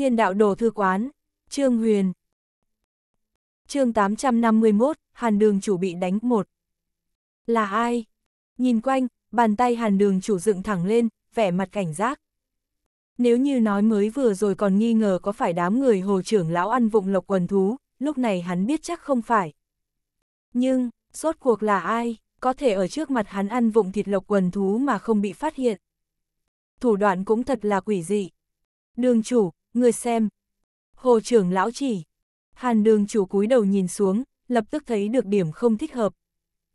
Thiên đạo đồ thư quán, Trương Huyền. chương 851, Hàn Đường chủ bị đánh một. Là ai? Nhìn quanh, bàn tay Hàn Đường chủ dựng thẳng lên, vẻ mặt cảnh giác. Nếu như nói mới vừa rồi còn nghi ngờ có phải đám người hồ trưởng lão ăn vụng lộc quần thú, lúc này hắn biết chắc không phải. Nhưng, rốt cuộc là ai, có thể ở trước mặt hắn ăn vụng thịt lộc quần thú mà không bị phát hiện. Thủ đoạn cũng thật là quỷ dị. Đường chủ, người xem. Hồ trưởng lão chỉ. Hàn đường chủ cúi đầu nhìn xuống, lập tức thấy được điểm không thích hợp.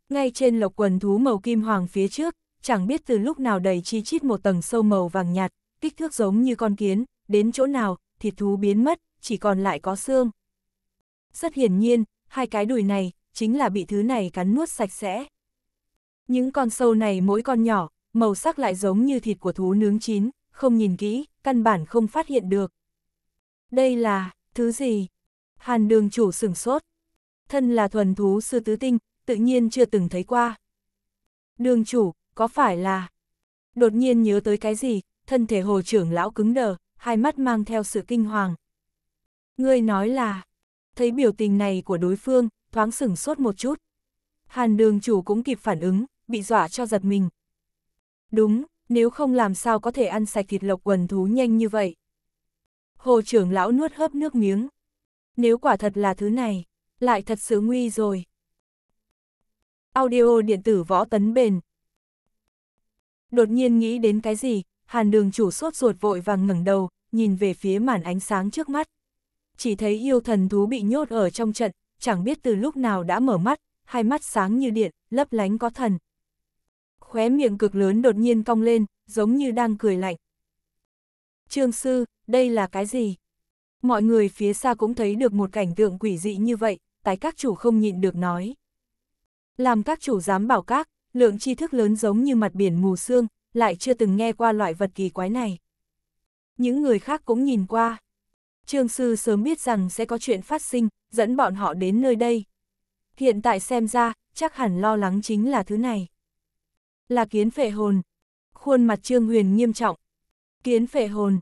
Ngay trên lộc quần thú màu kim hoàng phía trước, chẳng biết từ lúc nào đầy chi chít một tầng sâu màu vàng nhạt, kích thước giống như con kiến, đến chỗ nào, thịt thú biến mất, chỉ còn lại có xương. Rất hiển nhiên, hai cái đùi này, chính là bị thứ này cắn nuốt sạch sẽ. Những con sâu này mỗi con nhỏ, màu sắc lại giống như thịt của thú nướng chín, không nhìn kỹ, căn bản không phát hiện được. Đây là, thứ gì? Hàn đường chủ sửng sốt. Thân là thuần thú sư tứ tinh, tự nhiên chưa từng thấy qua. Đường chủ, có phải là... Đột nhiên nhớ tới cái gì, thân thể hồ trưởng lão cứng đờ, hai mắt mang theo sự kinh hoàng. Ngươi nói là... Thấy biểu tình này của đối phương, thoáng sửng sốt một chút. Hàn đường chủ cũng kịp phản ứng, bị dọa cho giật mình. Đúng, nếu không làm sao có thể ăn sạch thịt lộc quần thú nhanh như vậy. Hồ trưởng lão nuốt hớp nước miếng. Nếu quả thật là thứ này, lại thật sự nguy rồi. Audio điện tử võ tấn bền. Đột nhiên nghĩ đến cái gì, hàn đường chủ sốt ruột vội vàng ngẩng đầu, nhìn về phía màn ánh sáng trước mắt. Chỉ thấy yêu thần thú bị nhốt ở trong trận, chẳng biết từ lúc nào đã mở mắt, hai mắt sáng như điện, lấp lánh có thần. Khóe miệng cực lớn đột nhiên cong lên, giống như đang cười lạnh. Trương sư, đây là cái gì? Mọi người phía xa cũng thấy được một cảnh tượng quỷ dị như vậy, tái các chủ không nhịn được nói. Làm các chủ dám bảo các, lượng tri thức lớn giống như mặt biển mù sương, lại chưa từng nghe qua loại vật kỳ quái này. Những người khác cũng nhìn qua. Trương sư sớm biết rằng sẽ có chuyện phát sinh, dẫn bọn họ đến nơi đây. Hiện tại xem ra, chắc hẳn lo lắng chính là thứ này. Là kiến phệ hồn. Khuôn mặt Trương Huyền nghiêm trọng, Kiến phệ hồn.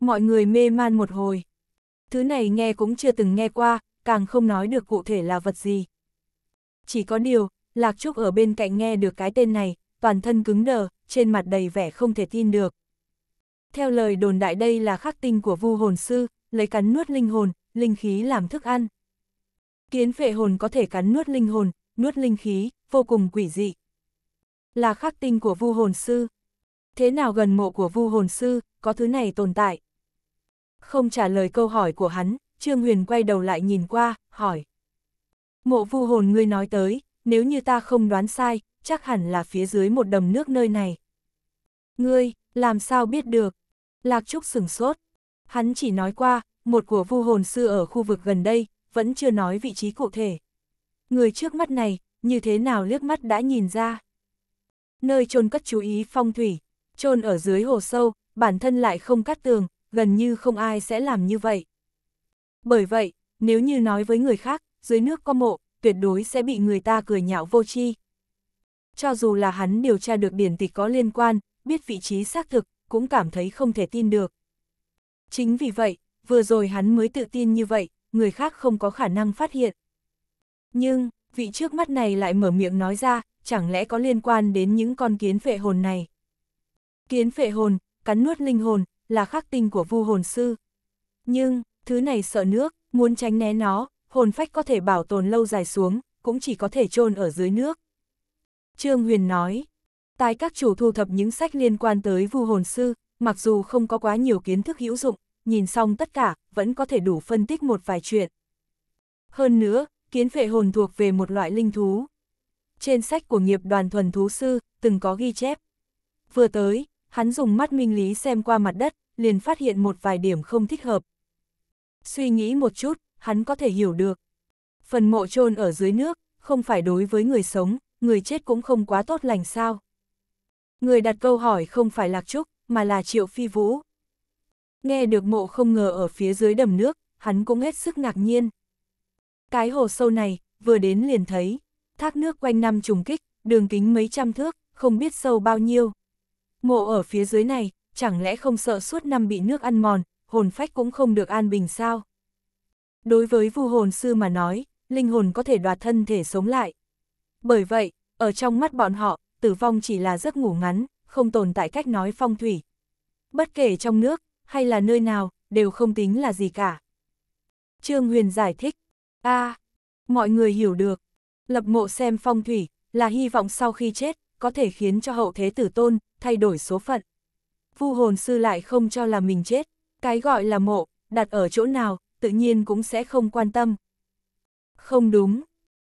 Mọi người mê man một hồi. Thứ này nghe cũng chưa từng nghe qua, càng không nói được cụ thể là vật gì. Chỉ có điều, Lạc Trúc ở bên cạnh nghe được cái tên này, toàn thân cứng đờ, trên mặt đầy vẻ không thể tin được. Theo lời đồn đại đây là khắc tinh của vu hồn sư, lấy cắn nuốt linh hồn, linh khí làm thức ăn. Kiến phệ hồn có thể cắn nuốt linh hồn, nuốt linh khí, vô cùng quỷ dị. Là khắc tinh của vu hồn sư thế nào gần mộ của vu hồn sư, có thứ này tồn tại? Không trả lời câu hỏi của hắn, Trương Huyền quay đầu lại nhìn qua, hỏi. Mộ vu hồn ngươi nói tới, nếu như ta không đoán sai, chắc hẳn là phía dưới một đầm nước nơi này. Ngươi, làm sao biết được? Lạc Trúc sửng sốt. Hắn chỉ nói qua, một của vu hồn sư ở khu vực gần đây, vẫn chưa nói vị trí cụ thể. Người trước mắt này, như thế nào liếc mắt đã nhìn ra. Nơi chôn cất chú ý phong thủy, chôn ở dưới hồ sâu, bản thân lại không cắt tường, gần như không ai sẽ làm như vậy. Bởi vậy, nếu như nói với người khác, dưới nước có mộ, tuyệt đối sẽ bị người ta cười nhạo vô tri. Cho dù là hắn điều tra được biển tịch có liên quan, biết vị trí xác thực, cũng cảm thấy không thể tin được. Chính vì vậy, vừa rồi hắn mới tự tin như vậy, người khác không có khả năng phát hiện. Nhưng, vị trước mắt này lại mở miệng nói ra, chẳng lẽ có liên quan đến những con kiến phệ hồn này. Kiến phệ hồn, cắn nuốt linh hồn, là khắc tinh của vu hồn sư. Nhưng, thứ này sợ nước, muốn tránh né nó, hồn phách có thể bảo tồn lâu dài xuống, cũng chỉ có thể chôn ở dưới nước. Trương Huyền nói, tài các chủ thu thập những sách liên quan tới vu hồn sư, mặc dù không có quá nhiều kiến thức hữu dụng, nhìn xong tất cả, vẫn có thể đủ phân tích một vài chuyện. Hơn nữa, kiến phệ hồn thuộc về một loại linh thú. Trên sách của nghiệp đoàn thuần thú sư, từng có ghi chép. Vừa tới, hắn dùng mắt minh lý xem qua mặt đất, liền phát hiện một vài điểm không thích hợp. Suy nghĩ một chút, hắn có thể hiểu được. Phần mộ chôn ở dưới nước, không phải đối với người sống, người chết cũng không quá tốt lành sao. Người đặt câu hỏi không phải Lạc Trúc, mà là Triệu Phi Vũ. Nghe được mộ không ngờ ở phía dưới đầm nước, hắn cũng hết sức ngạc nhiên. Cái hồ sâu này, vừa đến liền thấy, thác nước quanh năm trùng kích, đường kính mấy trăm thước, không biết sâu bao nhiêu. Mộ ở phía dưới này, chẳng lẽ không sợ suốt năm bị nước ăn mòn, hồn phách cũng không được an bình sao? Đối với vu hồn sư mà nói, linh hồn có thể đoạt thân thể sống lại. Bởi vậy, ở trong mắt bọn họ, tử vong chỉ là giấc ngủ ngắn, không tồn tại cách nói phong thủy. Bất kể trong nước, hay là nơi nào, đều không tính là gì cả. Trương Huyền giải thích, a à, mọi người hiểu được, lập mộ xem phong thủy, là hy vọng sau khi chết, có thể khiến cho hậu thế tử tôn, thay đổi số phận. Vu hồn sư lại không cho là mình chết, cái gọi là mộ, đặt ở chỗ nào, tự nhiên cũng sẽ không quan tâm. Không đúng.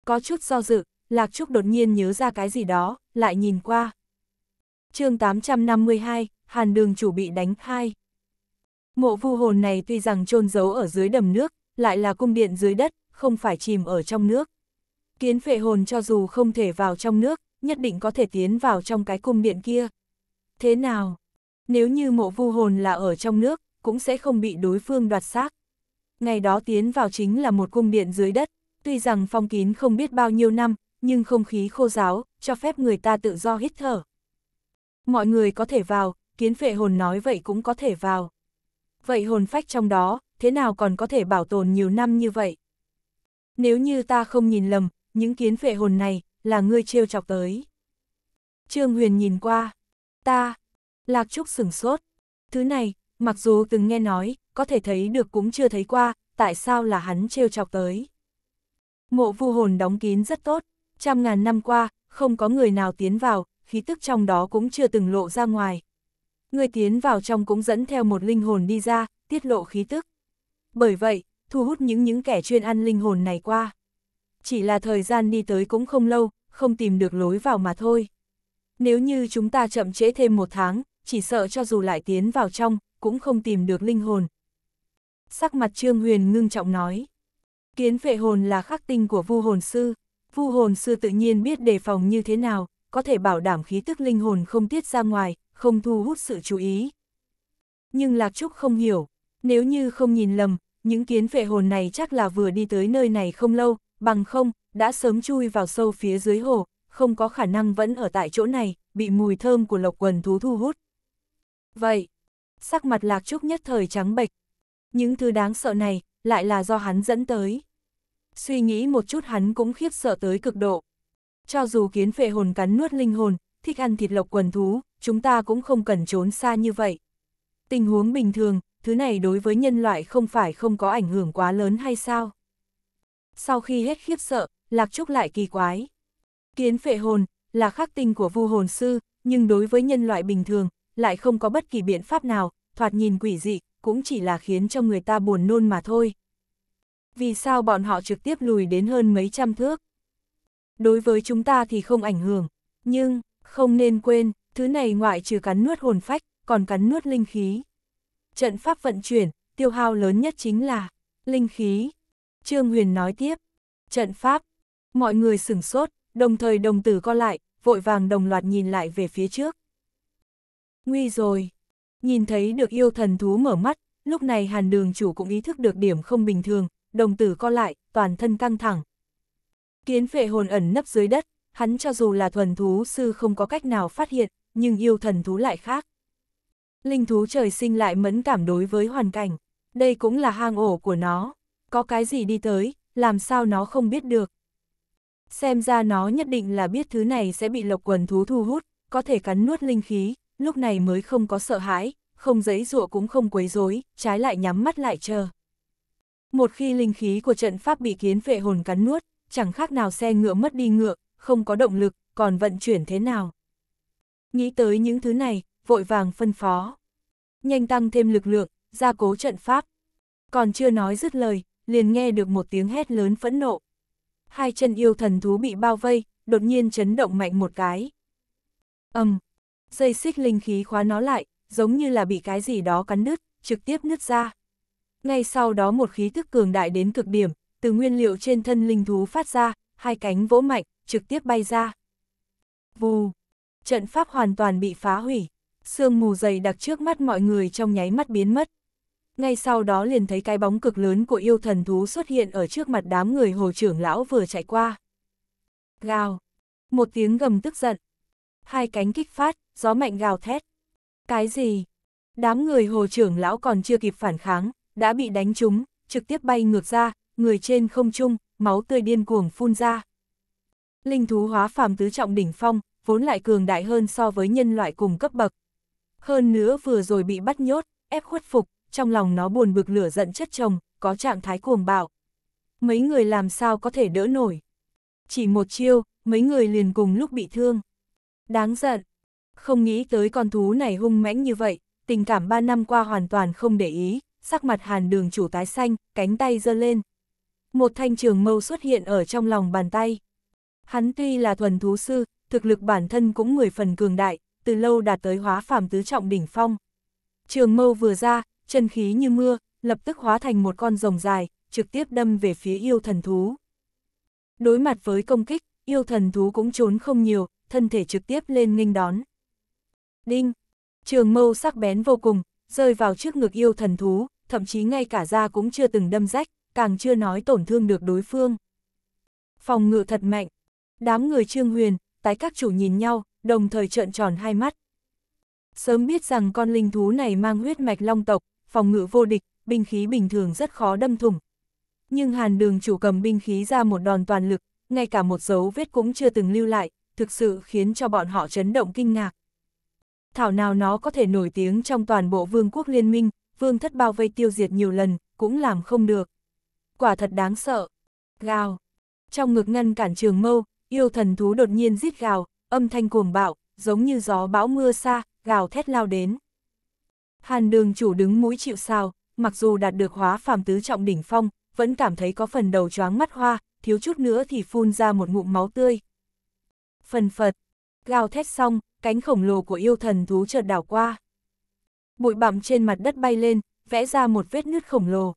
Có chút do dự, Lạc Trúc đột nhiên nhớ ra cái gì đó, lại nhìn qua. chương 852, Hàn đường chủ bị đánh khai. Mộ vu hồn này tuy rằng chôn giấu ở dưới đầm nước, lại là cung điện dưới đất, không phải chìm ở trong nước. Kiến phệ hồn cho dù không thể vào trong nước, nhất định có thể tiến vào trong cái cung điện kia. Thế nào? Nếu như mộ vu hồn là ở trong nước, cũng sẽ không bị đối phương đoạt xác. Ngày đó tiến vào chính là một cung điện dưới đất, tuy rằng phong kín không biết bao nhiêu năm, nhưng không khí khô giáo, cho phép người ta tự do hít thở. Mọi người có thể vào, kiến phệ hồn nói vậy cũng có thể vào. Vậy hồn phách trong đó, thế nào còn có thể bảo tồn nhiều năm như vậy? Nếu như ta không nhìn lầm, những kiến phệ hồn này, là ngươi trêu chọc tới. Trương Huyền nhìn qua, ta, Lạc Trúc sửng sốt, thứ này, mặc dù từng nghe nói, có thể thấy được cũng chưa thấy qua, tại sao là hắn trêu chọc tới. Mộ vu hồn đóng kín rất tốt, trăm ngàn năm qua, không có người nào tiến vào, khí tức trong đó cũng chưa từng lộ ra ngoài. Người tiến vào trong cũng dẫn theo một linh hồn đi ra, tiết lộ khí tức. Bởi vậy, thu hút những những kẻ chuyên ăn linh hồn này qua chỉ là thời gian đi tới cũng không lâu, không tìm được lối vào mà thôi. Nếu như chúng ta chậm trễ thêm một tháng, chỉ sợ cho dù lại tiến vào trong, cũng không tìm được linh hồn. Sắc mặt Trương Huyền ngưng trọng nói. Kiến vệ hồn là khắc tinh của vu hồn sư. Vu hồn sư tự nhiên biết đề phòng như thế nào, có thể bảo đảm khí tức linh hồn không tiết ra ngoài, không thu hút sự chú ý. Nhưng Lạc Trúc không hiểu, nếu như không nhìn lầm, những kiến vệ hồn này chắc là vừa đi tới nơi này không lâu, bằng không, đã sớm chui vào sâu phía dưới hồ, không có khả năng vẫn ở tại chỗ này, bị mùi thơm của lộc quần thú thu hút. Vậy, sắc mặt lạc trúc nhất thời trắng bệch. Những thứ đáng sợ này, lại là do hắn dẫn tới. Suy nghĩ một chút hắn cũng khiếp sợ tới cực độ. Cho dù kiến phệ hồn cắn nuốt linh hồn, thích ăn thịt lộc quần thú, chúng ta cũng không cần trốn xa như vậy. Tình huống bình thường, thứ này đối với nhân loại không phải không có ảnh hưởng quá lớn hay sao? Sau khi hết khiếp sợ, Lạc Trúc lại kỳ quái. Kiến phệ hồn, là khắc tinh của vu hồn sư, nhưng đối với nhân loại bình thường, lại không có bất kỳ biện pháp nào, thoạt nhìn quỷ dị, cũng chỉ là khiến cho người ta buồn nôn mà thôi. Vì sao bọn họ trực tiếp lùi đến hơn mấy trăm thước? Đối với chúng ta thì không ảnh hưởng, nhưng, không nên quên, thứ này ngoại trừ cắn nuốt hồn phách, còn cắn nuốt linh khí. Trận pháp vận chuyển, tiêu hao lớn nhất chính là linh khí. Trương Huyền nói tiếp, trận pháp, mọi người sửng sốt, đồng thời đồng tử co lại, vội vàng đồng loạt nhìn lại về phía trước. Nguy rồi, nhìn thấy được yêu thần thú mở mắt, lúc này hàn đường chủ cũng ý thức được điểm không bình thường, đồng tử co lại, toàn thân căng thẳng. Kiến phệ hồn ẩn nấp dưới đất, hắn cho dù là thuần thú sư không có cách nào phát hiện, nhưng yêu thần thú lại khác. Linh thú trời sinh lại mẫn cảm đối với hoàn cảnh, đây cũng là hang ổ của nó có cái gì đi tới, làm sao nó không biết được. Xem ra nó nhất định là biết thứ này sẽ bị lộc quần thú thu hút, có thể cắn nuốt linh khí, lúc này mới không có sợ hãi, không giấy dụa cũng không quấy rối, trái lại nhắm mắt lại chờ. Một khi linh khí của trận pháp bị kiến vệ hồn cắn nuốt, chẳng khác nào xe ngựa mất đi ngựa, không có động lực, còn vận chuyển thế nào. Nghĩ tới những thứ này, vội vàng phân phó. Nhanh tăng thêm lực lượng, gia cố trận pháp. Còn chưa nói dứt lời, liền nghe được một tiếng hét lớn phẫn nộ. Hai chân yêu thần thú bị bao vây, đột nhiên chấn động mạnh một cái. ầm, um, dây xích linh khí khóa nó lại, giống như là bị cái gì đó cắn đứt, trực tiếp nứt ra. Ngay sau đó một khí thức cường đại đến cực điểm, từ nguyên liệu trên thân linh thú phát ra, hai cánh vỗ mạnh, trực tiếp bay ra. Vù, trận pháp hoàn toàn bị phá hủy, sương mù dày đặc trước mắt mọi người trong nháy mắt biến mất ngay sau đó liền thấy cái bóng cực lớn của yêu thần thú xuất hiện ở trước mặt đám người hồ trưởng lão vừa chạy qua. Gào! Một tiếng gầm tức giận. Hai cánh kích phát, gió mạnh gào thét. Cái gì? Đám người hồ trưởng lão còn chưa kịp phản kháng, đã bị đánh trúng, trực tiếp bay ngược ra, người trên không trung, máu tươi điên cuồng phun ra. Linh thú hóa phàm tứ trọng đỉnh phong, vốn lại cường đại hơn so với nhân loại cùng cấp bậc. Hơn nữa vừa rồi bị bắt nhốt, ép khuất phục, trong lòng nó buồn bực lửa giận chất chồng, có trạng thái cuồng bạo. Mấy người làm sao có thể đỡ nổi. Chỉ một chiêu, mấy người liền cùng lúc bị thương. Đáng giận. Không nghĩ tới con thú này hung mãnh như vậy, tình cảm ba năm qua hoàn toàn không để ý, sắc mặt hàn đường chủ tái xanh, cánh tay giơ lên. Một thanh trường mâu xuất hiện ở trong lòng bàn tay. Hắn tuy là thuần thú sư, thực lực bản thân cũng mười phần cường đại, từ lâu đạt tới hóa phàm tứ trọng đỉnh phong. Trường mâu vừa ra, chân khí như mưa, lập tức hóa thành một con rồng dài, trực tiếp đâm về phía yêu thần thú. Đối mặt với công kích, yêu thần thú cũng trốn không nhiều, thân thể trực tiếp lên nghênh đón. Đinh! Trường mâu sắc bén vô cùng, rơi vào trước ngực yêu thần thú, thậm chí ngay cả da cũng chưa từng đâm rách, càng chưa nói tổn thương được đối phương. Phòng ngự thật mạnh. Đám người trương huyền, tái các chủ nhìn nhau, đồng thời trợn tròn hai mắt. Sớm biết rằng con linh thú này mang huyết mạch long tộc, phòng ngự vô địch, binh khí bình thường rất khó đâm thủng. Nhưng hàn đường chủ cầm binh khí ra một đòn toàn lực, ngay cả một dấu vết cũng chưa từng lưu lại, thực sự khiến cho bọn họ chấn động kinh ngạc. Thảo nào nó có thể nổi tiếng trong toàn bộ vương quốc liên minh, vương thất bao vây tiêu diệt nhiều lần, cũng làm không được. Quả thật đáng sợ. Gào. Trong ngực ngăn cản trường mâu, yêu thần thú đột nhiên rít gào, âm thanh cuồng bạo, giống như gió bão mưa xa, gào thét lao đến. Hàn đường chủ đứng mũi chịu sao, mặc dù đạt được hóa phàm tứ trọng đỉnh phong, vẫn cảm thấy có phần đầu choáng mắt hoa, thiếu chút nữa thì phun ra một ngụm máu tươi. Phần phật, gào thét xong, cánh khổng lồ của yêu thần thú chợt đảo qua. Bụi bặm trên mặt đất bay lên, vẽ ra một vết nứt khổng lồ.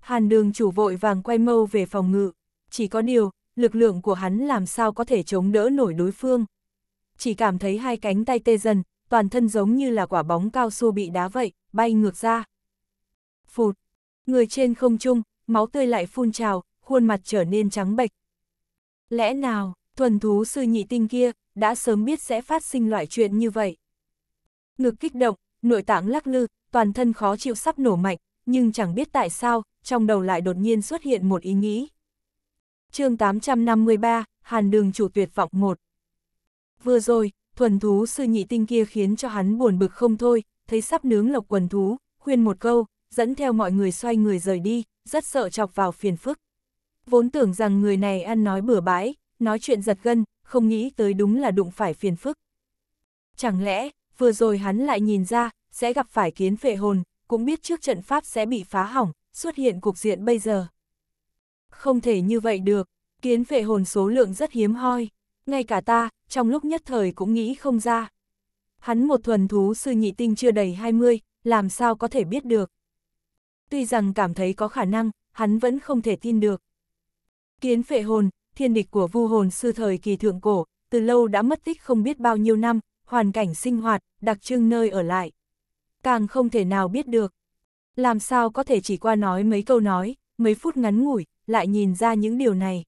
Hàn đường chủ vội vàng quay mâu về phòng ngự, chỉ có điều, lực lượng của hắn làm sao có thể chống đỡ nổi đối phương. Chỉ cảm thấy hai cánh tay tê dần, toàn thân giống như là quả bóng cao su bị đá vậy, bay ngược ra. Phụt! Người trên không trung, máu tươi lại phun trào, khuôn mặt trở nên trắng bệch. Lẽ nào, thuần thú sư nhị tinh kia, đã sớm biết sẽ phát sinh loại chuyện như vậy. Ngực kích động, nội tạng lắc lư, toàn thân khó chịu sắp nổ mạnh, nhưng chẳng biết tại sao, trong đầu lại đột nhiên xuất hiện một ý nghĩ. chương 853, Hàn Đường Chủ Tuyệt Vọng 1 Vừa rồi, thuần thú sư nhị tinh kia khiến cho hắn buồn bực không thôi, thấy sắp nướng lộc quần thú, khuyên một câu, dẫn theo mọi người xoay người rời đi, rất sợ chọc vào phiền phức. Vốn tưởng rằng người này ăn nói bừa bãi, nói chuyện giật gân, không nghĩ tới đúng là đụng phải phiền phức. Chẳng lẽ, vừa rồi hắn lại nhìn ra, sẽ gặp phải kiến phệ hồn, cũng biết trước trận pháp sẽ bị phá hỏng, xuất hiện cục diện bây giờ. Không thể như vậy được, kiến phệ hồn số lượng rất hiếm hoi ngay cả ta, trong lúc nhất thời cũng nghĩ không ra. Hắn một thuần thú sư nhị tinh chưa đầy 20, làm sao có thể biết được. Tuy rằng cảm thấy có khả năng, hắn vẫn không thể tin được. Kiến phệ hồn, thiên địch của vu hồn sư thời kỳ thượng cổ, từ lâu đã mất tích không biết bao nhiêu năm, hoàn cảnh sinh hoạt, đặc trưng nơi ở lại. Càng không thể nào biết được. Làm sao có thể chỉ qua nói mấy câu nói, mấy phút ngắn ngủi, lại nhìn ra những điều này.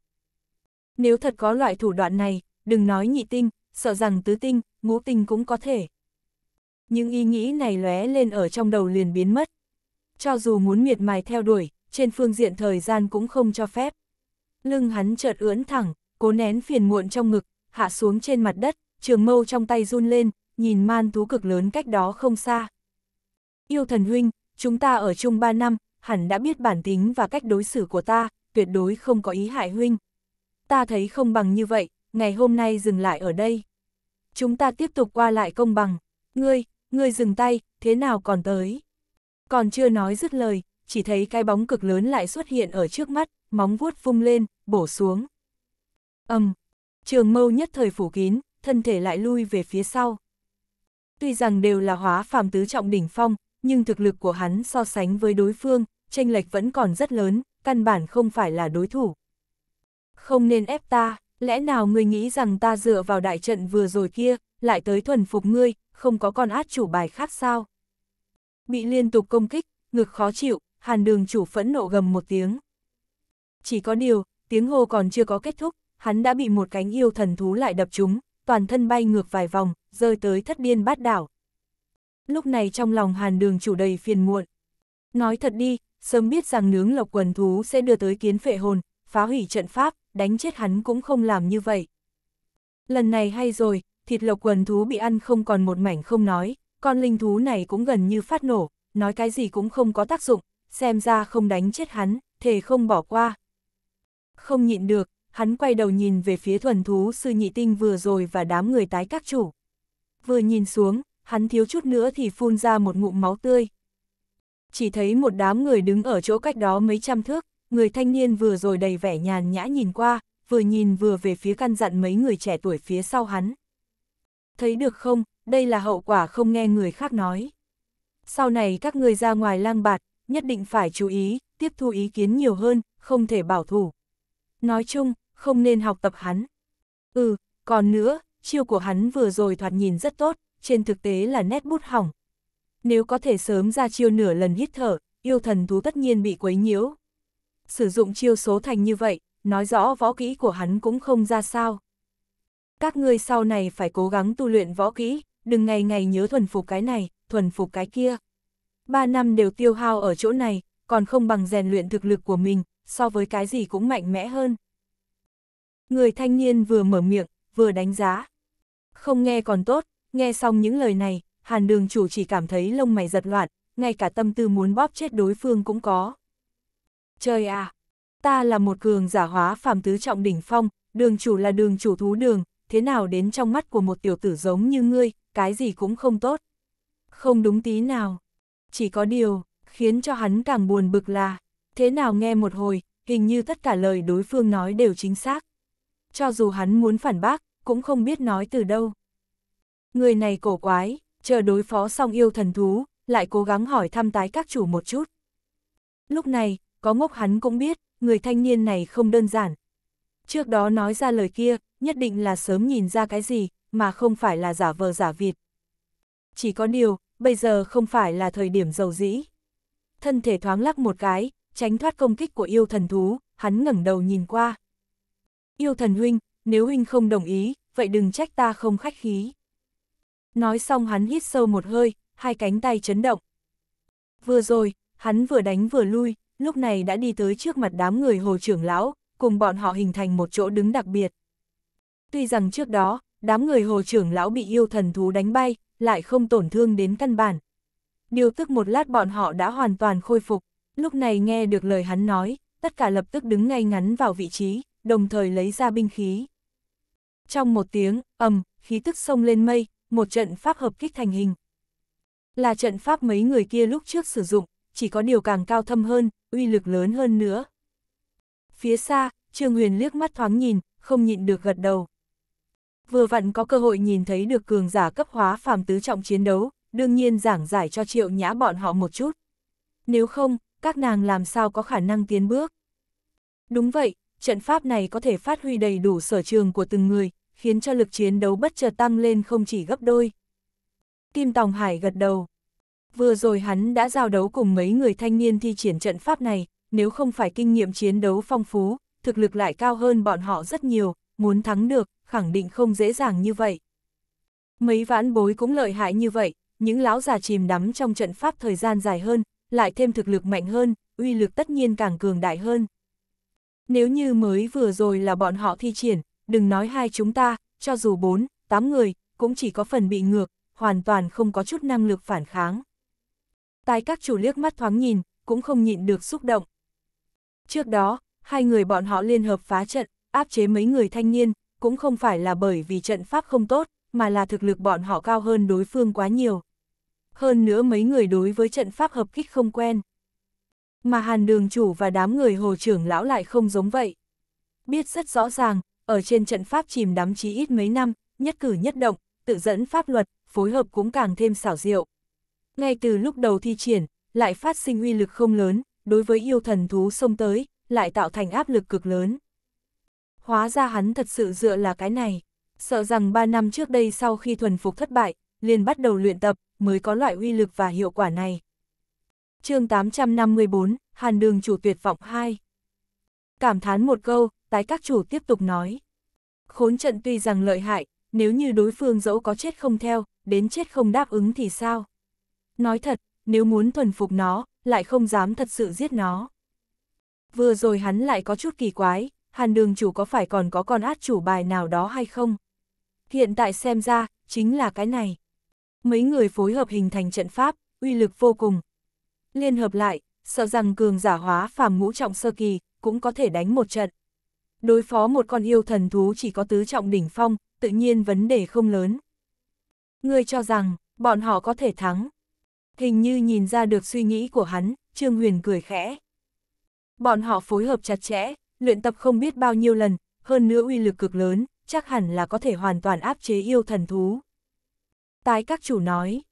Nếu thật có loại thủ đoạn này, đừng nói nhị tinh, sợ rằng tứ tinh, ngũ tinh cũng có thể. Những ý nghĩ này lóe lên ở trong đầu liền biến mất. Cho dù muốn miệt mài theo đuổi, trên phương diện thời gian cũng không cho phép. Lưng hắn chợt ưỡn thẳng, cố nén phiền muộn trong ngực, hạ xuống trên mặt đất, trường mâu trong tay run lên, nhìn man thú cực lớn cách đó không xa. Yêu thần huynh, chúng ta ở chung ba năm, hẳn đã biết bản tính và cách đối xử của ta, tuyệt đối không có ý hại huynh. Ta thấy không bằng như vậy, ngày hôm nay dừng lại ở đây. Chúng ta tiếp tục qua lại công bằng, ngươi, ngươi dừng tay, thế nào còn tới? Còn chưa nói dứt lời, chỉ thấy cái bóng cực lớn lại xuất hiện ở trước mắt, móng vuốt vung lên, bổ xuống. Âm, um, trường mâu nhất thời phủ kín, thân thể lại lui về phía sau. Tuy rằng đều là hóa phàm tứ trọng đỉnh phong, nhưng thực lực của hắn so sánh với đối phương, tranh lệch vẫn còn rất lớn, căn bản không phải là đối thủ. Không nên ép ta lẽ nào ngươi nghĩ rằng ta dựa vào đại trận vừa rồi kia, lại tới thuần phục ngươi, không có con át chủ bài khác sao? Bị liên tục công kích, ngực khó chịu, hàn đường chủ phẫn nộ gầm một tiếng. Chỉ có điều, tiếng hô còn chưa có kết thúc, hắn đã bị một cánh yêu thần thú lại đập trúng, toàn thân bay ngược vài vòng, rơi tới thất điên bát đảo. Lúc này trong lòng hàn đường chủ đầy phiền muộn. Nói thật đi, sớm biết rằng nướng lộc quần thú sẽ đưa tới kiến phệ hồn, phá hủy trận pháp, đánh chết hắn cũng không làm như vậy. Lần này hay rồi, thịt lộc quần thú bị ăn không còn một mảnh không nói, con linh thú này cũng gần như phát nổ, nói cái gì cũng không có tác dụng, xem ra không đánh chết hắn, thề không bỏ qua. Không nhịn được, hắn quay đầu nhìn về phía thuần thú sư nhị tinh vừa rồi và đám người tái các chủ. Vừa nhìn xuống, hắn thiếu chút nữa thì phun ra một ngụm máu tươi. Chỉ thấy một đám người đứng ở chỗ cách đó mấy trăm thước, người thanh niên vừa rồi đầy vẻ nhàn nhã nhìn qua, vừa nhìn vừa về phía căn dặn mấy người trẻ tuổi phía sau hắn. Thấy được không, đây là hậu quả không nghe người khác nói. Sau này các người ra ngoài lang bạt, nhất định phải chú ý, tiếp thu ý kiến nhiều hơn, không thể bảo thủ. Nói chung, không nên học tập hắn. Ừ, còn nữa, chiêu của hắn vừa rồi thoạt nhìn rất tốt, trên thực tế là nét bút hỏng. Nếu có thể sớm ra chiêu nửa lần hít thở, yêu thần thú tất nhiên bị quấy nhiễu, sử dụng chiêu số thành như vậy, nói rõ võ kỹ của hắn cũng không ra sao. Các ngươi sau này phải cố gắng tu luyện võ kỹ, đừng ngày ngày nhớ thuần phục cái này, thuần phục cái kia. Ba năm đều tiêu hao ở chỗ này, còn không bằng rèn luyện thực lực của mình, so với cái gì cũng mạnh mẽ hơn. Người thanh niên vừa mở miệng, vừa đánh giá. Không nghe còn tốt, nghe xong những lời này, hàn đường chủ chỉ cảm thấy lông mày giật loạn, ngay cả tâm tư muốn bóp chết đối phương cũng có. Trời à! Ta là một cường giả hóa phàm tứ trọng đỉnh phong, đường chủ là đường chủ thú đường, thế nào đến trong mắt của một tiểu tử giống như ngươi, cái gì cũng không tốt. Không đúng tí nào. Chỉ có điều, khiến cho hắn càng buồn bực là, thế nào nghe một hồi, hình như tất cả lời đối phương nói đều chính xác. Cho dù hắn muốn phản bác, cũng không biết nói từ đâu. Người này cổ quái, chờ đối phó xong yêu thần thú, lại cố gắng hỏi thăm tái các chủ một chút. Lúc này, có ngốc hắn cũng biết, người thanh niên này không đơn giản. Trước đó nói ra lời kia, nhất định là sớm nhìn ra cái gì, mà không phải là giả vờ giả vịt. Chỉ có điều, bây giờ không phải là thời điểm giàu dĩ. Thân thể thoáng lắc một cái, tránh thoát công kích của yêu thần thú, hắn ngẩng đầu nhìn qua. Yêu thần huynh, nếu huynh không đồng ý, vậy đừng trách ta không khách khí. Nói xong hắn hít sâu một hơi, hai cánh tay chấn động. Vừa rồi, hắn vừa đánh vừa lui, lúc này đã đi tới trước mặt đám người hồ trưởng lão, cùng bọn họ hình thành một chỗ đứng đặc biệt. Tuy rằng trước đó, đám người hồ trưởng lão bị yêu thần thú đánh bay, lại không tổn thương đến căn bản. Điều tức một lát bọn họ đã hoàn toàn khôi phục, lúc này nghe được lời hắn nói, tất cả lập tức đứng ngay ngắn vào vị trí, đồng thời lấy ra binh khí. Trong một tiếng, ầm, khí tức sông lên mây, một trận pháp hợp kích thành hình. Là trận pháp mấy người kia lúc trước sử dụng, chỉ có điều càng cao thâm hơn, uy lực lớn hơn nữa. Phía xa, Trương Huyền liếc mắt thoáng nhìn, không nhịn được gật đầu. Vừa vặn có cơ hội nhìn thấy được cường giả cấp hóa phàm tứ trọng chiến đấu, đương nhiên giảng giải cho triệu nhã bọn họ một chút. Nếu không, các nàng làm sao có khả năng tiến bước. Đúng vậy, trận pháp này có thể phát huy đầy đủ sở trường của từng người, khiến cho lực chiến đấu bất chợt tăng lên không chỉ gấp đôi. Kim Tòng Hải gật đầu. Vừa rồi hắn đã giao đấu cùng mấy người thanh niên thi triển trận pháp này, nếu không phải kinh nghiệm chiến đấu phong phú, thực lực lại cao hơn bọn họ rất nhiều, muốn thắng được, khẳng định không dễ dàng như vậy. Mấy vãn bối cũng lợi hại như vậy, những lão già chìm đắm trong trận pháp thời gian dài hơn, lại thêm thực lực mạnh hơn, uy lực tất nhiên càng cường đại hơn. Nếu như mới vừa rồi là bọn họ thi triển, đừng nói hai chúng ta, cho dù bốn, tám người, cũng chỉ có phần bị ngược, hoàn toàn không có chút năng lực phản kháng tai các chủ liếc mắt thoáng nhìn, cũng không nhịn được xúc động. Trước đó, hai người bọn họ liên hợp phá trận, áp chế mấy người thanh niên, cũng không phải là bởi vì trận pháp không tốt, mà là thực lực bọn họ cao hơn đối phương quá nhiều. Hơn nữa mấy người đối với trận pháp hợp kích không quen. Mà hàn đường chủ và đám người hồ trưởng lão lại không giống vậy. Biết rất rõ ràng, ở trên trận pháp chìm đắm chí ít mấy năm, nhất cử nhất động, tự dẫn pháp luật, phối hợp cũng càng thêm xảo diệu ngay từ lúc đầu thi triển, lại phát sinh uy lực không lớn, đối với yêu thần thú xông tới, lại tạo thành áp lực cực lớn. Hóa ra hắn thật sự dựa là cái này, sợ rằng 3 năm trước đây sau khi thuần phục thất bại, liền bắt đầu luyện tập, mới có loại uy lực và hiệu quả này. chương 854, Hàn Đường Chủ Tuyệt Vọng 2 Cảm thán một câu, tái các chủ tiếp tục nói. Khốn trận tuy rằng lợi hại, nếu như đối phương dẫu có chết không theo, đến chết không đáp ứng thì sao? nói thật, nếu muốn thuần phục nó, lại không dám thật sự giết nó. Vừa rồi hắn lại có chút kỳ quái, hàn đường chủ có phải còn có con át chủ bài nào đó hay không? Hiện tại xem ra, chính là cái này. Mấy người phối hợp hình thành trận pháp, uy lực vô cùng. Liên hợp lại, sợ rằng cường giả hóa phàm ngũ trọng sơ kỳ, cũng có thể đánh một trận. Đối phó một con yêu thần thú chỉ có tứ trọng đỉnh phong, tự nhiên vấn đề không lớn. người cho rằng, bọn họ có thể thắng hình như nhìn ra được suy nghĩ của hắn, Trương Huyền cười khẽ. Bọn họ phối hợp chặt chẽ, luyện tập không biết bao nhiêu lần, hơn nữa uy lực cực lớn, chắc hẳn là có thể hoàn toàn áp chế yêu thần thú. Tái các chủ nói,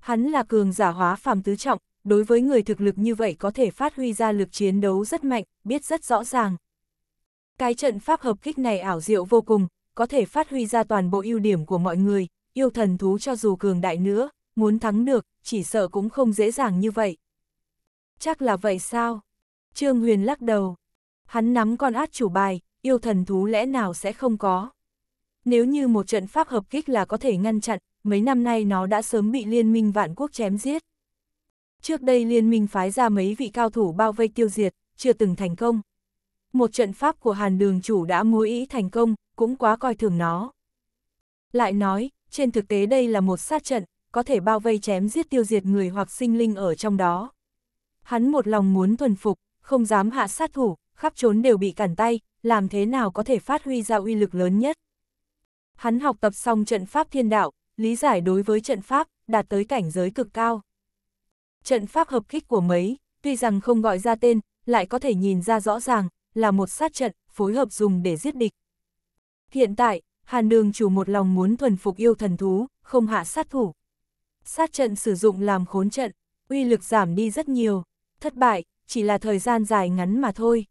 hắn là cường giả hóa phàm tứ trọng, đối với người thực lực như vậy có thể phát huy ra lực chiến đấu rất mạnh, biết rất rõ ràng. Cái trận pháp hợp kích này ảo diệu vô cùng, có thể phát huy ra toàn bộ ưu điểm của mọi người, yêu thần thú cho dù cường đại nữa, muốn thắng được, chỉ sợ cũng không dễ dàng như vậy. Chắc là vậy sao? Trương Huyền lắc đầu. Hắn nắm con át chủ bài, yêu thần thú lẽ nào sẽ không có. Nếu như một trận pháp hợp kích là có thể ngăn chặn, mấy năm nay nó đã sớm bị liên minh vạn quốc chém giết. Trước đây liên minh phái ra mấy vị cao thủ bao vây tiêu diệt, chưa từng thành công. Một trận pháp của hàn đường chủ đã múa ý thành công, cũng quá coi thường nó. Lại nói, trên thực tế đây là một sát trận, có thể bao vây chém giết tiêu diệt người hoặc sinh linh ở trong đó. Hắn một lòng muốn thuần phục, không dám hạ sát thủ, khắp trốn đều bị cản tay, làm thế nào có thể phát huy ra uy lực lớn nhất. Hắn học tập xong trận pháp thiên đạo, lý giải đối với trận pháp, đạt tới cảnh giới cực cao. Trận pháp hợp kích của mấy, tuy rằng không gọi ra tên, lại có thể nhìn ra rõ ràng, là một sát trận, phối hợp dùng để giết địch. Hiện tại, Hàn Đường chủ một lòng muốn thuần phục yêu thần thú, không hạ sát thủ. Sát trận sử dụng làm khốn trận, uy lực giảm đi rất nhiều, thất bại, chỉ là thời gian dài ngắn mà thôi.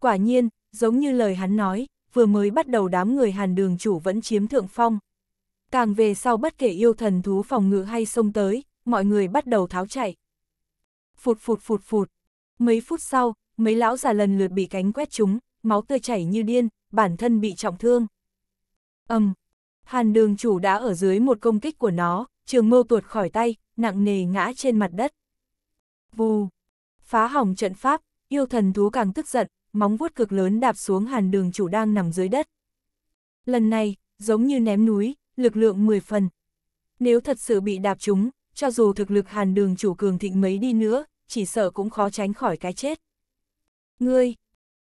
Quả nhiên, giống như lời hắn nói, vừa mới bắt đầu đám người hàn đường chủ vẫn chiếm thượng phong. Càng về sau bất kể yêu thần thú phòng ngự hay xông tới, mọi người bắt đầu tháo chạy. Phụt phụt phụt phụt. Mấy phút sau, mấy lão già lần lượt bị cánh quét chúng, máu tươi chảy như điên, bản thân bị trọng thương. Âm, um, hàn đường chủ đã ở dưới một công kích của nó, trường mâu tuột khỏi tay, nặng nề ngã trên mặt đất. Vù! Phá hỏng trận pháp, yêu thần thú càng tức giận, móng vuốt cực lớn đạp xuống hàn đường chủ đang nằm dưới đất. Lần này, giống như ném núi, lực lượng 10 phần. Nếu thật sự bị đạp trúng, cho dù thực lực hàn đường chủ cường thịnh mấy đi nữa, chỉ sợ cũng khó tránh khỏi cái chết. Ngươi,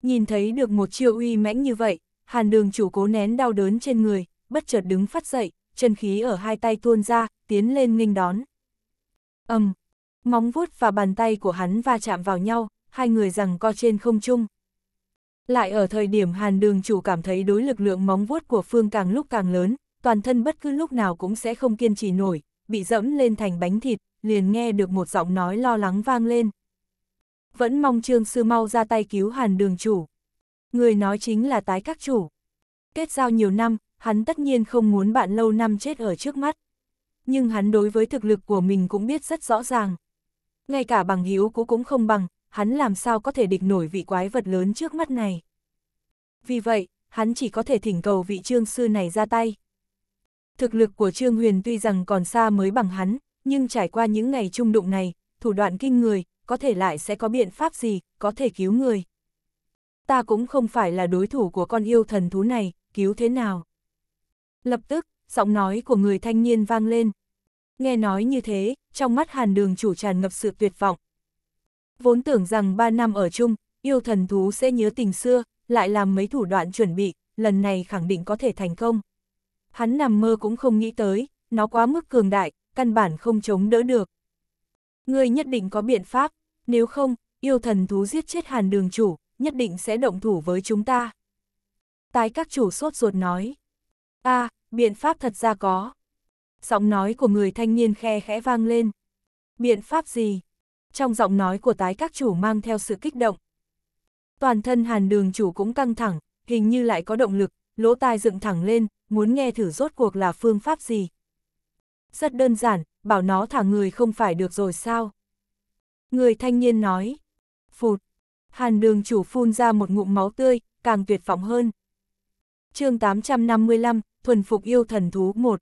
nhìn thấy được một chiêu uy mãnh như vậy, hàn đường chủ cố nén đau đớn trên người, bất chợt đứng phát dậy, chân khí ở hai tay tuôn ra, tiến lên nghênh đón. ầm, um, móng vuốt và bàn tay của hắn va chạm vào nhau, hai người rằng co trên không trung. Lại ở thời điểm Hàn Đường chủ cảm thấy đối lực lượng móng vuốt của Phương càng lúc càng lớn, toàn thân bất cứ lúc nào cũng sẽ không kiên trì nổi, bị dẫm lên thành bánh thịt, liền nghe được một giọng nói lo lắng vang lên. Vẫn mong Trương Sư mau ra tay cứu Hàn Đường chủ. Người nói chính là tái các chủ. Kết giao nhiều năm, hắn tất nhiên không muốn bạn lâu năm chết ở trước mắt. Nhưng hắn đối với thực lực của mình cũng biết rất rõ ràng. Ngay cả bằng hiếu cũ cũng không bằng, hắn làm sao có thể địch nổi vị quái vật lớn trước mắt này. Vì vậy, hắn chỉ có thể thỉnh cầu vị trương sư này ra tay. Thực lực của Trương Huyền tuy rằng còn xa mới bằng hắn, nhưng trải qua những ngày trung đụng này, thủ đoạn kinh người, có thể lại sẽ có biện pháp gì, có thể cứu người. Ta cũng không phải là đối thủ của con yêu thần thú này, cứu thế nào? Lập tức, giọng nói của người thanh niên vang lên. Nghe nói như thế, trong mắt hàn đường chủ tràn ngập sự tuyệt vọng. Vốn tưởng rằng ba năm ở chung, yêu thần thú sẽ nhớ tình xưa, lại làm mấy thủ đoạn chuẩn bị, lần này khẳng định có thể thành công. Hắn nằm mơ cũng không nghĩ tới, nó quá mức cường đại, căn bản không chống đỡ được. người nhất định có biện pháp, nếu không, yêu thần thú giết chết hàn đường chủ, nhất định sẽ động thủ với chúng ta. Tái các chủ sốt ruột nói. a à, biện pháp thật ra có. Giọng nói của người thanh niên khe khẽ vang lên. Biện pháp gì? Trong giọng nói của tái các chủ mang theo sự kích động. Toàn thân hàn đường chủ cũng căng thẳng, hình như lại có động lực, lỗ tai dựng thẳng lên, muốn nghe thử rốt cuộc là phương pháp gì. Rất đơn giản, bảo nó thả người không phải được rồi sao? Người thanh niên nói. Phụt. Hàn đường chủ phun ra một ngụm máu tươi, càng tuyệt vọng hơn. chương 855, thuần phục yêu thần thú một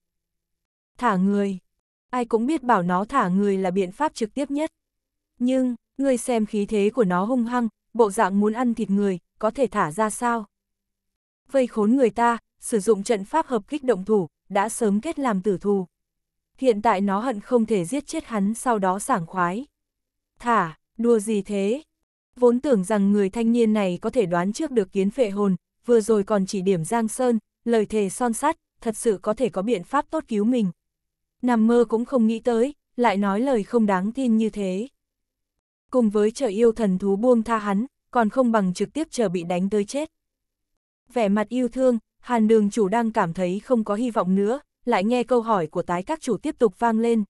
Thả người. Ai cũng biết bảo nó thả người là biện pháp trực tiếp nhất. Nhưng, ngươi xem khí thế của nó hung hăng, bộ dạng muốn ăn thịt người, có thể thả ra sao? Vây khốn người ta, sử dụng trận pháp hợp kích động thủ, đã sớm kết làm tử thù. Hiện tại nó hận không thể giết chết hắn sau đó sảng khoái. Thả, đùa gì thế? Vốn tưởng rằng người thanh niên này có thể đoán trước được kiến phệ hồn, vừa rồi còn chỉ điểm Giang Sơn, lời thề son sắt, thật sự có thể có biện pháp tốt cứu mình. Nằm mơ cũng không nghĩ tới, lại nói lời không đáng tin như thế. Cùng với chờ yêu thần thú buông tha hắn, còn không bằng trực tiếp chờ bị đánh tới chết. Vẻ mặt yêu thương, hàn đường chủ đang cảm thấy không có hy vọng nữa, lại nghe câu hỏi của tái các chủ tiếp tục vang lên.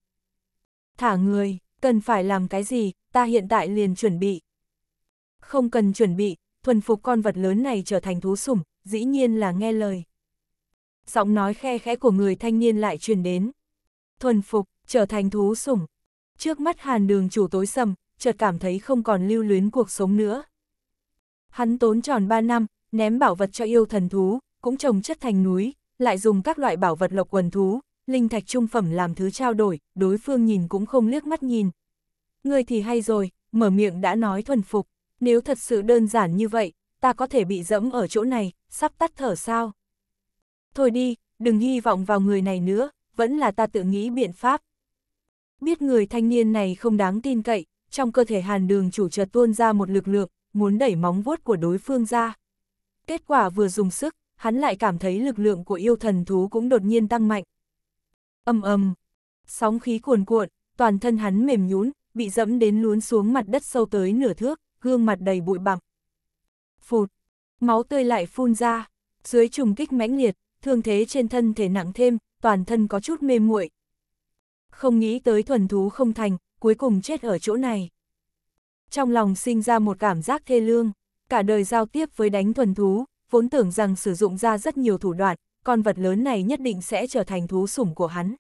Thả người, cần phải làm cái gì, ta hiện tại liền chuẩn bị. Không cần chuẩn bị, thuần phục con vật lớn này trở thành thú sủng, dĩ nhiên là nghe lời giọng nói khe khẽ của người thanh niên lại truyền đến. Thuần phục, trở thành thú sủng. Trước mắt hàn đường chủ tối sầm, chợt cảm thấy không còn lưu luyến cuộc sống nữa. Hắn tốn tròn 3 năm, ném bảo vật cho yêu thần thú, cũng trồng chất thành núi, lại dùng các loại bảo vật lộc quần thú, linh thạch trung phẩm làm thứ trao đổi, đối phương nhìn cũng không liếc mắt nhìn. Người thì hay rồi, mở miệng đã nói thuần phục, nếu thật sự đơn giản như vậy, ta có thể bị dẫm ở chỗ này, sắp tắt thở sao? thôi đi, đừng hy vọng vào người này nữa, vẫn là ta tự nghĩ biện pháp. Biết người thanh niên này không đáng tin cậy, trong cơ thể hàn đường chủ chợt tuôn ra một lực lượng, muốn đẩy móng vuốt của đối phương ra. Kết quả vừa dùng sức, hắn lại cảm thấy lực lượng của yêu thần thú cũng đột nhiên tăng mạnh. Âm âm, sóng khí cuồn cuộn, toàn thân hắn mềm nhún, bị dẫm đến lún xuống mặt đất sâu tới nửa thước, gương mặt đầy bụi bặm. Phụt, máu tươi lại phun ra, dưới trùng kích mãnh liệt, thương thế trên thân thể nặng thêm, toàn thân có chút mê muội. Không nghĩ tới thuần thú không thành, cuối cùng chết ở chỗ này. Trong lòng sinh ra một cảm giác thê lương, cả đời giao tiếp với đánh thuần thú, vốn tưởng rằng sử dụng ra rất nhiều thủ đoạn, con vật lớn này nhất định sẽ trở thành thú sủng của hắn.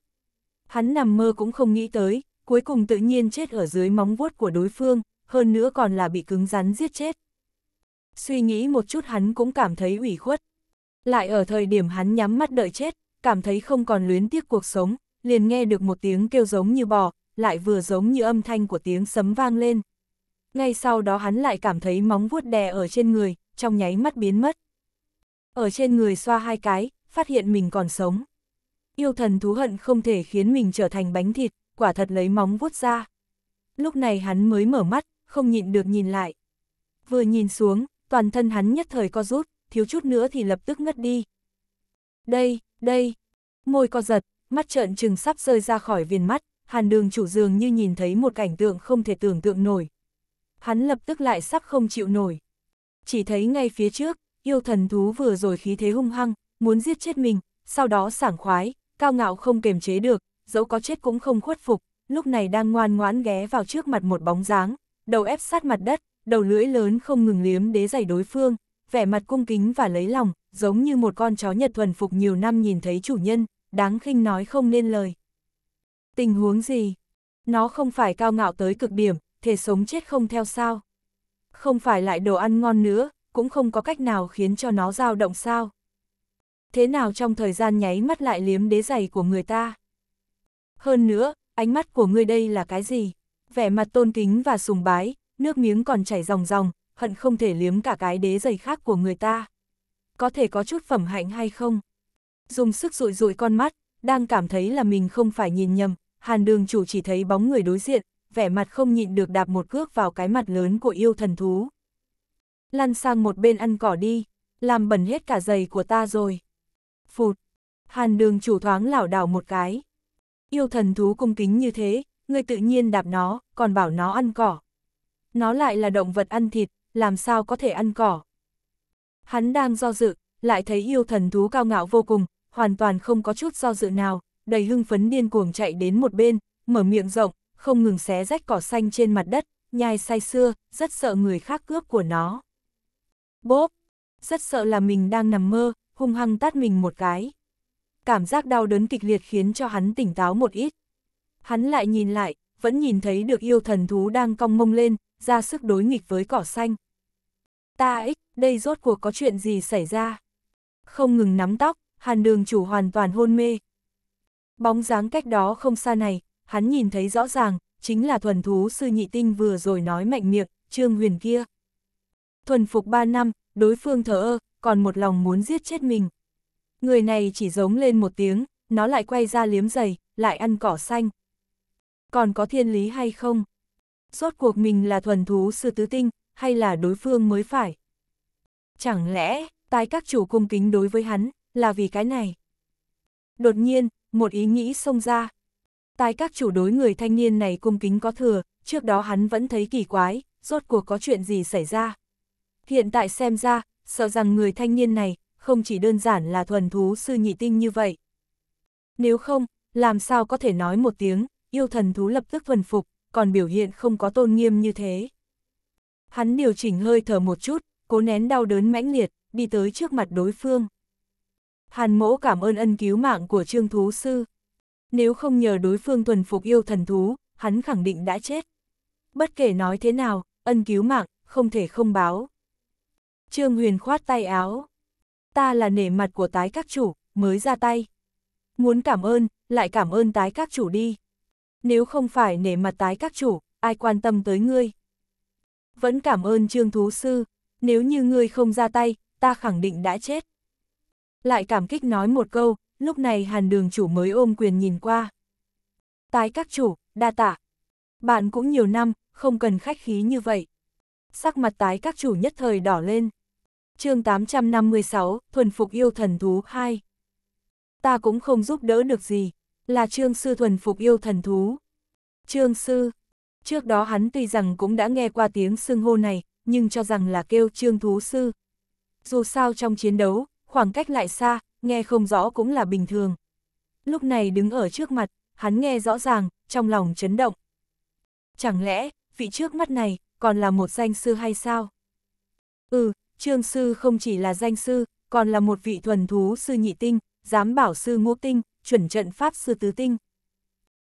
Hắn nằm mơ cũng không nghĩ tới, cuối cùng tự nhiên chết ở dưới móng vuốt của đối phương, hơn nữa còn là bị cứng rắn giết chết. Suy nghĩ một chút hắn cũng cảm thấy ủy khuất lại ở thời điểm hắn nhắm mắt đợi chết, cảm thấy không còn luyến tiếc cuộc sống, liền nghe được một tiếng kêu giống như bò, lại vừa giống như âm thanh của tiếng sấm vang lên. Ngay sau đó hắn lại cảm thấy móng vuốt đè ở trên người, trong nháy mắt biến mất. Ở trên người xoa hai cái, phát hiện mình còn sống. Yêu thần thú hận không thể khiến mình trở thành bánh thịt, quả thật lấy móng vuốt ra. Lúc này hắn mới mở mắt, không nhịn được nhìn lại. Vừa nhìn xuống, toàn thân hắn nhất thời co rút, thiếu chút nữa thì lập tức ngất đi. Đây, đây, môi co giật, mắt trợn trừng sắp rơi ra khỏi viền mắt, hàn đường chủ dường như nhìn thấy một cảnh tượng không thể tưởng tượng nổi. Hắn lập tức lại sắp không chịu nổi. Chỉ thấy ngay phía trước, yêu thần thú vừa rồi khí thế hung hăng, muốn giết chết mình, sau đó sảng khoái, cao ngạo không kềm chế được, dẫu có chết cũng không khuất phục, lúc này đang ngoan ngoãn ghé vào trước mặt một bóng dáng, đầu ép sát mặt đất, đầu lưỡi lớn không ngừng liếm đế giày đối phương, vẻ mặt cung kính và lấy lòng, giống như một con chó Nhật thuần phục nhiều năm nhìn thấy chủ nhân, đáng khinh nói không nên lời. Tình huống gì? Nó không phải cao ngạo tới cực điểm, thể sống chết không theo sao. Không phải lại đồ ăn ngon nữa, cũng không có cách nào khiến cho nó dao động sao. Thế nào trong thời gian nháy mắt lại liếm đế giày của người ta? Hơn nữa, ánh mắt của ngươi đây là cái gì? Vẻ mặt tôn kính và sùng bái, nước miếng còn chảy ròng ròng, hận không thể liếm cả cái đế giày khác của người ta. Có thể có chút phẩm hạnh hay không? Dùng sức rụi rụi con mắt, đang cảm thấy là mình không phải nhìn nhầm, hàn đường chủ chỉ thấy bóng người đối diện, vẻ mặt không nhịn được đạp một cước vào cái mặt lớn của yêu thần thú. Lăn sang một bên ăn cỏ đi, làm bẩn hết cả giày của ta rồi. Phụt, hàn đường chủ thoáng lảo đảo một cái. Yêu thần thú cung kính như thế, người tự nhiên đạp nó, còn bảo nó ăn cỏ. Nó lại là động vật ăn thịt, làm sao có thể ăn cỏ. Hắn đang do dự, lại thấy yêu thần thú cao ngạo vô cùng, hoàn toàn không có chút do dự nào, đầy hưng phấn điên cuồng chạy đến một bên, mở miệng rộng, không ngừng xé rách cỏ xanh trên mặt đất, nhai say xưa, rất sợ người khác cướp của nó. Bốp! Rất sợ là mình đang nằm mơ, hung hăng tát mình một cái. Cảm giác đau đớn kịch liệt khiến cho hắn tỉnh táo một ít. Hắn lại nhìn lại, vẫn nhìn thấy được yêu thần thú đang cong mông lên, ra sức đối nghịch với cỏ xanh ta ích, đây rốt cuộc có chuyện gì xảy ra? Không ngừng nắm tóc, hàn đường chủ hoàn toàn hôn mê. Bóng dáng cách đó không xa này, hắn nhìn thấy rõ ràng, chính là thuần thú sư nhị tinh vừa rồi nói mạnh miệng, trương huyền kia. Thuần phục ba năm, đối phương thờ ơ, còn một lòng muốn giết chết mình. Người này chỉ giống lên một tiếng, nó lại quay ra liếm giày, lại ăn cỏ xanh. Còn có thiên lý hay không? Rốt cuộc mình là thuần thú sư tứ tinh, hay là đối phương mới phải? Chẳng lẽ, tái các chủ cung kính đối với hắn, là vì cái này? Đột nhiên, một ý nghĩ xông ra. Tái các chủ đối người thanh niên này cung kính có thừa, trước đó hắn vẫn thấy kỳ quái, rốt cuộc có chuyện gì xảy ra. Hiện tại xem ra, sợ rằng người thanh niên này, không chỉ đơn giản là thuần thú sư nhị tinh như vậy. Nếu không, làm sao có thể nói một tiếng, yêu thần thú lập tức thuần phục, còn biểu hiện không có tôn nghiêm như thế. Hắn điều chỉnh hơi thở một chút, cố nén đau đớn mãnh liệt, đi tới trước mặt đối phương. Hàn mỗ cảm ơn ân cứu mạng của trương thú sư. Nếu không nhờ đối phương thuần phục yêu thần thú, hắn khẳng định đã chết. Bất kể nói thế nào, ân cứu mạng, không thể không báo. Trương Huyền khoát tay áo. Ta là nể mặt của tái các chủ, mới ra tay. Muốn cảm ơn, lại cảm ơn tái các chủ đi. Nếu không phải nể mặt tái các chủ, ai quan tâm tới ngươi vẫn cảm ơn Trương Thú Sư, nếu như ngươi không ra tay, ta khẳng định đã chết. Lại cảm kích nói một câu, lúc này hàn đường chủ mới ôm quyền nhìn qua. Tái các chủ, đa tạ. Bạn cũng nhiều năm, không cần khách khí như vậy. Sắc mặt tái các chủ nhất thời đỏ lên. chương 856, thuần phục yêu thần thú 2. Ta cũng không giúp đỡ được gì, là trương sư thuần phục yêu thần thú. Trương sư, Trước đó hắn tuy rằng cũng đã nghe qua tiếng xưng hô này, nhưng cho rằng là kêu trương thú sư. Dù sao trong chiến đấu, khoảng cách lại xa, nghe không rõ cũng là bình thường. Lúc này đứng ở trước mặt, hắn nghe rõ ràng, trong lòng chấn động. Chẳng lẽ, vị trước mắt này, còn là một danh sư hay sao? Ừ, trương sư không chỉ là danh sư, còn là một vị thuần thú sư nhị tinh, giám bảo sư ngũ tinh, chuẩn trận pháp sư tứ tinh.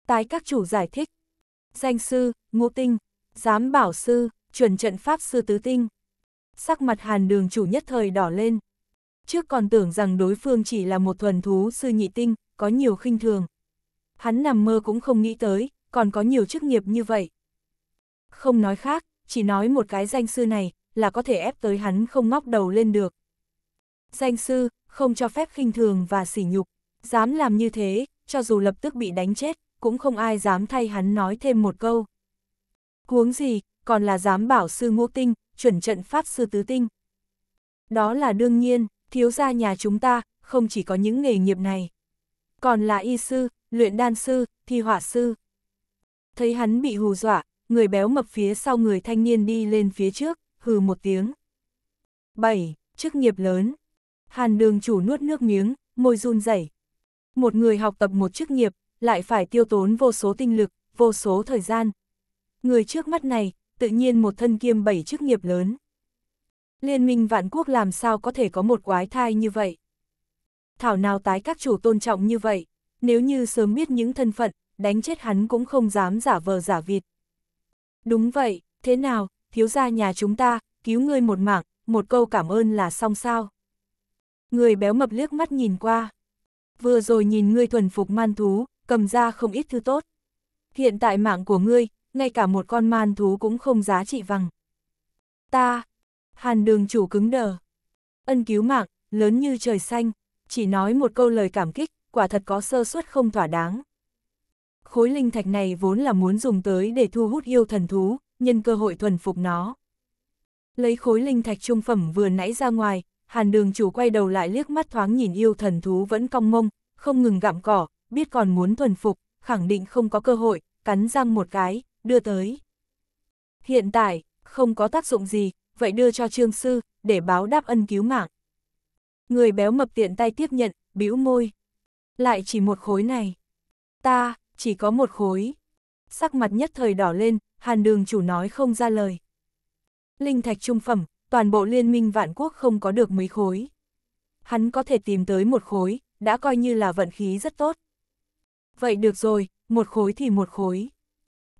Tái các chủ giải thích. Danh sư, ngũ tinh, giám bảo sư, chuẩn trận pháp sư tứ tinh. Sắc mặt hàn đường chủ nhất thời đỏ lên. Trước còn tưởng rằng đối phương chỉ là một thuần thú sư nhị tinh, có nhiều khinh thường. Hắn nằm mơ cũng không nghĩ tới, còn có nhiều chức nghiệp như vậy. Không nói khác, chỉ nói một cái danh sư này, là có thể ép tới hắn không ngóc đầu lên được. Danh sư, không cho phép khinh thường và sỉ nhục, dám làm như thế, cho dù lập tức bị đánh chết, cũng không ai dám thay hắn nói thêm một câu. Huống gì, còn là dám bảo sư ngũ tinh, chuẩn trận pháp sư tứ tinh. Đó là đương nhiên, thiếu gia nhà chúng ta, không chỉ có những nghề nghiệp này. Còn là y sư, luyện đan sư, thi hỏa sư. Thấy hắn bị hù dọa, người béo mập phía sau người thanh niên đi lên phía trước, hừ một tiếng. 7. Chức nghiệp lớn Hàn đường chủ nuốt nước miếng, môi run rẩy. Một người học tập một chức nghiệp, lại phải tiêu tốn vô số tinh lực, vô số thời gian, người trước mắt này, tự nhiên một thân kiêm bảy chức nghiệp lớn. Liên minh vạn quốc làm sao có thể có một quái thai như vậy? Thảo nào tái các chủ tôn trọng như vậy, nếu như sớm biết những thân phận, đánh chết hắn cũng không dám giả vờ giả vịt. Đúng vậy, thế nào, thiếu gia nhà chúng ta, cứu ngươi một mạng, một câu cảm ơn là xong sao? Người béo mập liếc mắt nhìn qua. Vừa rồi nhìn ngươi thuần phục man thú, cầm ra không ít thứ tốt. Hiện tại mạng của ngươi, ngay cả một con man thú cũng không giá trị bằng Ta, hàn đường chủ cứng đờ. Ân cứu mạng, lớn như trời xanh, chỉ nói một câu lời cảm kích, quả thật có sơ suất không thỏa đáng. Khối linh thạch này vốn là muốn dùng tới để thu hút yêu thần thú, nhân cơ hội thuần phục nó. Lấy khối linh thạch trung phẩm vừa nãy ra ngoài, hàn đường chủ quay đầu lại liếc mắt thoáng nhìn yêu thần thú vẫn cong mông, không ngừng gặm cỏ, biết còn muốn thuần phục, khẳng định không có cơ hội, cắn răng một cái, đưa tới. Hiện tại, không có tác dụng gì, vậy đưa cho trương sư, để báo đáp ân cứu mạng. Người béo mập tiện tay tiếp nhận, bĩu môi. Lại chỉ một khối này. Ta, chỉ có một khối. Sắc mặt nhất thời đỏ lên, hàn đường chủ nói không ra lời. Linh thạch trung phẩm, toàn bộ liên minh vạn quốc không có được mấy khối. Hắn có thể tìm tới một khối, đã coi như là vận khí rất tốt. Vậy được rồi, một khối thì một khối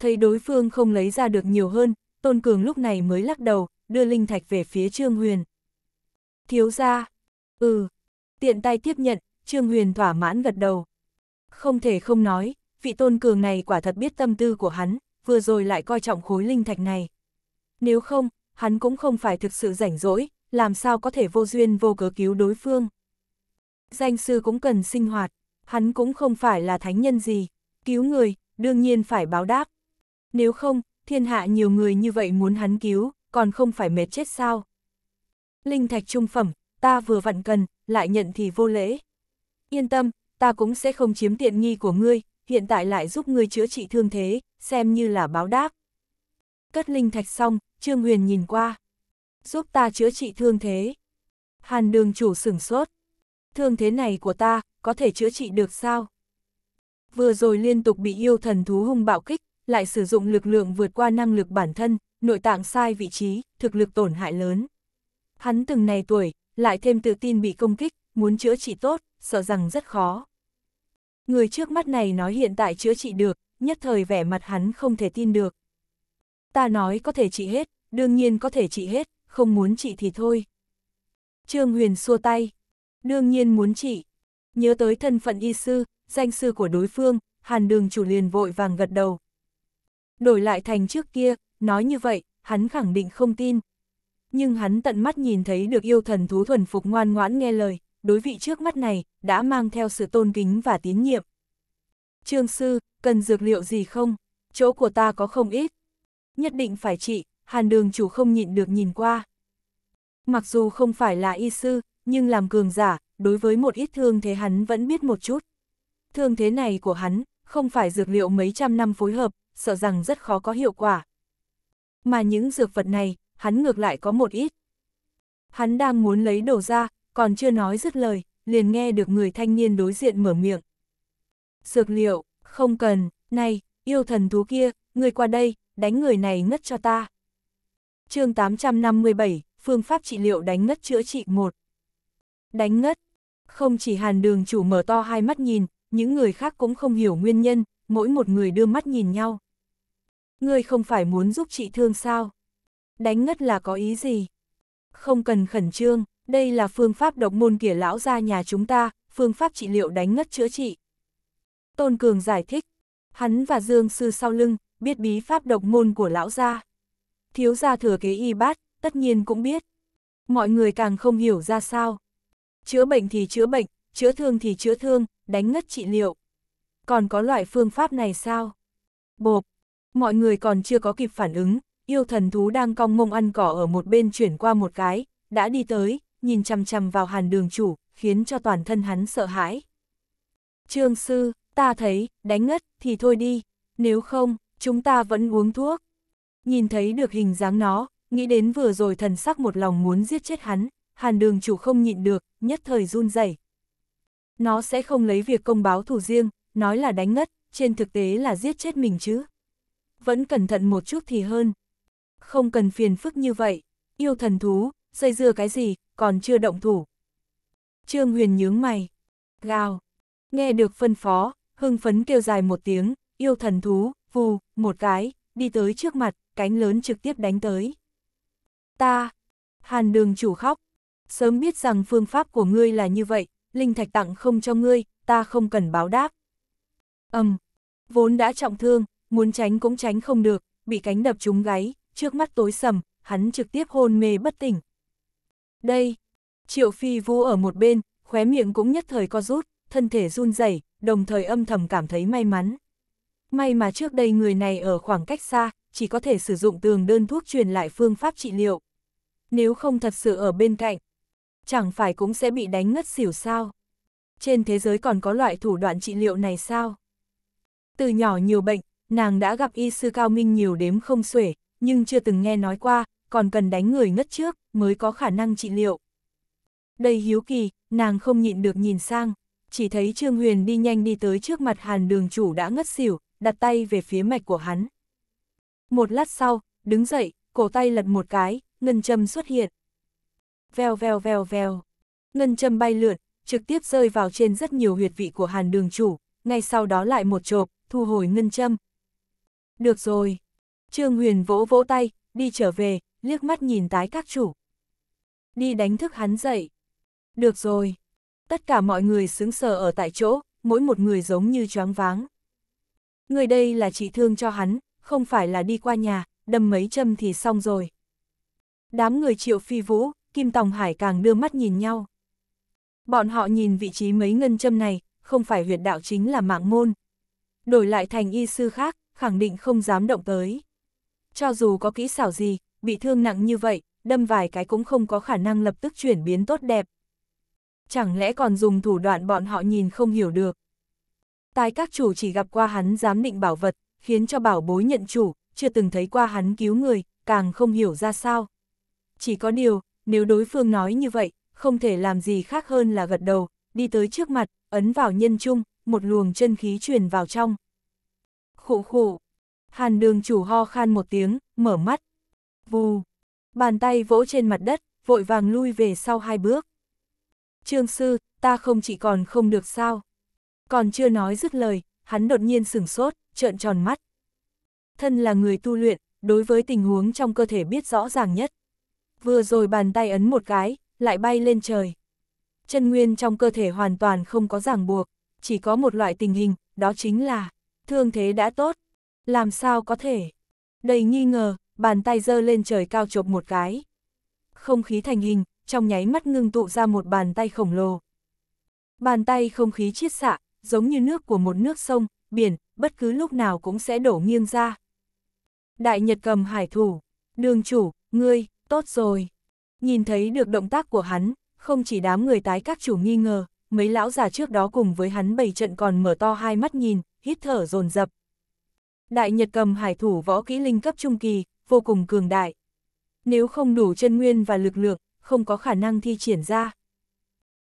thấy đối phương không lấy ra được nhiều hơn, Tôn Cường lúc này mới lắc đầu, đưa linh thạch về phía Trương Huyền. Thiếu ra, ừ, tiện tay tiếp nhận, Trương Huyền thỏa mãn gật đầu. Không thể không nói, vị Tôn Cường này quả thật biết tâm tư của hắn, vừa rồi lại coi trọng khối linh thạch này. Nếu không, hắn cũng không phải thực sự rảnh rỗi, làm sao có thể vô duyên vô cớ cứu đối phương. Danh sư cũng cần sinh hoạt, hắn cũng không phải là thánh nhân gì, cứu người, đương nhiên phải báo đáp nếu không, thiên hạ nhiều người như vậy muốn hắn cứu, còn không phải mệt chết sao. Linh thạch trung phẩm, ta vừa vặn cần, lại nhận thì vô lễ. Yên tâm, ta cũng sẽ không chiếm tiện nghi của ngươi, hiện tại lại giúp ngươi chữa trị thương thế, xem như là báo đáp. Cất linh thạch xong, Trương Huyền nhìn qua. Giúp ta chữa trị thương thế. Hàn đường chủ sửng sốt. Thương thế này của ta, có thể chữa trị được sao? Vừa rồi liên tục bị yêu thần thú hung bạo kích, lại sử dụng lực lượng vượt qua năng lực bản thân, nội tạng sai vị trí, thực lực tổn hại lớn. Hắn từng này tuổi, lại thêm tự tin bị công kích, muốn chữa trị tốt, sợ rằng rất khó. Người trước mắt này nói hiện tại chữa trị được, nhất thời vẻ mặt hắn không thể tin được. Ta nói có thể trị hết, đương nhiên có thể trị hết, không muốn trị thì thôi. Trương Huyền xua tay, đương nhiên muốn trị. Nhớ tới thân phận y sư, danh sư của đối phương, hàn đường chủ liền vội vàng gật đầu, đổi lại thành trước kia, nói như vậy, hắn khẳng định không tin. Nhưng hắn tận mắt nhìn thấy được yêu thần thú thuần phục ngoan ngoãn nghe lời, đối vị trước mắt này, đã mang theo sự tôn kính và tín nhiệm. Trương sư, cần dược liệu gì không? Chỗ của ta có không ít. Nhất định phải trị, hàn đường chủ không nhịn được nhìn qua. Mặc dù không phải là y sư, nhưng làm cường giả, đối với một ít thương thế hắn vẫn biết một chút. Thương thế này của hắn, không phải dược liệu mấy trăm năm phối hợp, sợ rằng rất khó có hiệu quả. Mà những dược vật này, hắn ngược lại có một ít. Hắn đang muốn lấy đồ ra, còn chưa nói dứt lời, liền nghe được người thanh niên đối diện mở miệng. Dược liệu, không cần, này, yêu thần thú kia, người qua đây, đánh người này ngất cho ta. chương 857, phương pháp trị liệu đánh ngất chữa trị một Đánh ngất, không chỉ hàn đường chủ mở to hai mắt nhìn, những người khác cũng không hiểu nguyên nhân, mỗi một người đưa mắt nhìn nhau. Ngươi không phải muốn giúp chị thương sao? Đánh ngất là có ý gì? Không cần khẩn trương, đây là phương pháp độc môn kìa lão gia nhà chúng ta, phương pháp trị liệu đánh ngất chữa trị. Tôn Cường giải thích, hắn và Dương Sư sau lưng, biết bí pháp độc môn của lão gia. Thiếu gia thừa kế y bát, tất nhiên cũng biết. Mọi người càng không hiểu ra sao. Chữa bệnh thì chữa bệnh, chữa thương thì chữa thương, đánh ngất trị liệu còn có loại phương pháp này sao? Bộp, mọi người còn chưa có kịp phản ứng, yêu thần thú đang cong mông ăn cỏ ở một bên chuyển qua một cái, đã đi tới, nhìn chằm chằm vào hàn đường chủ, khiến cho toàn thân hắn sợ hãi. Trương sư, ta thấy, đánh ngất, thì thôi đi, nếu không, chúng ta vẫn uống thuốc. Nhìn thấy được hình dáng nó, nghĩ đến vừa rồi thần sắc một lòng muốn giết chết hắn, hàn đường chủ không nhịn được, nhất thời run rẩy. Nó sẽ không lấy việc công báo thủ riêng, nói là đánh ngất, trên thực tế là giết chết mình chứ. Vẫn cẩn thận một chút thì hơn. Không cần phiền phức như vậy, yêu thần thú, dây dưa cái gì, còn chưa động thủ. Trương Huyền nhướng mày, gào, nghe được phân phó, hưng phấn kêu dài một tiếng, yêu thần thú, vù, một cái, đi tới trước mặt, cánh lớn trực tiếp đánh tới. Ta, hàn đường chủ khóc, sớm biết rằng phương pháp của ngươi là như vậy, linh thạch tặng không cho ngươi, ta không cần báo đáp. Âm, vốn đã trọng thương, muốn tránh cũng tránh không được, bị cánh đập trúng gáy, trước mắt tối sầm, hắn trực tiếp hôn mê bất tỉnh. Đây, Triệu Phi Vũ ở một bên, khóe miệng cũng nhất thời co rút, thân thể run rẩy, đồng thời âm thầm cảm thấy may mắn. May mà trước đây người này ở khoảng cách xa, chỉ có thể sử dụng tường đơn thuốc truyền lại phương pháp trị liệu. Nếu không thật sự ở bên cạnh, chẳng phải cũng sẽ bị đánh ngất xỉu sao? Trên thế giới còn có loại thủ đoạn trị liệu này sao? Từ nhỏ nhiều bệnh, nàng đã gặp y sư cao minh nhiều đếm không xuể, nhưng chưa từng nghe nói qua, còn cần đánh người ngất trước mới có khả năng trị liệu. đây hiếu kỳ, nàng không nhịn được nhìn sang, chỉ thấy Trương Huyền đi nhanh đi tới trước mặt hàn đường chủ đã ngất xỉu, đặt tay về phía mạch của hắn. Một lát sau, đứng dậy, cổ tay lật một cái, ngân châm xuất hiện. Vèo vèo vèo vèo, ngân châm bay lượn, trực tiếp rơi vào trên rất nhiều huyệt vị của hàn đường chủ, ngay sau đó lại một chộp, thu hồi ngân châm. Được rồi. Trương Huyền vỗ vỗ tay, đi trở về, liếc mắt nhìn tái các chủ. Đi đánh thức hắn dậy. Được rồi. Tất cả mọi người xứng sờ ở tại chỗ, mỗi một người giống như choáng váng. Người đây là trị thương cho hắn, không phải là đi qua nhà, đâm mấy châm thì xong rồi. Đám người triệu phi vũ, Kim Tòng Hải càng đưa mắt nhìn nhau. Bọn họ nhìn vị trí mấy ngân châm này, không phải huyệt đạo chính là mạng môn. Đổi lại thành y sư khác, khẳng định không dám động tới. Cho dù có kỹ xảo gì, bị thương nặng như vậy, đâm vài cái cũng không có khả năng lập tức chuyển biến tốt đẹp. Chẳng lẽ còn dùng thủ đoạn bọn họ nhìn không hiểu được. Tài các chủ chỉ gặp qua hắn dám định bảo vật, khiến cho bảo bối nhận chủ, chưa từng thấy qua hắn cứu người, càng không hiểu ra sao. Chỉ có điều, nếu đối phương nói như vậy, không thể làm gì khác hơn là gật đầu, đi tới trước mặt, ấn vào nhân trung, một luồng chân khí truyền vào trong. Khụ khụ. Hàn đường chủ ho khan một tiếng, mở mắt. Vù. Bàn tay vỗ trên mặt đất, vội vàng lui về sau hai bước. Trương sư, ta không chỉ còn không được sao. Còn chưa nói dứt lời, hắn đột nhiên sửng sốt, trợn tròn mắt. Thân là người tu luyện, đối với tình huống trong cơ thể biết rõ ràng nhất. Vừa rồi bàn tay ấn một cái, lại bay lên trời chân nguyên trong cơ thể hoàn toàn không có ràng buộc, chỉ có một loại tình hình, đó chính là, thương thế đã tốt, làm sao có thể. Đầy nghi ngờ, bàn tay giơ lên trời cao chộp một cái. Không khí thành hình, trong nháy mắt ngưng tụ ra một bàn tay khổng lồ. Bàn tay không khí chiết xạ, giống như nước của một nước sông, biển, bất cứ lúc nào cũng sẽ đổ nghiêng ra. Đại Nhật cầm hải thủ, đường chủ, ngươi, tốt rồi. Nhìn thấy được động tác của hắn, không chỉ đám người tái các chủ nghi ngờ, mấy lão già trước đó cùng với hắn bày trận còn mở to hai mắt nhìn, hít thở dồn dập. Đại Nhật cầm hải thủ võ kỹ linh cấp trung kỳ, vô cùng cường đại. Nếu không đủ chân nguyên và lực lượng, không có khả năng thi triển ra.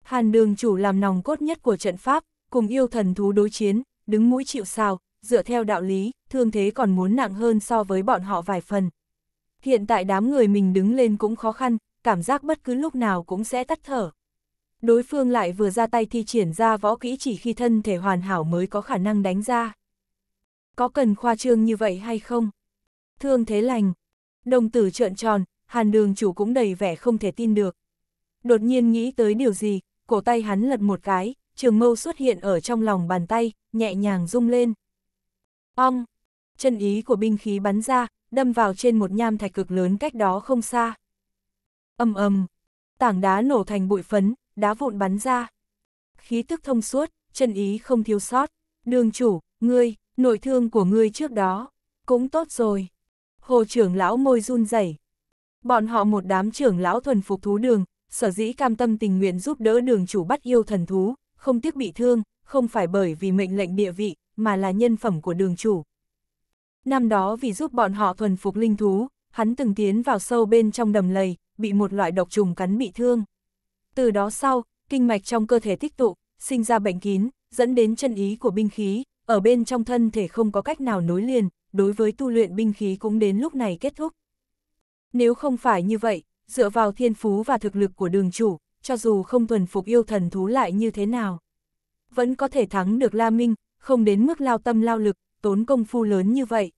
Hàn đường chủ làm nòng cốt nhất của trận pháp, cùng yêu thần thú đối chiến, đứng mũi chịu sào dựa theo đạo lý, thương thế còn muốn nặng hơn so với bọn họ vài phần. Hiện tại đám người mình đứng lên cũng khó khăn, cảm giác bất cứ lúc nào cũng sẽ tắt thở. Đối phương lại vừa ra tay thi triển ra võ kỹ chỉ khi thân thể hoàn hảo mới có khả năng đánh ra. Có cần khoa trương như vậy hay không? Thương thế lành. Đồng tử trợn tròn, hàn đường chủ cũng đầy vẻ không thể tin được. Đột nhiên nghĩ tới điều gì, cổ tay hắn lật một cái, trường mâu xuất hiện ở trong lòng bàn tay, nhẹ nhàng rung lên. Ong! Chân ý của binh khí bắn ra, đâm vào trên một nham thạch cực lớn cách đó không xa. Âm âm, tảng đá nổ thành bụi phấn, đá vụn bắn ra. Khí tức thông suốt, chân ý không thiếu sót. Đường chủ, ngươi, nội thương của ngươi trước đó, cũng tốt rồi. Hồ trưởng lão môi run rẩy. Bọn họ một đám trưởng lão thuần phục thú đường, sở dĩ cam tâm tình nguyện giúp đỡ đường chủ bắt yêu thần thú, không tiếc bị thương, không phải bởi vì mệnh lệnh địa vị, mà là nhân phẩm của đường chủ. Năm đó vì giúp bọn họ thuần phục linh thú, hắn từng tiến vào sâu bên trong đầm lầy, bị một loại độc trùng cắn bị thương. Từ đó sau, kinh mạch trong cơ thể tích tụ, sinh ra bệnh kín, dẫn đến chân ý của binh khí, ở bên trong thân thể không có cách nào nối liền, đối với tu luyện binh khí cũng đến lúc này kết thúc. Nếu không phải như vậy, dựa vào thiên phú và thực lực của đường chủ, cho dù không thuần phục yêu thần thú lại như thế nào, vẫn có thể thắng được La Minh, không đến mức lao tâm lao lực, tốn công phu lớn như vậy.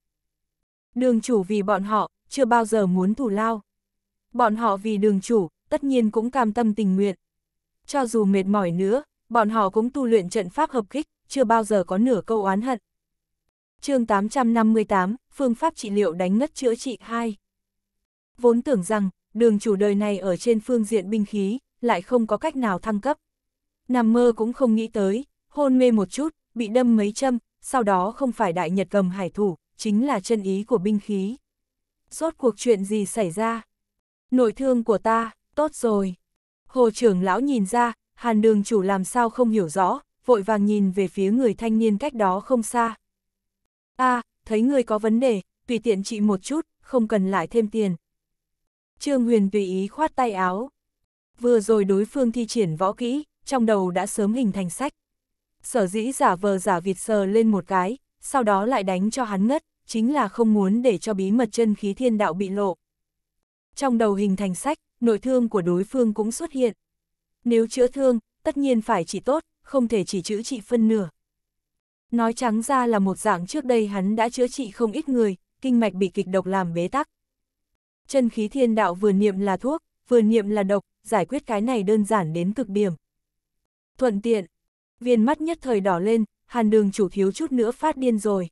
Đường chủ vì bọn họ, chưa bao giờ muốn thù lao bọn họ vì đường chủ, tất nhiên cũng cam tâm tình nguyện. Cho dù mệt mỏi nữa, bọn họ cũng tu luyện trận pháp hợp kích, chưa bao giờ có nửa câu oán hận. chương 858, Phương pháp trị liệu đánh ngất chữa trị 2 Vốn tưởng rằng, đường chủ đời này ở trên phương diện binh khí, lại không có cách nào thăng cấp. Nằm mơ cũng không nghĩ tới, hôn mê một chút, bị đâm mấy châm, sau đó không phải đại nhật cầm hải thủ, chính là chân ý của binh khí. Rốt cuộc chuyện gì xảy ra? nội thương của ta, tốt rồi. Hồ trưởng lão nhìn ra, hàn đường chủ làm sao không hiểu rõ, vội vàng nhìn về phía người thanh niên cách đó không xa. a à, thấy người có vấn đề, tùy tiện trị một chút, không cần lại thêm tiền. Trương Huyền tùy ý khoát tay áo. Vừa rồi đối phương thi triển võ kỹ, trong đầu đã sớm hình thành sách. Sở dĩ giả vờ giả Việt sờ lên một cái, sau đó lại đánh cho hắn ngất, chính là không muốn để cho bí mật chân khí thiên đạo bị lộ trong đầu hình thành sách, nội thương của đối phương cũng xuất hiện. Nếu chữa thương, tất nhiên phải chỉ tốt, không thể chỉ chữa trị phân nửa. Nói trắng ra là một dạng trước đây hắn đã chữa trị không ít người, kinh mạch bị kịch độc làm bế tắc. Chân khí thiên đạo vừa niệm là thuốc, vừa niệm là độc, giải quyết cái này đơn giản đến cực điểm. Thuận tiện, viên mắt nhất thời đỏ lên, hàn đường chủ thiếu chút nữa phát điên rồi.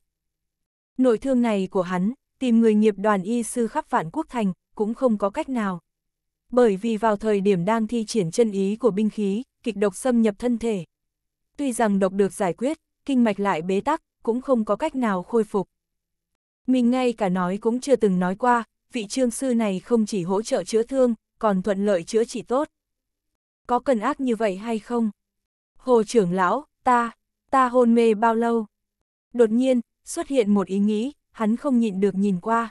Nội thương này của hắn, tìm người nghiệp đoàn y sư khắp vạn quốc thành, cũng không có cách nào. Bởi vì vào thời điểm đang thi triển chân ý của binh khí, kịch độc xâm nhập thân thể. Tuy rằng độc được giải quyết, kinh mạch lại bế tắc, cũng không có cách nào khôi phục. Mình ngay cả nói cũng chưa từng nói qua, vị trương sư này không chỉ hỗ trợ chữa thương, còn thuận lợi chữa trị tốt. Có cần ác như vậy hay không? Hồ trưởng lão, ta, ta hôn mê bao lâu? Đột nhiên, xuất hiện một ý nghĩ, hắn không nhịn được nhìn qua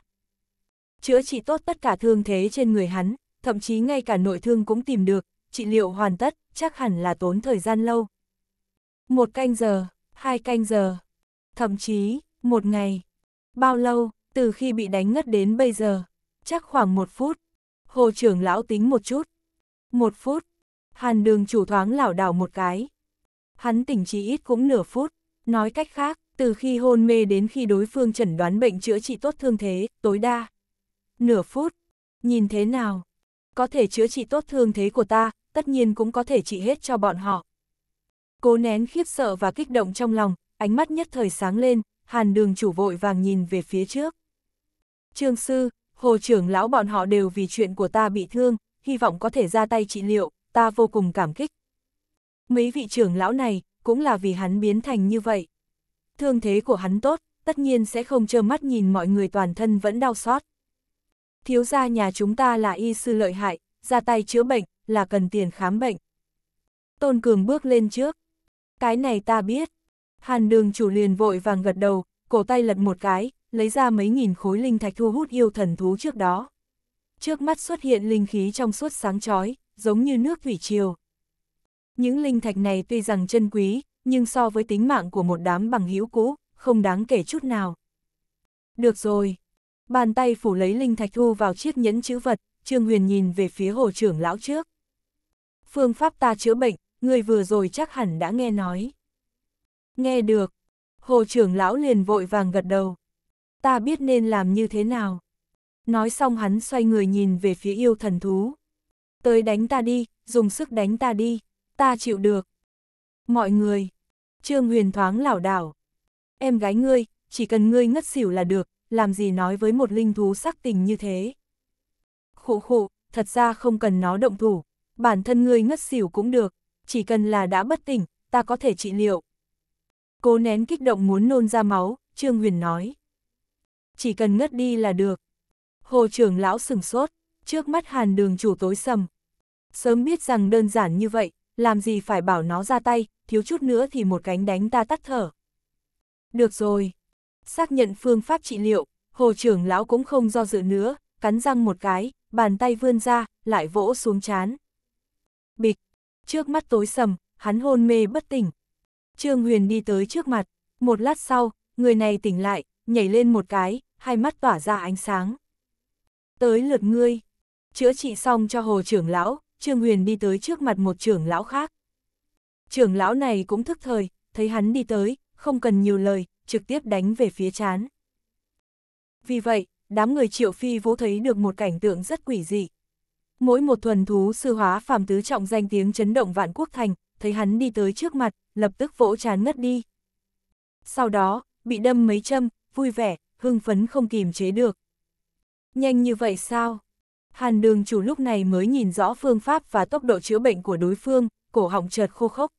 chữa trị tốt tất cả thương thế trên người hắn, thậm chí ngay cả nội thương cũng tìm được, trị liệu hoàn tất, chắc hẳn là tốn thời gian lâu. Một canh giờ, hai canh giờ, thậm chí, một ngày. Bao lâu, từ khi bị đánh ngất đến bây giờ? Chắc khoảng một phút. Hồ trưởng lão tính một chút. Một phút. Hàn đường chủ thoáng lảo đảo một cái. Hắn tỉnh chỉ ít cũng nửa phút. Nói cách khác, từ khi hôn mê đến khi đối phương chẩn đoán bệnh chữa trị tốt thương thế, tối đa Nửa phút, nhìn thế nào? Có thể chữa trị tốt thương thế của ta, tất nhiên cũng có thể trị hết cho bọn họ. Cố nén khiếp sợ và kích động trong lòng, ánh mắt nhất thời sáng lên, hàn đường chủ vội vàng nhìn về phía trước. Trương sư, hồ trưởng lão bọn họ đều vì chuyện của ta bị thương, hy vọng có thể ra tay trị liệu, ta vô cùng cảm kích. Mấy vị trưởng lão này, cũng là vì hắn biến thành như vậy. Thương thế của hắn tốt, tất nhiên sẽ không trơ mắt nhìn mọi người toàn thân vẫn đau xót. Thiếu gia nhà chúng ta là y sư lợi hại, ra tay chữa bệnh, là cần tiền khám bệnh. Tôn Cường bước lên trước. Cái này ta biết. Hàn đường chủ liền vội vàng gật đầu, cổ tay lật một cái, lấy ra mấy nghìn khối linh thạch thu hút yêu thần thú trước đó. Trước mắt xuất hiện linh khí trong suốt sáng chói, giống như nước thủy triều. Những linh thạch này tuy rằng chân quý, nhưng so với tính mạng của một đám bằng hữu cũ, không đáng kể chút nào. Được rồi, Bàn tay phủ lấy linh thạch thu vào chiếc nhẫn chữ vật, Trương Huyền nhìn về phía hồ trưởng lão trước. Phương pháp ta chữa bệnh, người vừa rồi chắc hẳn đã nghe nói. Nghe được. Hồ trưởng lão liền vội vàng gật đầu. Ta biết nên làm như thế nào. Nói xong hắn xoay người nhìn về phía yêu thần thú. Tới đánh ta đi, dùng sức đánh ta đi, ta chịu được. Mọi người. Trương Huyền thoáng lảo đảo. Em gái ngươi, chỉ cần ngươi ngất xỉu là được, làm gì nói với một linh thú sắc tình như thế. Khụ khụ, thật ra không cần nó động thủ, bản thân ngươi ngất xỉu cũng được, chỉ cần là đã bất tỉnh, ta có thể trị liệu. Cố nén kích động muốn nôn ra máu, Trương Huyền nói. Chỉ cần ngất đi là được. Hồ trưởng lão sừng sốt, trước mắt hàn đường chủ tối sầm. Sớm biết rằng đơn giản như vậy, làm gì phải bảo nó ra tay, thiếu chút nữa thì một cánh đánh ta tắt thở. Được rồi, xác nhận phương pháp trị liệu, hồ trưởng lão cũng không do dự nữa, cắn răng một cái, bàn tay vươn ra, lại vỗ xuống chán. Bịch, trước mắt tối sầm, hắn hôn mê bất tỉnh. Trương Huyền đi tới trước mặt, một lát sau, người này tỉnh lại, nhảy lên một cái, hai mắt tỏa ra ánh sáng. Tới lượt ngươi, chữa trị xong cho hồ trưởng lão, Trương Huyền đi tới trước mặt một trưởng lão khác. Trưởng lão này cũng thức thời, thấy hắn đi tới, không cần nhiều lời, trực tiếp đánh về phía chán. Vì vậy, đám người triệu phi vũ thấy được một cảnh tượng rất quỷ dị. Mỗi một thuần thú sư hóa phàm tứ trọng danh tiếng chấn động vạn quốc thành, thấy hắn đi tới trước mặt, lập tức vỗ chán ngất đi. Sau đó, bị đâm mấy châm, vui vẻ, hưng phấn không kìm chế được. Nhanh như vậy sao? Hàn đường chủ lúc này mới nhìn rõ phương pháp và tốc độ chữa bệnh của đối phương, cổ họng chợt khô khốc.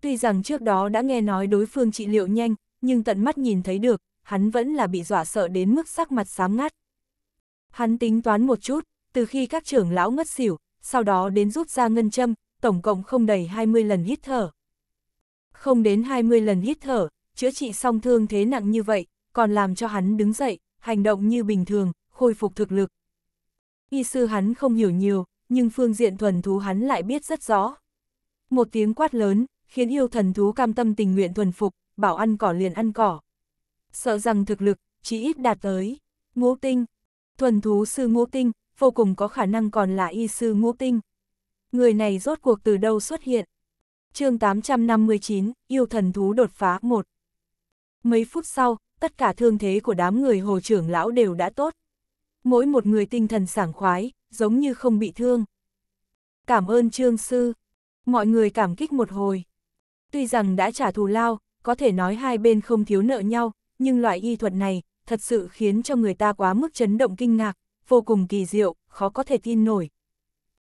Tuy rằng trước đó đã nghe nói đối phương trị liệu nhanh, nhưng tận mắt nhìn thấy được, hắn vẫn là bị dọa sợ đến mức sắc mặt xám ngắt. Hắn tính toán một chút, từ khi các trưởng lão ngất xỉu, sau đó đến rút ra ngân châm, tổng cộng không đầy 20 lần hít thở. Không đến 20 lần hít thở, chữa trị xong thương thế nặng như vậy, còn làm cho hắn đứng dậy, hành động như bình thường, khôi phục thực lực. Y sư hắn không hiểu nhiều, nhưng phương diện thuần thú hắn lại biết rất rõ. Một tiếng quát lớn, khiến yêu thần thú cam tâm tình nguyện thuần phục, bảo ăn cỏ liền ăn cỏ. Sợ rằng thực lực, chỉ ít đạt tới. Ngũ tinh, thuần thú sư ngũ tinh, vô cùng có khả năng còn là y sư ngũ tinh. Người này rốt cuộc từ đâu xuất hiện? chương 859, yêu thần thú đột phá 1. Mấy phút sau, tất cả thương thế của đám người hồ trưởng lão đều đã tốt. Mỗi một người tinh thần sảng khoái, giống như không bị thương. Cảm ơn trương sư. Mọi người cảm kích một hồi. Tuy rằng đã trả thù lao, có thể nói hai bên không thiếu nợ nhau, nhưng loại y thuật này thật sự khiến cho người ta quá mức chấn động kinh ngạc, vô cùng kỳ diệu, khó có thể tin nổi.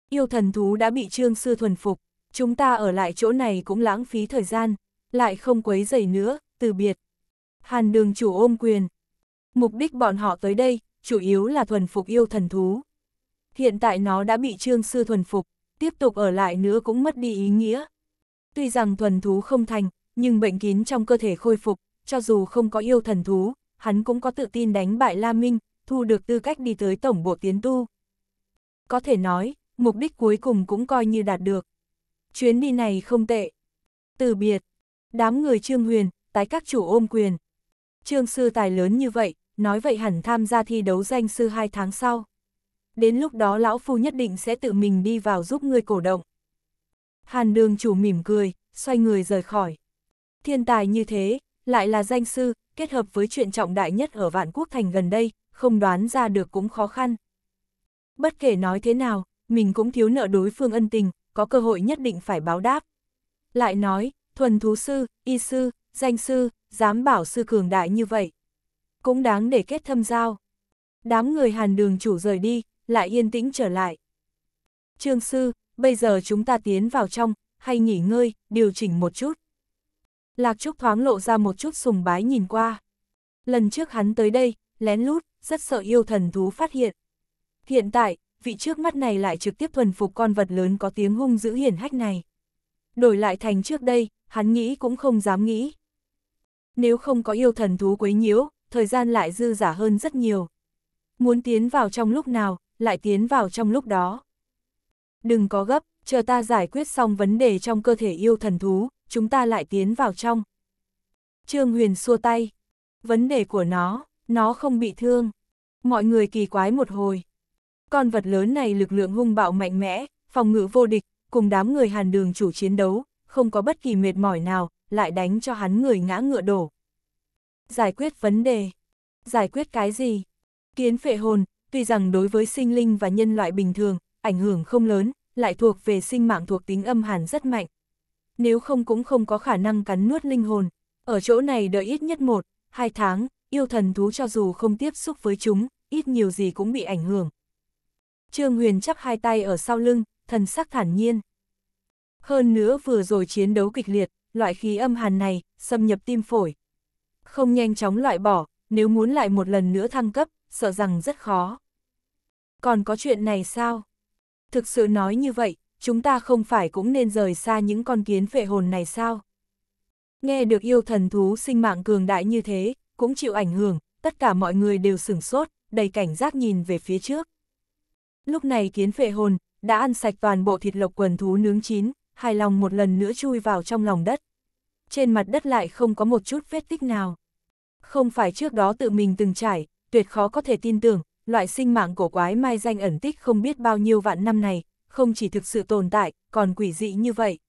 Yêu thần thú đã bị Trương Sư thuần phục, chúng ta ở lại chỗ này cũng lãng phí thời gian, lại không quấy rầy nữa, từ biệt. Hàn đường chủ ôm quyền. Mục đích bọn họ tới đây, chủ yếu là thuần phục yêu thần thú. Hiện tại nó đã bị Trương Sư thuần phục, tiếp tục ở lại nữa cũng mất đi ý nghĩa. Tuy rằng thuần thú không thành, nhưng bệnh kín trong cơ thể khôi phục, cho dù không có yêu thần thú, hắn cũng có tự tin đánh bại La Minh, thu được tư cách đi tới tổng bộ tiến tu. Có thể nói, mục đích cuối cùng cũng coi như đạt được. Chuyến đi này không tệ. Từ biệt, đám người Trương Huyền, tái các chủ ôm quyền. Trương sư tài lớn như vậy, nói vậy hẳn tham gia thi đấu danh sư hai tháng sau. Đến lúc đó lão phu nhất định sẽ tự mình đi vào giúp ngươi cổ động. Hàn đường chủ mỉm cười, xoay người rời khỏi. Thiên tài như thế, lại là danh sư, kết hợp với chuyện trọng đại nhất ở Vạn Quốc Thành gần đây, không đoán ra được cũng khó khăn. Bất kể nói thế nào, mình cũng thiếu nợ đối phương ân tình, có cơ hội nhất định phải báo đáp. Lại nói, thuần thú sư, y sư, danh sư, dám bảo sư cường đại như vậy. Cũng đáng để kết thâm giao. Đám người hàn đường chủ rời đi, lại yên tĩnh trở lại. Trương sư, bây giờ chúng ta tiến vào trong, hay nghỉ ngơi, điều chỉnh một chút. Lạc Trúc thoáng lộ ra một chút sùng bái nhìn qua. Lần trước hắn tới đây, lén lút, rất sợ yêu thần thú phát hiện. Hiện tại, vị trước mắt này lại trực tiếp thuần phục con vật lớn có tiếng hung dữ hiển hách này. Đổi lại thành trước đây, hắn nghĩ cũng không dám nghĩ. Nếu không có yêu thần thú quấy nhiễu, thời gian lại dư giả hơn rất nhiều. Muốn tiến vào trong lúc nào, lại tiến vào trong lúc đó. Đừng có gấp, chờ ta giải quyết xong vấn đề trong cơ thể yêu thần thú, chúng ta lại tiến vào trong. Trương Huyền xua tay. Vấn đề của nó, nó không bị thương. Mọi người kỳ quái một hồi. Con vật lớn này lực lượng hung bạo mạnh mẽ, phòng ngự vô địch, cùng đám người hàn đường chủ chiến đấu, không có bất kỳ mệt mỏi nào, lại đánh cho hắn người ngã ngựa đổ. Giải quyết vấn đề. Giải quyết cái gì? Kiến phệ hồn, tuy rằng đối với sinh linh và nhân loại bình thường, ảnh hưởng không lớn, lại thuộc về sinh mạng thuộc tính âm hàn rất mạnh, nếu không cũng không có khả năng cắn nuốt linh hồn. Ở chỗ này đợi ít nhất một, hai tháng, yêu thần thú cho dù không tiếp xúc với chúng, ít nhiều gì cũng bị ảnh hưởng. Trương Huyền chắp hai tay ở sau lưng, thần sắc thản nhiên. Hơn nữa vừa rồi chiến đấu kịch liệt, loại khí âm hàn này, xâm nhập tim phổi. Không nhanh chóng loại bỏ, nếu muốn lại một lần nữa thăng cấp, sợ rằng rất khó. Còn có chuyện này sao? Thực sự nói như vậy, chúng ta không phải cũng nên rời xa những con kiến phệ hồn này sao? Nghe được yêu thần thú sinh mạng cường đại như thế, cũng chịu ảnh hưởng, tất cả mọi người đều sửng sốt, đầy cảnh giác nhìn về phía trước. Lúc này kiến phệ hồn, đã ăn sạch toàn bộ thịt lộc quần thú nướng chín, hài lòng một lần nữa chui vào trong lòng đất. Trên mặt đất lại không có một chút vết tích nào. Không phải trước đó tự mình từng trải, tuyệt khó có thể tin tưởng, loại sinh mạng cổ quái mai danh ẩn tích không biết bao nhiêu vạn năm này, không chỉ thực sự tồn tại, còn quỷ dị như vậy.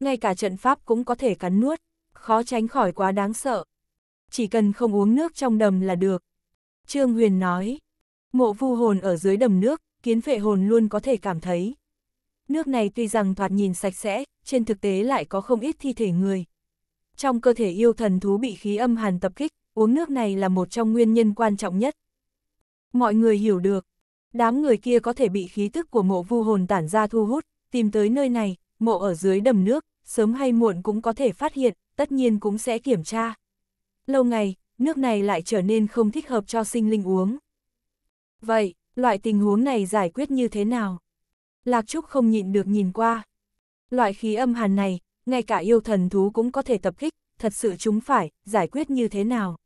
Ngay cả trận pháp cũng có thể cắn nuốt, khó tránh khỏi quá đáng sợ. Chỉ cần không uống nước trong đầm là được. Trương Huyền nói, mộ vu hồn ở dưới đầm nước, kiến phệ hồn luôn có thể cảm thấy. Nước này tuy rằng thoạt nhìn sạch sẽ, trên thực tế lại có không ít thi thể người. Trong cơ thể yêu thần thú bị khí âm hàn tập kích, uống nước này là một trong nguyên nhân quan trọng nhất. Mọi người hiểu được, Đám người kia có thể bị khí tức của mộ vu hồn tản ra thu hút, tìm tới nơi này, mộ ở dưới đầm nước, sớm hay muộn cũng có thể phát hiện, tất nhiên cũng sẽ kiểm tra. Lâu ngày, nước này lại trở nên không thích hợp cho sinh linh uống. Vậy, loại tình huống này giải quyết như thế nào? Lạc Trúc không nhịn được nhìn qua. Loại khí âm hàn này, ngay cả yêu thần thú cũng có thể tập kích, thật sự chúng phải, giải quyết như thế nào?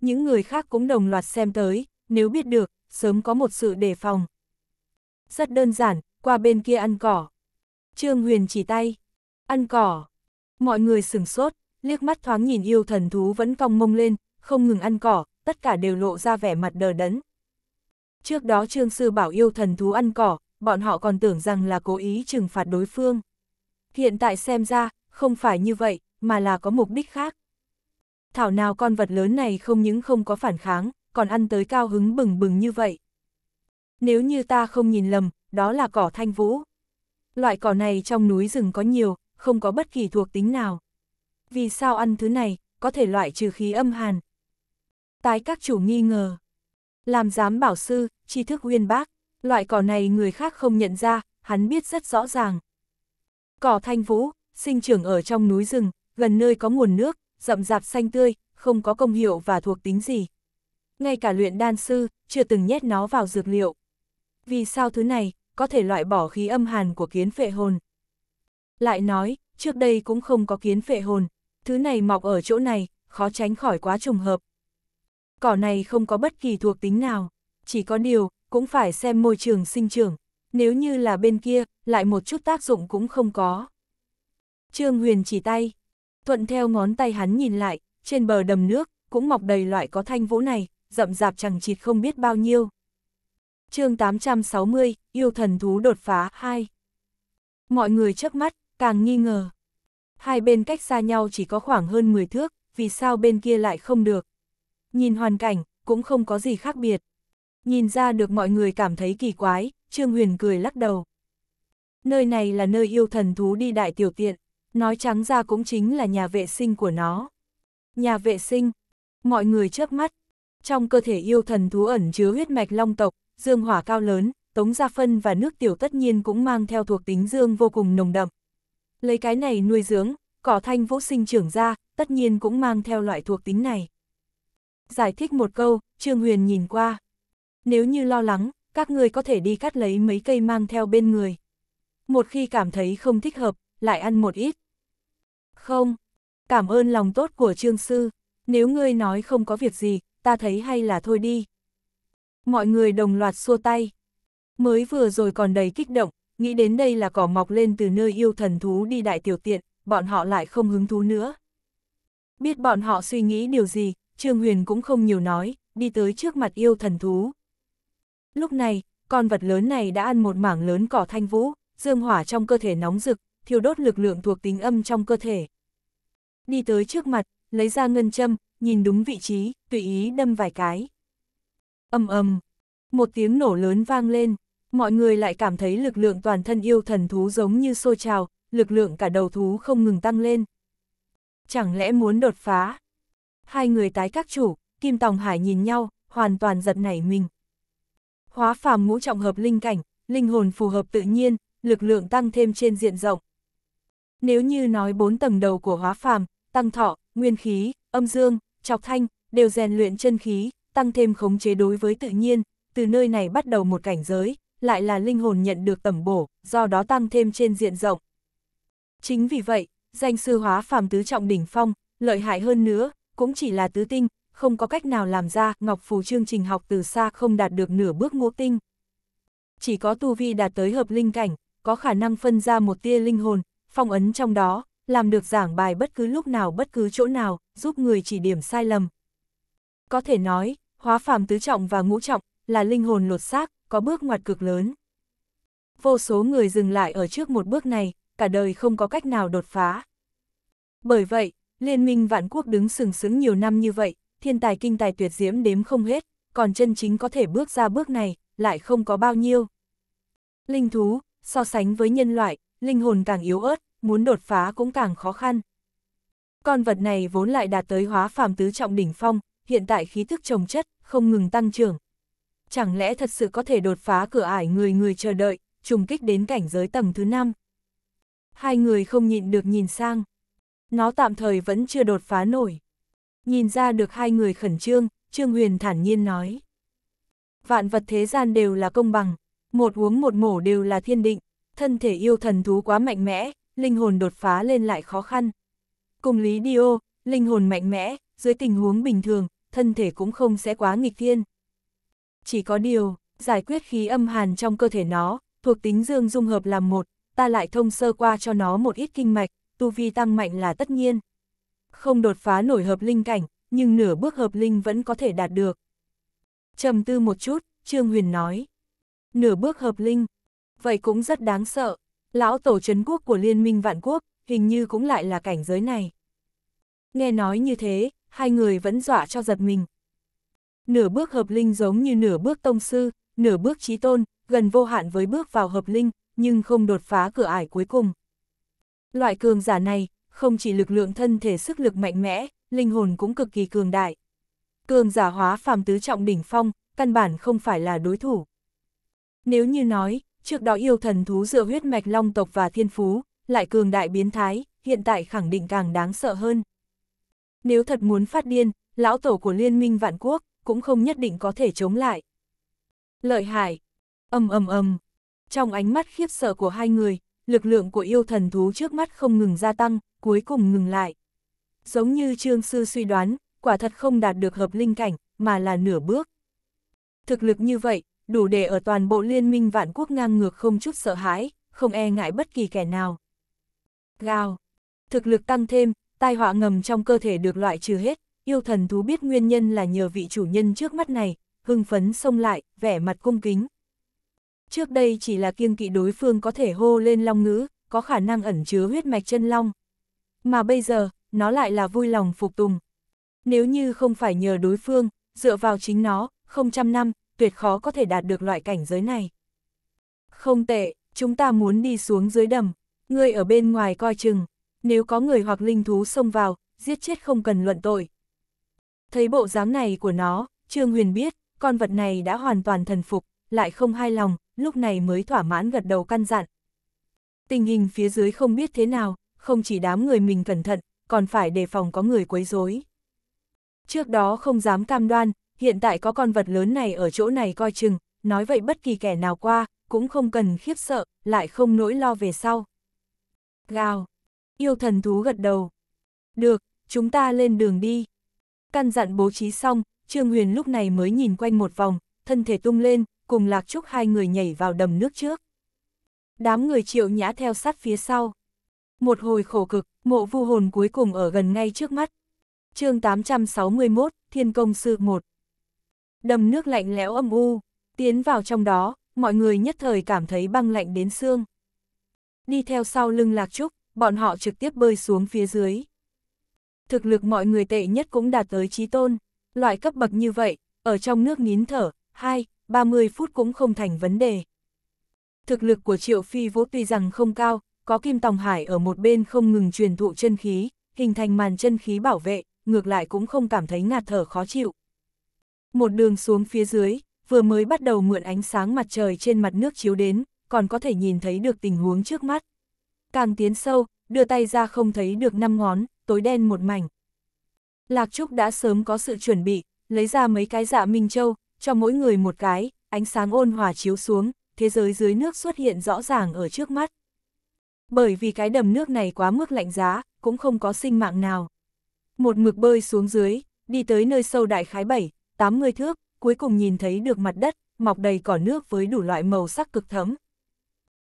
Những người khác cũng đồng loạt xem tới, nếu biết được, sớm có một sự đề phòng. Rất đơn giản, qua bên kia ăn cỏ. Trương Huyền chỉ tay. Ăn cỏ. Mọi người sửng sốt, liếc mắt thoáng nhìn yêu thần thú vẫn cong mông lên, không ngừng ăn cỏ, tất cả đều lộ ra vẻ mặt đờ đẫn. Trước đó Trương Sư bảo yêu thần thú ăn cỏ, bọn họ còn tưởng rằng là cố ý trừng phạt đối phương. Hiện tại xem ra, không phải như vậy, mà là có mục đích khác. Thảo nào con vật lớn này không những không có phản kháng, còn ăn tới cao hứng bừng bừng như vậy. Nếu như ta không nhìn lầm, đó là cỏ thanh vũ. Loại cỏ này trong núi rừng có nhiều, không có bất kỳ thuộc tính nào. Vì sao ăn thứ này, có thể loại trừ khí âm hàn. Tái các chủ nghi ngờ. Làm giám bảo sư, tri thức uyên bác, loại cỏ này người khác không nhận ra, hắn biết rất rõ ràng. Cỏ thanh vũ, sinh trưởng ở trong núi rừng, gần nơi có nguồn nước, rậm rạp xanh tươi, không có công hiệu và thuộc tính gì ngay cả luyện đan sư, chưa từng nhét nó vào dược liệu. Vì sao thứ này, có thể loại bỏ khí âm hàn của kiến phệ hồn? Lại nói, trước đây cũng không có kiến phệ hồn, thứ này mọc ở chỗ này, khó tránh khỏi quá trùng hợp. Cỏ này không có bất kỳ thuộc tính nào, chỉ có điều, cũng phải xem môi trường sinh trưởng, nếu như là bên kia, lại một chút tác dụng cũng không có. Trương Huyền chỉ tay, thuận theo ngón tay hắn nhìn lại, trên bờ đầm nước, cũng mọc đầy loại có thanh vũ này, rậm rạp chẳng chịt không biết bao nhiêu. chương 860, yêu thần thú đột phá 2. Mọi người trước mắt, càng nghi ngờ. Hai bên cách xa nhau chỉ có khoảng hơn 10 thước, vì sao bên kia lại không được. Nhìn hoàn cảnh, cũng không có gì khác biệt. Nhìn ra được mọi người cảm thấy kỳ quái, Trương Huyền cười lắc đầu. Nơi này là nơi yêu thần thú đi đại tiểu tiện, nói trắng ra cũng chính là nhà vệ sinh của nó. Nhà vệ sinh, mọi người trước mắt, trong cơ thể yêu thần thú ẩn chứa huyết mạch long tộc, dương hỏa cao lớn, tống gia phân và nước tiểu tất nhiên cũng mang theo thuộc tính dương vô cùng nồng đậm. Lấy cái này nuôi dưỡng, cỏ thanh vũ sinh trưởng ra, tất nhiên cũng mang theo loại thuộc tính này. Giải thích một câu, Trương Huyền nhìn qua. Nếu như lo lắng, các người có thể đi cắt lấy mấy cây mang theo bên người. Một khi cảm thấy không thích hợp, lại ăn một ít. Không, cảm ơn lòng tốt của Trương Sư. Nếu ngươi nói không có việc gì, ta thấy hay là thôi đi. Mọi người đồng loạt xua tay. Mới vừa rồi còn đầy kích động, nghĩ đến đây là cỏ mọc lên từ nơi yêu thần thú đi đại tiểu tiện, bọn họ lại không hứng thú nữa. Biết bọn họ suy nghĩ điều gì, Trương Huyền cũng không nhiều nói, đi tới trước mặt yêu thần thú. Lúc này, con vật lớn này đã ăn một mảng lớn cỏ thanh vũ, dương hỏa trong cơ thể nóng rực, thiêu đốt lực lượng thuộc tính âm trong cơ thể. Đi tới trước mặt, lấy ra ngân châm, nhìn đúng vị trí, tùy ý đâm vài cái. Âm âm, một tiếng nổ lớn vang lên, mọi người lại cảm thấy lực lượng toàn thân yêu thần thú giống như sôi trào, lực lượng cả đầu thú không ngừng tăng lên. Chẳng lẽ muốn đột phá? Hai người tái các chủ, Kim Tòng Hải nhìn nhau, hoàn toàn giật nảy mình. Hóa phàm ngũ trọng hợp linh cảnh, linh hồn phù hợp tự nhiên, lực lượng tăng thêm trên diện rộng. Nếu như nói bốn tầng đầu của hóa phàm, tăng thọ, nguyên khí, âm dương, chọc thanh, đều rèn luyện chân khí, tăng thêm khống chế đối với tự nhiên, từ nơi này bắt đầu một cảnh giới, lại là linh hồn nhận được tẩm bổ, do đó tăng thêm trên diện rộng. Chính vì vậy, danh sư hóa phàm tứ trọng đỉnh phong, lợi hại hơn nữa, cũng chỉ là tứ tinh, không có cách nào làm ra, Ngọc Phù chương trình học từ xa không đạt được nửa bước ngũ tinh. Chỉ có tu vi đạt tới hợp linh cảnh, có khả năng phân ra một tia linh hồn, phong ấn trong đó, làm được giảng bài bất cứ lúc nào bất cứ chỗ nào, giúp người chỉ điểm sai lầm. Có thể nói, hóa phàm tứ trọng và ngũ trọng là linh hồn lột xác, có bước ngoặt cực lớn. Vô số người dừng lại ở trước một bước này, cả đời không có cách nào đột phá. Bởi vậy, Liên minh vạn quốc đứng sừng sững nhiều năm như vậy, thiên tài kinh tài tuyệt diễm đếm không hết, còn chân chính có thể bước ra bước này, lại không có bao nhiêu. Linh thú, so sánh với nhân loại, linh hồn càng yếu ớt, muốn đột phá cũng càng khó khăn. Con vật này vốn lại đạt tới hóa phàm tứ trọng đỉnh phong, hiện tại khí thức trồng chất, không ngừng tăng trưởng. Chẳng lẽ thật sự có thể đột phá cửa ải người người chờ đợi, trùng kích đến cảnh giới tầng thứ 5? Hai người không nhịn được nhìn sang. Nó tạm thời vẫn chưa đột phá nổi. Nhìn ra được hai người khẩn trương, Trương Huyền thản nhiên nói. Vạn vật thế gian đều là công bằng, một uống một mổ đều là thiên định, thân thể yêu thần thú quá mạnh mẽ, linh hồn đột phá lên lại khó khăn. Cùng lý Dio, linh hồn mạnh mẽ, dưới tình huống bình thường, thân thể cũng không sẽ quá nghịch thiên. Chỉ có điều, giải quyết khí âm hàn trong cơ thể nó, thuộc tính dương dung hợp làm một, ta lại thông sơ qua cho nó một ít kinh mạch, tu vi tăng mạnh là tất nhiên. Không đột phá nổi hợp linh cảnh, nhưng nửa bước hợp linh vẫn có thể đạt được. trầm tư một chút, Trương Huyền nói. Nửa bước hợp linh, vậy cũng rất đáng sợ. Lão tổ trấn quốc của Liên minh Vạn Quốc, hình như cũng lại là cảnh giới này. Nghe nói như thế, hai người vẫn dọa cho giật mình. Nửa bước hợp linh giống như nửa bước tông sư, nửa bước trí tôn, gần vô hạn với bước vào hợp linh, nhưng không đột phá cửa ải cuối cùng. Loại cường giả này, không chỉ lực lượng thân thể sức lực mạnh mẽ, linh hồn cũng cực kỳ cường đại. Cường giả hóa phàm tứ trọng đỉnh phong, căn bản không phải là đối thủ. Nếu như nói, Trước đó yêu thần thú dựa huyết mạch long tộc và thiên phú, lại cường đại biến thái, hiện tại khẳng định càng đáng sợ hơn. Nếu thật muốn phát điên, lão tổ của liên minh vạn quốc cũng không nhất định có thể chống lại. Lợi hại, ầm ầm ầm. Trong ánh mắt khiếp sợ của hai người, lực lượng của yêu thần thú trước mắt không ngừng gia tăng, cuối cùng ngừng lại. Giống như Trương Sư suy đoán, quả thật không đạt được hợp linh cảnh, mà là nửa bước. Thực lực như vậy, đủ để ở toàn bộ liên minh vạn quốc ngang ngược không chút sợ hãi, không e ngại bất kỳ kẻ nào. Gào, thực lực tăng thêm, tai họa ngầm trong cơ thể được loại trừ hết, yêu thần thú biết nguyên nhân là nhờ vị chủ nhân trước mắt này, hưng phấn xông lại, vẻ mặt cung kính. Trước đây chỉ là kiêng kỵ đối phương có thể hô lên long ngữ, có khả năng ẩn chứa huyết mạch chân long. Mà bây giờ, nó lại là vui lòng phục tùng. Nếu như không phải nhờ đối phương, dựa vào chính nó, không trăm năm, tuyệt khó có thể đạt được loại cảnh giới này. Không tệ, chúng ta muốn đi xuống dưới đầm, ngươi ở bên ngoài coi chừng, nếu có người hoặc linh thú xông vào, giết chết không cần luận tội. Thấy bộ dáng này của nó, Trương Huyền biết, con vật này đã hoàn toàn thần phục, lại không hài lòng, lúc này mới thỏa mãn gật đầu căn dặn. Tình hình phía dưới không biết thế nào, không chỉ đám người mình cẩn thận, còn phải đề phòng có người quấy rối. Trước đó không dám cam đoan, hiện tại có con vật lớn này ở chỗ này coi chừng, nói vậy bất kỳ kẻ nào qua, cũng không cần khiếp sợ, lại không nỗi lo về sau. Gào! Yêu thần thú gật đầu. Được, chúng ta lên đường đi. Căn dặn bố trí xong, Trương Huyền lúc này mới nhìn quanh một vòng, thân thể tung lên, cùng Lạc Trúc hai người nhảy vào đầm nước trước. Đám người triệu nhã theo sát phía sau. Một hồi khổ cực, mộ vu hồn cuối cùng ở gần ngay trước mắt. chương 861, Thiên Công Sư 1 Đầm nước lạnh lẽo âm u, tiến vào trong đó, mọi người nhất thời cảm thấy băng lạnh đến xương. Đi theo sau lưng Lạc Trúc, bọn họ trực tiếp bơi xuống phía dưới. Thực lực mọi người tệ nhất cũng đạt tới trí tôn, loại cấp bậc như vậy, ở trong nước nín thở, 2, 30 phút cũng không thành vấn đề. Thực lực của Triệu Phi Vũ tuy rằng không cao, có Kim Tòng Hải ở một bên không ngừng truyền thụ chân khí, hình thành màn chân khí bảo vệ, ngược lại cũng không cảm thấy ngạt thở khó chịu. Một đường xuống phía dưới, vừa mới bắt đầu mượn ánh sáng mặt trời trên mặt nước chiếu đến, còn có thể nhìn thấy được tình huống trước mắt. Càng tiến sâu, đưa tay ra không thấy được năm ngón, tối đen một mảnh. Lạc Trúc đã sớm có sự chuẩn bị, lấy ra mấy cái dạ Minh Châu, cho mỗi người một cái, ánh sáng ôn hòa chiếu xuống, thế giới dưới nước xuất hiện rõ ràng ở trước mắt. Bởi vì cái đầm nước này quá mức lạnh giá, cũng không có sinh mạng nào. Một mực bơi xuống dưới, đi tới nơi sâu đại khái 7, 80 thước, cuối cùng nhìn thấy được mặt đất, mọc đầy cỏ nước với đủ loại màu sắc cực thấm.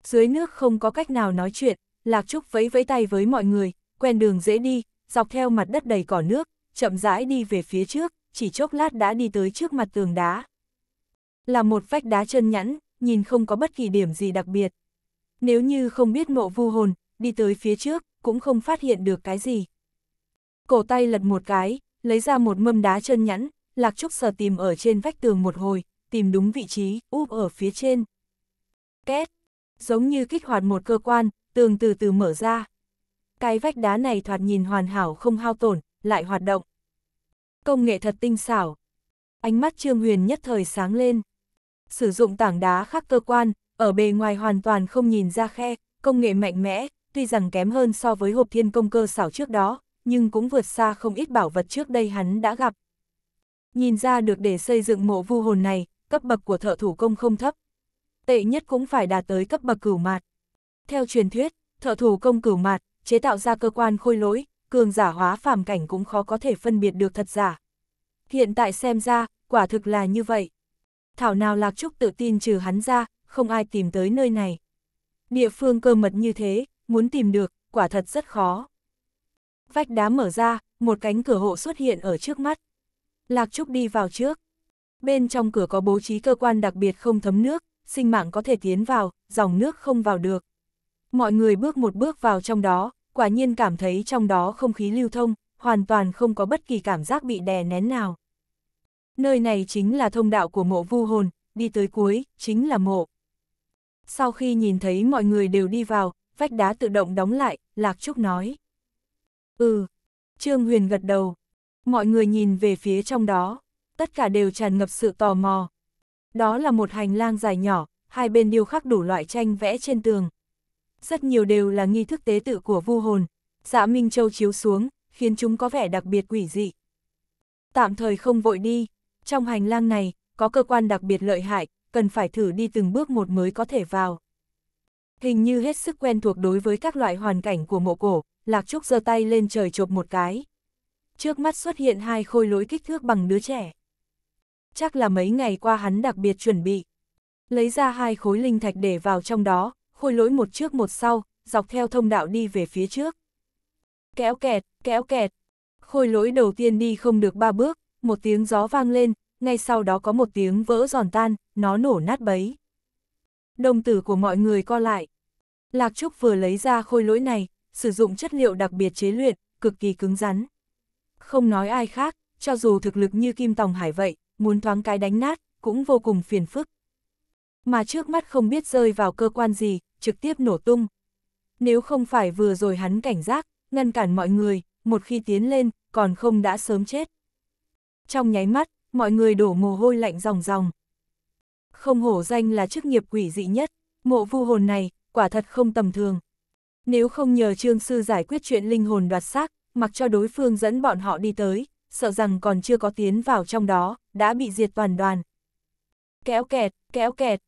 Dưới nước không có cách nào nói chuyện, Lạc Trúc vẫy vẫy tay với mọi người, quen đường dễ đi, dọc theo mặt đất đầy cỏ nước, chậm rãi đi về phía trước, chỉ chốc lát đã đi tới trước mặt tường đá. Là một vách đá chân nhẵn, nhìn không có bất kỳ điểm gì đặc biệt. Nếu như không biết mộ vu hồn, đi tới phía trước, cũng không phát hiện được cái gì. Cổ tay lật một cái, lấy ra một mâm đá chân nhẵn, Lạc Trúc sờ tìm ở trên vách tường một hồi, tìm đúng vị trí, úp ở phía trên. Két, giống như kích hoạt một cơ quan, tường từ từ mở ra. Cái vách đá này thoạt nhìn hoàn hảo không hao tổn, lại hoạt động. Công nghệ thật tinh xảo. Ánh mắt Trương Huyền nhất thời sáng lên. Sử dụng tảng đá khắc cơ quan, ở bề ngoài hoàn toàn không nhìn ra khe, công nghệ mạnh mẽ, tuy rằng kém hơn so với hộp thiên công cơ xảo trước đó, nhưng cũng vượt xa không ít bảo vật trước đây hắn đã gặp, Nhìn ra được để xây dựng mộ vu hồn này, cấp bậc của thợ thủ công không thấp. Tệ nhất cũng phải đạt tới cấp bậc cửu mạt. Theo truyền thuyết, thợ thủ công cửu mạt, chế tạo ra cơ quan khôi lỗi, cường giả hóa phàm cảnh cũng khó có thể phân biệt được thật giả. Hiện tại xem ra, quả thực là như vậy. Thảo nào Lạc Trúc tự tin trừ hắn ra, không ai tìm tới nơi này. Địa phương cơ mật như thế, muốn tìm được, quả thật rất khó. Vách đá mở ra, một cánh cửa hộ xuất hiện ở trước mắt. Lạc Trúc đi vào trước. Bên trong cửa có bố trí cơ quan đặc biệt không thấm nước, sinh mạng có thể tiến vào, dòng nước không vào được. Mọi người bước một bước vào trong đó, quả nhiên cảm thấy trong đó không khí lưu thông, hoàn toàn không có bất kỳ cảm giác bị đè nén nào. Nơi này chính là thông đạo của mộ vu hồn, đi tới cuối, chính là mộ. Sau khi nhìn thấy mọi người đều đi vào, vách đá tự động đóng lại, Lạc Trúc nói. Ừ, Trương Huyền gật đầu, Mọi người nhìn về phía trong đó, tất cả đều tràn ngập sự tò mò. Đó là một hành lang dài nhỏ, hai bên điêu khắc đủ loại tranh vẽ trên tường. Rất nhiều đều là nghi thức tế tự của vu hồn, dạ Minh Châu chiếu xuống, khiến chúng có vẻ đặc biệt quỷ dị. Tạm thời không vội đi, trong hành lang này, có cơ quan đặc biệt lợi hại, cần phải thử đi từng bước một mới có thể vào. Hình như hết sức quen thuộc đối với các loại hoàn cảnh của mộ cổ, Lạc Trúc giơ tay lên trời chộp một cái trước mắt xuất hiện hai khôi lỗi kích thước bằng đứa trẻ. Chắc là mấy ngày qua hắn đặc biệt chuẩn bị. Lấy ra hai khối linh thạch để vào trong đó, khôi lỗi một trước một sau, dọc theo thông đạo đi về phía trước. Kéo kẹt, kéo kẹt. Khôi lỗi đầu tiên đi không được ba bước, một tiếng gió vang lên, ngay sau đó có một tiếng vỡ giòn tan, nó nổ nát bấy. Đồng tử của mọi người co lại. Lạc Trúc vừa lấy ra khôi lỗi này, sử dụng chất liệu đặc biệt chế luyện, cực kỳ cứng rắn. Không nói ai khác, cho dù thực lực như Kim Tòng Hải vậy, muốn thoáng cái đánh nát, cũng vô cùng phiền phức. Mà trước mắt không biết rơi vào cơ quan gì, trực tiếp nổ tung. Nếu không phải vừa rồi hắn cảnh giác, ngăn cản mọi người, một khi tiến lên, còn không đã sớm chết. Trong nháy mắt, mọi người đổ mồ hôi lạnh ròng ròng. Không hổ danh là chức nghiệp quỷ dị nhất, mộ vu hồn này, quả thật không tầm thường. Nếu không nhờ trương sư giải quyết chuyện linh hồn đoạt xác, mặc cho đối phương dẫn bọn họ đi tới, sợ rằng còn chưa có tiến vào trong đó, đã bị diệt toàn đoàn. Kéo kẹt, kéo kẹt.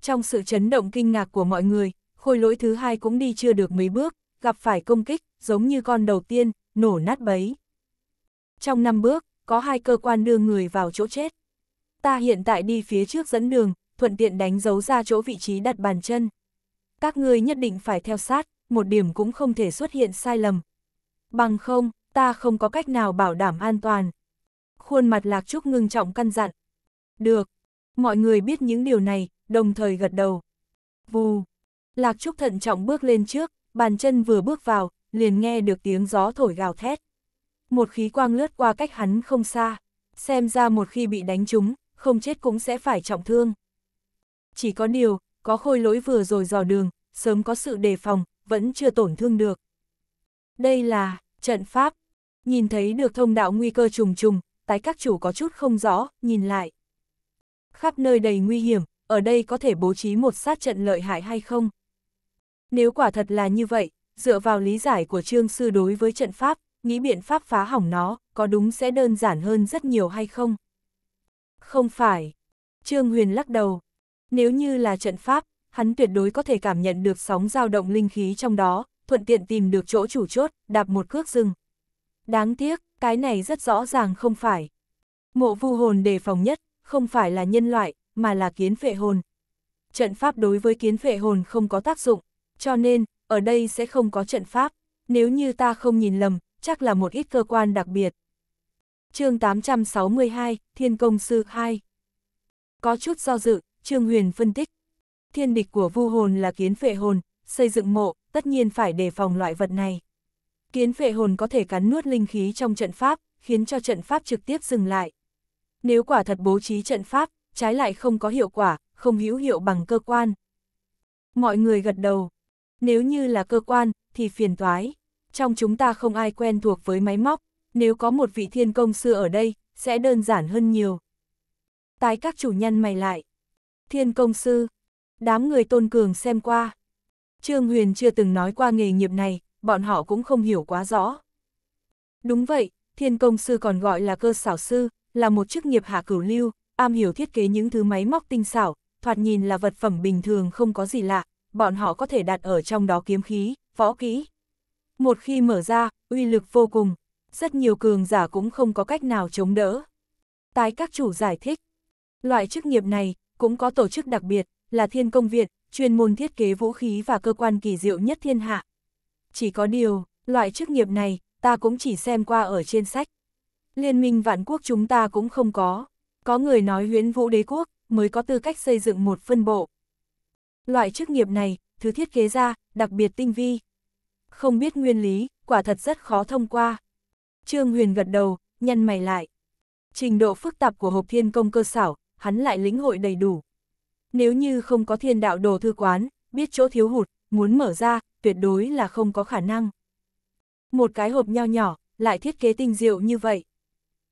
Trong sự chấn động kinh ngạc của mọi người, khôi lỗi thứ hai cũng đi chưa được mấy bước, gặp phải công kích, giống như con đầu tiên, nổ nát bấy. Trong năm bước, có hai cơ quan đưa người vào chỗ chết. Ta hiện tại đi phía trước dẫn đường, thuận tiện đánh dấu ra chỗ vị trí đặt bàn chân. Các ngươi nhất định phải theo sát, một điểm cũng không thể xuất hiện sai lầm, bằng không, ta không có cách nào bảo đảm an toàn. Khuôn mặt Lạc Trúc ngưng trọng căn dặn. Được, mọi người biết những điều này, đồng thời gật đầu. Vù, Lạc Trúc thận trọng bước lên trước, bàn chân vừa bước vào, liền nghe được tiếng gió thổi gào thét. Một khí quang lướt qua cách hắn không xa, xem ra một khi bị đánh trúng, không chết cũng sẽ phải trọng thương. Chỉ có điều, có khôi lỗi vừa rồi dò đường, sớm có sự đề phòng, vẫn chưa tổn thương được đây là trận pháp. Nhìn thấy được thông đạo nguy cơ trùng trùng, tái các chủ có chút không rõ, nhìn lại. Khắp nơi đầy nguy hiểm, ở đây có thể bố trí một sát trận lợi hại hay không? Nếu quả thật là như vậy, dựa vào lý giải của trương sư đối với trận pháp, nghĩ biện pháp phá hỏng nó, có đúng sẽ đơn giản hơn rất nhiều hay không? Không phải. Trương Huyền lắc đầu. Nếu như là trận pháp, hắn tuyệt đối có thể cảm nhận được sóng dao động linh khí trong đó, thuận tiện tìm được chỗ chủ chốt, đạp một cước rừng. Đáng tiếc, cái này rất rõ ràng không phải. Mộ vu hồn đề phòng nhất, không phải là nhân loại, mà là kiến phệ hồn. Trận pháp đối với kiến phệ hồn không có tác dụng, cho nên, ở đây sẽ không có trận pháp. Nếu như ta không nhìn lầm, chắc là một ít cơ quan đặc biệt. chương 862, Thiên Công Sư 2 Có chút do dự, Trương Huyền phân tích. Thiên địch của vu hồn là kiến phệ hồn, xây dựng mộ, tất nhiên phải đề phòng loại vật này. Kiến vệ hồn có thể cắn nuốt linh khí trong trận pháp, khiến cho trận pháp trực tiếp dừng lại. Nếu quả thật bố trí trận pháp, trái lại không có hiệu quả, không hữu hiệu bằng cơ quan. Mọi người gật đầu. Nếu như là cơ quan, thì phiền toái. Trong chúng ta không ai quen thuộc với máy móc, nếu có một vị thiên công sư ở đây, sẽ đơn giản hơn nhiều. Tái các chủ nhân mày lại. Thiên công sư. Đám người tôn cường xem qua. Trương Huyền chưa từng nói qua nghề nghiệp này, bọn họ cũng không hiểu quá rõ. Đúng vậy, thiên công sư còn gọi là cơ xảo sư, là một chức nghiệp hạ cửu lưu, am hiểu thiết kế những thứ máy móc tinh xảo, thoạt nhìn là vật phẩm bình thường không có gì lạ, bọn họ có thể đặt ở trong đó kiếm khí, võ kỹ. Một khi mở ra, uy lực vô cùng, rất nhiều cường giả cũng không có cách nào chống đỡ. Tái các chủ giải thích, loại chức nghiệp này cũng có tổ chức đặc biệt, là thiên công viện, chuyên môn thiết kế vũ khí và cơ quan kỳ diệu nhất thiên hạ. Chỉ có điều, loại chức nghiệp này, ta cũng chỉ xem qua ở trên sách. Liên minh vạn quốc chúng ta cũng không có. Có người nói huyễn vũ đế quốc mới có tư cách xây dựng một phân bộ. Loại chức nghiệp này, thứ thiết kế ra, đặc biệt tinh vi. Không biết nguyên lý, quả thật rất khó thông qua. Trương Huyền gật đầu, nhăn mày lại. Trình độ phức tạp của hộp thiên công cơ xảo, hắn lại lĩnh hội đầy đủ nếu như không có thiên đạo đồ thư quán, biết chỗ thiếu hụt, muốn mở ra, tuyệt đối là không có khả năng. Một cái hộp nho nhỏ, lại thiết kế tinh diệu như vậy.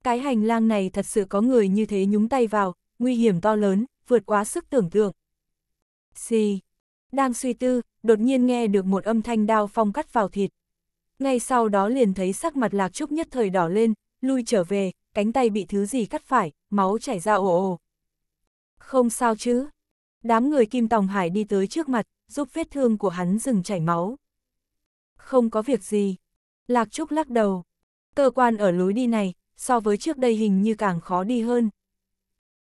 Cái hành lang này thật sự có người như thế nhúng tay vào, nguy hiểm to lớn, vượt quá sức tưởng tượng. Xì. Đang suy tư, đột nhiên nghe được một âm thanh đao phong cắt vào thịt. Ngay sau đó liền thấy sắc mặt lạc trúc nhất thời đỏ lên, lui trở về, cánh tay bị thứ gì cắt phải, máu chảy ra ồ ồ. Không sao chứ, Đám người Kim Tòng Hải đi tới trước mặt, giúp vết thương của hắn dừng chảy máu. Không có việc gì. Lạc Trúc lắc đầu. Cơ quan ở lối đi này, so với trước đây hình như càng khó đi hơn.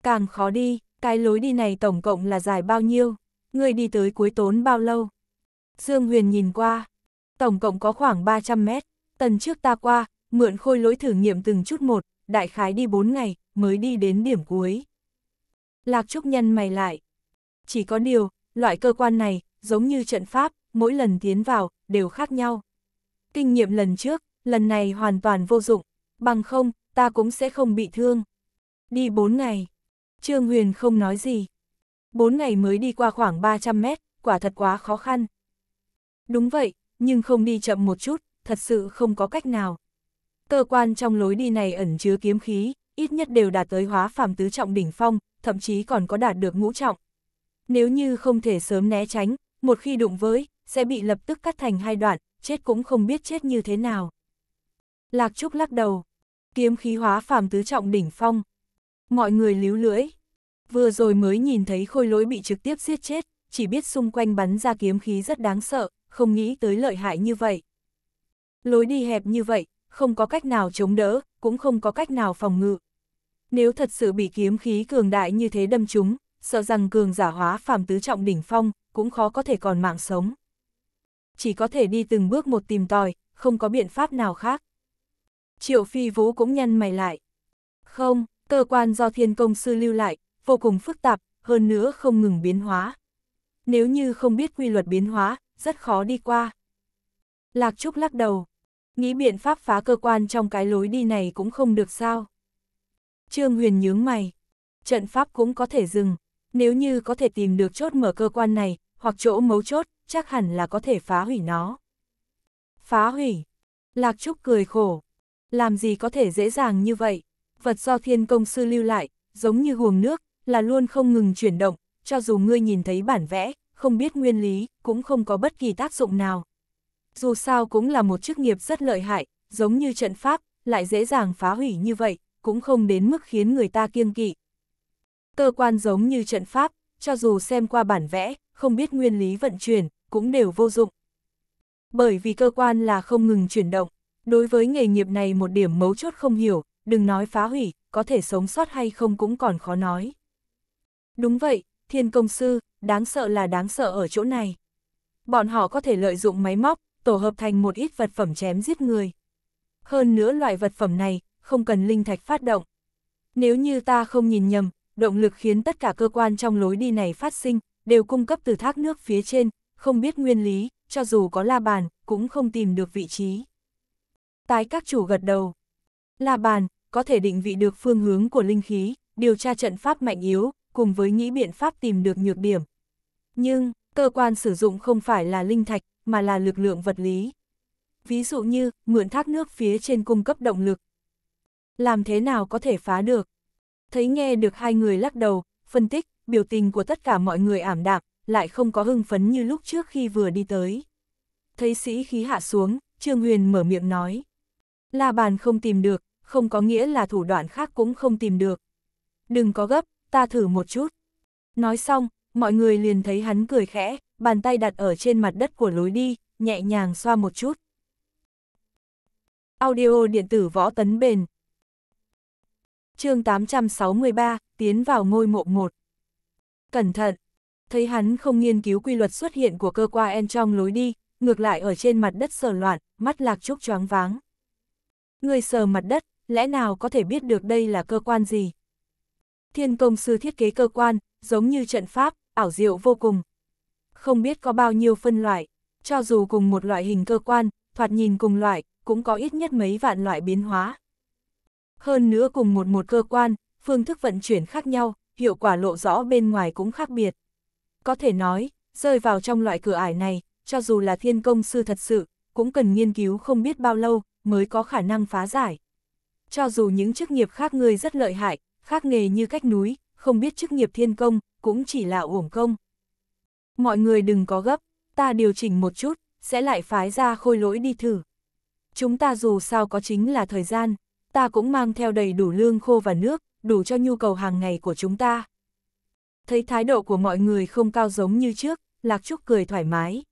Càng khó đi, cái lối đi này tổng cộng là dài bao nhiêu? Người đi tới cuối tốn bao lâu? Dương Huyền nhìn qua. Tổng cộng có khoảng 300 mét. Tần trước ta qua, mượn khôi lối thử nghiệm từng chút một, đại khái đi 4 ngày, mới đi đến điểm cuối. Lạc Trúc nhân mày lại, chỉ có điều, loại cơ quan này, giống như trận pháp, mỗi lần tiến vào, đều khác nhau. Kinh nghiệm lần trước, lần này hoàn toàn vô dụng, bằng không, ta cũng sẽ không bị thương. Đi bốn ngày. Trương Huyền không nói gì. bốn ngày mới đi qua khoảng 300 mét, quả thật quá khó khăn. Đúng vậy, nhưng không đi chậm một chút, thật sự không có cách nào. Cơ quan trong lối đi này ẩn chứa kiếm khí, ít nhất đều đạt tới hóa phàm tứ trọng đỉnh phong, thậm chí còn có đạt được ngũ trọng, nếu như không thể sớm né tránh, một khi đụng với, sẽ bị lập tức cắt thành hai đoạn, chết cũng không biết chết như thế nào. Lạc Trúc lắc đầu, kiếm khí hóa phàm tứ trọng đỉnh phong. Mọi người líu lưỡi, vừa rồi mới nhìn thấy khôi lỗi bị trực tiếp giết chết, chỉ biết xung quanh bắn ra kiếm khí rất đáng sợ, không nghĩ tới lợi hại như vậy. Lối đi hẹp như vậy, không có cách nào chống đỡ, cũng không có cách nào phòng ngự. Nếu thật sự bị kiếm khí cường đại như thế đâm chúng, sợ rằng cường giả hóa phàm tứ trọng đỉnh phong, cũng khó có thể còn mạng sống. Chỉ có thể đi từng bước một tìm tòi, không có biện pháp nào khác. Triệu Phi Vũ cũng nhăn mày lại. Không, cơ quan do thiên công sư lưu lại, vô cùng phức tạp, hơn nữa không ngừng biến hóa. Nếu như không biết quy luật biến hóa, rất khó đi qua. Lạc Trúc lắc đầu. Nghĩ biện pháp phá cơ quan trong cái lối đi này cũng không được sao. Trương Huyền nhướng mày. Trận pháp cũng có thể dừng, nếu như có thể tìm được chốt mở cơ quan này, hoặc chỗ mấu chốt, chắc hẳn là có thể phá hủy nó. Phá hủy. Lạc Trúc cười khổ. Làm gì có thể dễ dàng như vậy? Vật do thiên công sư lưu lại, giống như huồng nước, là luôn không ngừng chuyển động, cho dù ngươi nhìn thấy bản vẽ, không biết nguyên lý, cũng không có bất kỳ tác dụng nào. Dù sao cũng là một chức nghiệp rất lợi hại, giống như trận pháp, lại dễ dàng phá hủy như vậy, cũng không đến mức khiến người ta kiêng kỵ. Cơ quan giống như trận pháp, cho dù xem qua bản vẽ, không biết nguyên lý vận chuyển, cũng đều vô dụng. Bởi vì cơ quan là không ngừng chuyển động, đối với nghề nghiệp này một điểm mấu chốt không hiểu, đừng nói phá hủy, có thể sống sót hay không cũng còn khó nói. Đúng vậy, thiên công sư, đáng sợ là đáng sợ ở chỗ này. Bọn họ có thể lợi dụng máy móc, tổ hợp thành một ít vật phẩm chém giết người. Hơn nữa loại vật phẩm này, không cần linh thạch phát động. Nếu như ta không nhìn nhầm, động lực khiến tất cả cơ quan trong lối đi này phát sinh, đều cung cấp từ thác nước phía trên, không biết nguyên lý, cho dù có la bàn, cũng không tìm được vị trí. Tái các chủ gật đầu. La bàn, có thể định vị được phương hướng của linh khí, điều tra trận pháp mạnh yếu, cùng với nghĩ biện pháp tìm được nhược điểm. Nhưng, cơ quan sử dụng không phải là linh thạch, mà là lực lượng vật lý. Ví dụ như, mượn thác nước phía trên cung cấp động lực. Làm thế nào có thể phá được? thấy nghe được hai người lắc đầu, phân tích, biểu tình của tất cả mọi người ảm đạm, lại không có hưng phấn như lúc trước khi vừa đi tới. Thấy sĩ khí hạ xuống, Trương Huyền mở miệng nói. La bàn không tìm được, không có nghĩa là thủ đoạn khác cũng không tìm được. Đừng có gấp, ta thử một chút. Nói xong, mọi người liền thấy hắn cười khẽ, bàn tay đặt ở trên mặt đất của lối đi, nhẹ nhàng xoa một chút. Audio điện tử võ tấn bền chương 863, tiến vào ngôi mộ một. Cẩn thận! Thấy hắn không nghiên cứu quy luật xuất hiện của cơ quan en trong lối đi, ngược lại ở trên mặt đất sờ loạn, mắt lạc trúc choáng váng. Người sờ mặt đất, lẽ nào có thể biết được đây là cơ quan gì? Thiên công sư thiết kế cơ quan, giống như trận pháp, ảo diệu vô cùng. Không biết có bao nhiêu phân loại, cho dù cùng một loại hình cơ quan, thoạt nhìn cùng loại, cũng có ít nhất mấy vạn loại biến hóa. Hơn nữa cùng một một cơ quan, phương thức vận chuyển khác nhau, hiệu quả lộ rõ bên ngoài cũng khác biệt. Có thể nói, rơi vào trong loại cửa ải này, cho dù là thiên công sư thật sự, cũng cần nghiên cứu không biết bao lâu mới có khả năng phá giải. Cho dù những chức nghiệp khác người rất lợi hại, khác nghề như cách núi, không biết chức nghiệp thiên công, cũng chỉ là uổng công. Mọi người đừng có gấp, ta điều chỉnh một chút, sẽ lại phái ra khôi lỗi đi thử. Chúng ta dù sao có chính là thời gian ta cũng mang theo đầy đủ lương khô và nước, đủ cho nhu cầu hàng ngày của chúng ta. Thấy thái độ của mọi người không cao giống như trước, Lạc Trúc cười thoải mái.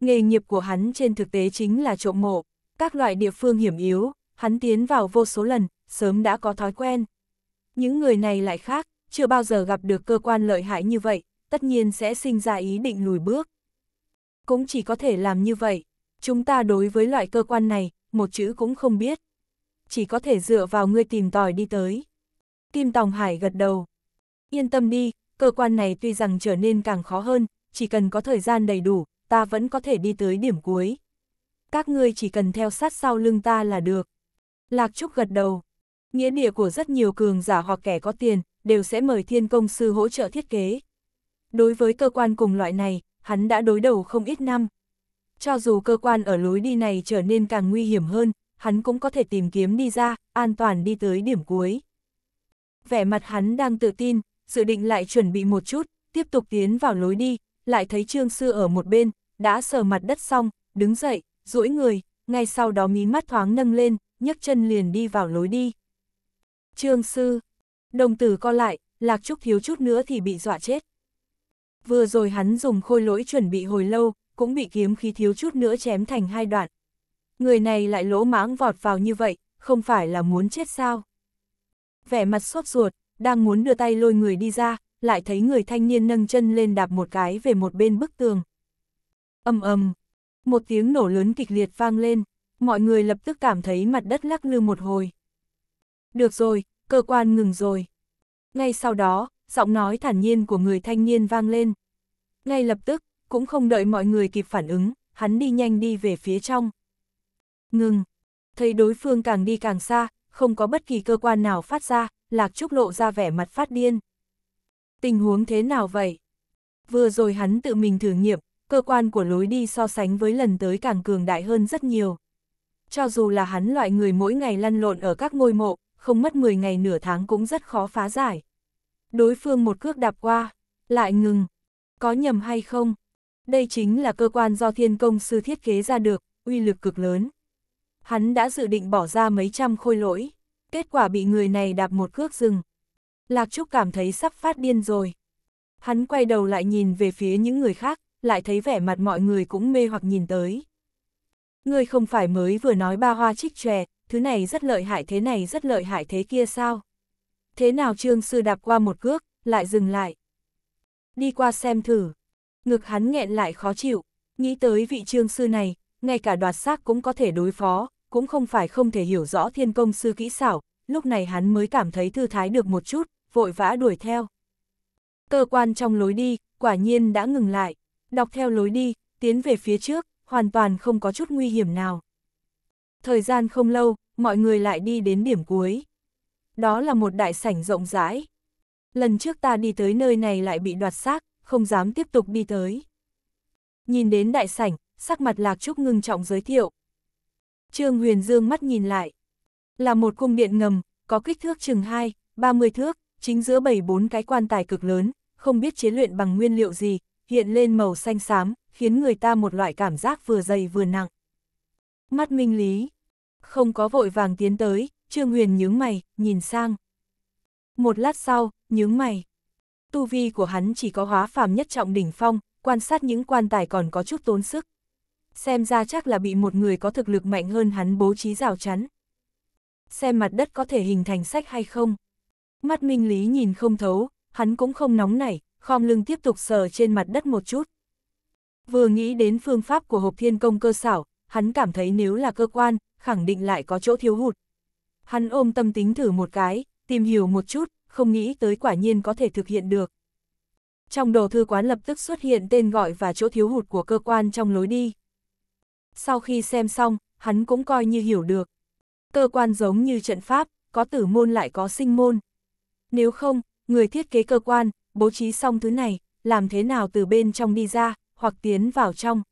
Nghề nghiệp của hắn trên thực tế chính là trộm mộ, các loại địa phương hiểm yếu, hắn tiến vào vô số lần, sớm đã có thói quen. Những người này lại khác, chưa bao giờ gặp được cơ quan lợi hại như vậy, tất nhiên sẽ sinh ra ý định lùi bước. Cũng chỉ có thể làm như vậy, chúng ta đối với loại cơ quan này, một chữ cũng không biết chỉ có thể dựa vào ngươi tìm tòi đi tới. Kim Tòng Hải gật đầu. Yên tâm đi, cơ quan này tuy rằng trở nên càng khó hơn, chỉ cần có thời gian đầy đủ, ta vẫn có thể đi tới điểm cuối. Các ngươi chỉ cần theo sát sau lưng ta là được. Lạc Trúc gật đầu. Nghĩa địa của rất nhiều cường giả hoặc kẻ có tiền, đều sẽ mời thiên công sư hỗ trợ thiết kế. Đối với cơ quan cùng loại này, hắn đã đối đầu không ít năm. Cho dù cơ quan ở lối đi này trở nên càng nguy hiểm hơn, hắn cũng có thể tìm kiếm đi ra, an toàn đi tới điểm cuối. Vẻ mặt hắn đang tự tin, dự định lại chuẩn bị một chút, tiếp tục tiến vào lối đi, lại thấy Trương Sư ở một bên, đã sờ mặt đất xong, đứng dậy, duỗi người, ngay sau đó mí mắt thoáng nâng lên, nhấc chân liền đi vào lối đi. Trương Sư, đồng tử co lại, Lạc chút thiếu chút nữa thì bị dọa chết. Vừa rồi hắn dùng khôi lỗi chuẩn bị hồi lâu, cũng bị kiếm khí thiếu chút nữa chém thành hai đoạn, người này lại lỗ mãng vọt vào như vậy, không phải là muốn chết sao? Vẻ mặt sốt ruột, đang muốn đưa tay lôi người đi ra, lại thấy người thanh niên nâng chân lên đạp một cái về một bên bức tường. ầm ầm, một tiếng nổ lớn kịch liệt vang lên, mọi người lập tức cảm thấy mặt đất lắc lư một hồi. Được rồi, cơ quan ngừng rồi. Ngay sau đó, giọng nói thản nhiên của người thanh niên vang lên. Ngay lập tức, cũng không đợi mọi người kịp phản ứng, hắn đi nhanh đi về phía trong ngừng. Thấy đối phương càng đi càng xa, không có bất kỳ cơ quan nào phát ra, Lạc Trúc lộ ra vẻ mặt phát điên. Tình huống thế nào vậy? Vừa rồi hắn tự mình thử nghiệm, cơ quan của lối đi so sánh với lần tới càng cường đại hơn rất nhiều. Cho dù là hắn loại người mỗi ngày lăn lộn ở các ngôi mộ, không mất 10 ngày nửa tháng cũng rất khó phá giải. Đối phương một cước đạp qua, lại ngừng. Có nhầm hay không? Đây chính là cơ quan do thiên công sư thiết kế ra được, uy lực cực lớn hắn đã dự định bỏ ra mấy trăm khôi lỗi, kết quả bị người này đạp một cước rừng. Lạc Trúc cảm thấy sắp phát điên rồi. Hắn quay đầu lại nhìn về phía những người khác, lại thấy vẻ mặt mọi người cũng mê hoặc nhìn tới. Ngươi không phải mới vừa nói ba hoa trích trè, thứ này rất lợi hại thế này rất lợi hại thế kia sao? Thế nào trương sư đạp qua một cước, lại dừng lại. Đi qua xem thử. Ngực hắn nghẹn lại khó chịu, nghĩ tới vị trương sư này, ngay cả đoạt xác cũng có thể đối phó, cũng không phải không thể hiểu rõ thiên công sư kỹ xảo, lúc này hắn mới cảm thấy thư thái được một chút, vội vã đuổi theo. Cơ quan trong lối đi, quả nhiên đã ngừng lại, đọc theo lối đi, tiến về phía trước, hoàn toàn không có chút nguy hiểm nào. Thời gian không lâu, mọi người lại đi đến điểm cuối. Đó là một đại sảnh rộng rãi. Lần trước ta đi tới nơi này lại bị đoạt xác, không dám tiếp tục đi tới. Nhìn đến đại sảnh, sắc mặt Lạc Trúc ngưng trọng giới thiệu, Trương Huyền Dương mắt nhìn lại. Là một cung điện ngầm, có kích thước chừng 2, 30 thước, chính giữa bảy bốn cái quan tài cực lớn, không biết chế luyện bằng nguyên liệu gì, hiện lên màu xanh xám, khiến người ta một loại cảm giác vừa dày vừa nặng. Mắt minh lý, không có vội vàng tiến tới, Trương Huyền nhướng mày, nhìn sang. Một lát sau, nhướng mày. Tu vi của hắn chỉ có hóa phàm nhất trọng đỉnh phong, quan sát những quan tài còn có chút tốn sức, xem ra chắc là bị một người có thực lực mạnh hơn hắn bố trí rào chắn. Xem mặt đất có thể hình thành sách hay không. Mắt Minh Lý nhìn không thấu, hắn cũng không nóng nảy, khom lưng tiếp tục sờ trên mặt đất một chút. Vừa nghĩ đến phương pháp của hộp thiên công cơ xảo, hắn cảm thấy nếu là cơ quan, khẳng định lại có chỗ thiếu hụt. Hắn ôm tâm tính thử một cái, tìm hiểu một chút, không nghĩ tới quả nhiên có thể thực hiện được. Trong đồ thư quán lập tức xuất hiện tên gọi và chỗ thiếu hụt của cơ quan trong lối đi sau khi xem xong, hắn cũng coi như hiểu được. Cơ quan giống như trận pháp, có tử môn lại có sinh môn. Nếu không, người thiết kế cơ quan, bố trí xong thứ này, làm thế nào từ bên trong đi ra, hoặc tiến vào trong.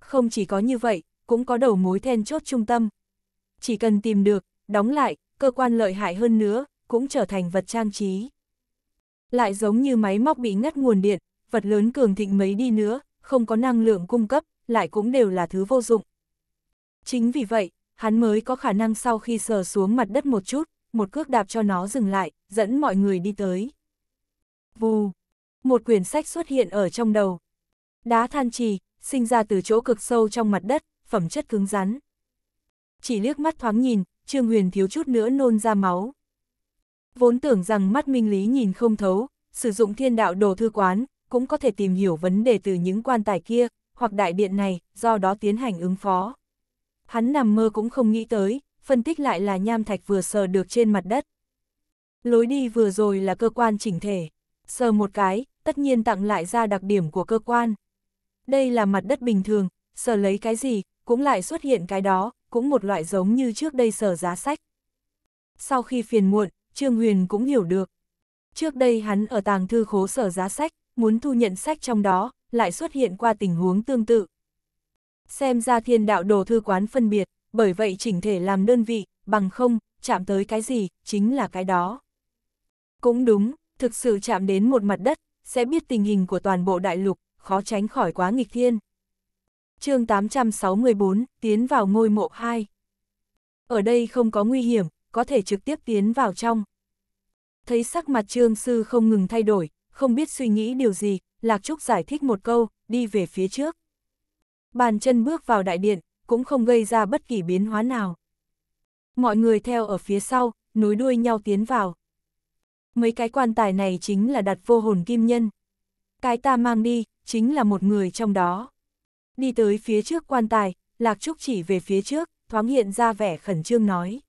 Không chỉ có như vậy, cũng có đầu mối then chốt trung tâm. Chỉ cần tìm được, đóng lại, cơ quan lợi hại hơn nữa, cũng trở thành vật trang trí. Lại giống như máy móc bị ngắt nguồn điện, vật lớn cường thịnh mấy đi nữa, không có năng lượng cung cấp, lại cũng đều là thứ vô dụng. Chính vì vậy, hắn mới có khả năng sau khi sờ xuống mặt đất một chút, một cước đạp cho nó dừng lại, dẫn mọi người đi tới. Vù, một quyển sách xuất hiện ở trong đầu. Đá than trì, sinh ra từ chỗ cực sâu trong mặt đất, phẩm chất cứng rắn. Chỉ liếc mắt thoáng nhìn, Trương Huyền thiếu chút nữa nôn ra máu. Vốn tưởng rằng mắt minh lý nhìn không thấu, sử dụng thiên đạo đồ thư quán, cũng có thể tìm hiểu vấn đề từ những quan tài kia, hoặc đại điện này, do đó tiến hành ứng phó. Hắn nằm mơ cũng không nghĩ tới, phân tích lại là nham thạch vừa sờ được trên mặt đất. Lối đi vừa rồi là cơ quan chỉnh thể, sờ một cái, tất nhiên tặng lại ra đặc điểm của cơ quan. Đây là mặt đất bình thường, sờ lấy cái gì, cũng lại xuất hiện cái đó, cũng một loại giống như trước đây sờ giá sách. Sau khi phiền muộn, Trương Huyền cũng hiểu được. Trước đây hắn ở tàng thư khố sở giá sách, muốn thu nhận sách trong đó, lại xuất hiện qua tình huống tương tự. Xem ra thiên đạo đồ thư quán phân biệt, bởi vậy chỉnh thể làm đơn vị, bằng không, chạm tới cái gì, chính là cái đó. Cũng đúng, thực sự chạm đến một mặt đất, sẽ biết tình hình của toàn bộ đại lục, khó tránh khỏi quá nghịch thiên. chương 864, tiến vào ngôi mộ 2. Ở đây không có nguy hiểm, có thể trực tiếp tiến vào trong. Thấy sắc mặt trương sư không ngừng thay đổi, không biết suy nghĩ điều gì, Lạc Trúc giải thích một câu, đi về phía trước. Bàn chân bước vào đại điện, cũng không gây ra bất kỳ biến hóa nào. Mọi người theo ở phía sau, nối đuôi nhau tiến vào. Mấy cái quan tài này chính là đặt vô hồn kim nhân. Cái ta mang đi, chính là một người trong đó. Đi tới phía trước quan tài, Lạc Trúc chỉ về phía trước, thoáng hiện ra vẻ khẩn trương nói.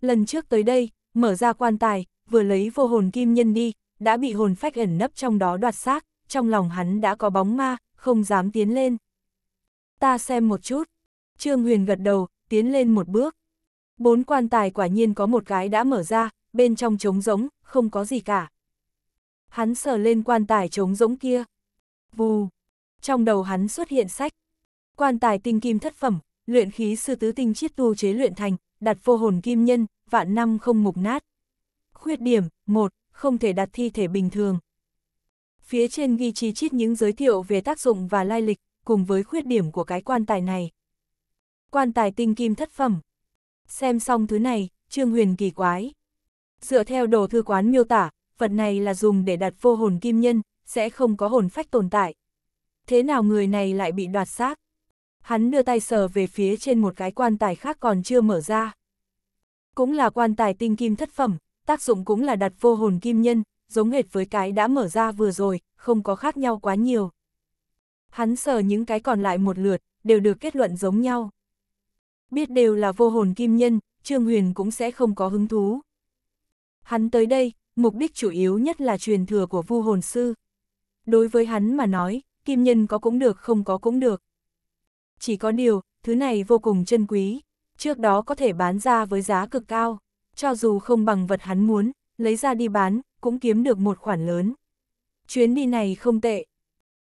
Lần trước tới đây, mở ra quan tài, vừa lấy vô hồn kim nhân đi, đã bị hồn phách ẩn nấp trong đó đoạt xác, trong lòng hắn đã có bóng ma, không dám tiến lên. Ta xem một chút. Trương Huyền gật đầu, tiến lên một bước. Bốn quan tài quả nhiên có một cái đã mở ra, bên trong trống rỗng, không có gì cả. Hắn sờ lên quan tài trống rỗng kia. Vù. Trong đầu hắn xuất hiện sách. Quan tài tinh kim thất phẩm, luyện khí sư tứ tinh chiết tu chế luyện thành, đặt vô hồn kim nhân, vạn năm không mục nát. Khuyết điểm, một không thể đặt thi thể bình thường. Phía trên ghi chi chít những giới thiệu về tác dụng và lai lịch, cùng với khuyết điểm của cái quan tài này. Quan tài tinh kim thất phẩm. Xem xong thứ này, Trương Huyền kỳ quái. Dựa theo đồ thư quán miêu tả, vật này là dùng để đặt vô hồn kim nhân, sẽ không có hồn phách tồn tại. Thế nào người này lại bị đoạt xác? Hắn đưa tay sờ về phía trên một cái quan tài khác còn chưa mở ra. Cũng là quan tài tinh kim thất phẩm, tác dụng cũng là đặt vô hồn kim nhân, giống hệt với cái đã mở ra vừa rồi, không có khác nhau quá nhiều. Hắn sờ những cái còn lại một lượt, đều được kết luận giống nhau. Biết đều là vô hồn kim nhân, Trương Huyền cũng sẽ không có hứng thú. Hắn tới đây, mục đích chủ yếu nhất là truyền thừa của vu hồn sư. Đối với hắn mà nói, kim nhân có cũng được không có cũng được. Chỉ có điều, thứ này vô cùng chân quý, trước đó có thể bán ra với giá cực cao cho dù không bằng vật hắn muốn, lấy ra đi bán, cũng kiếm được một khoản lớn. Chuyến đi này không tệ.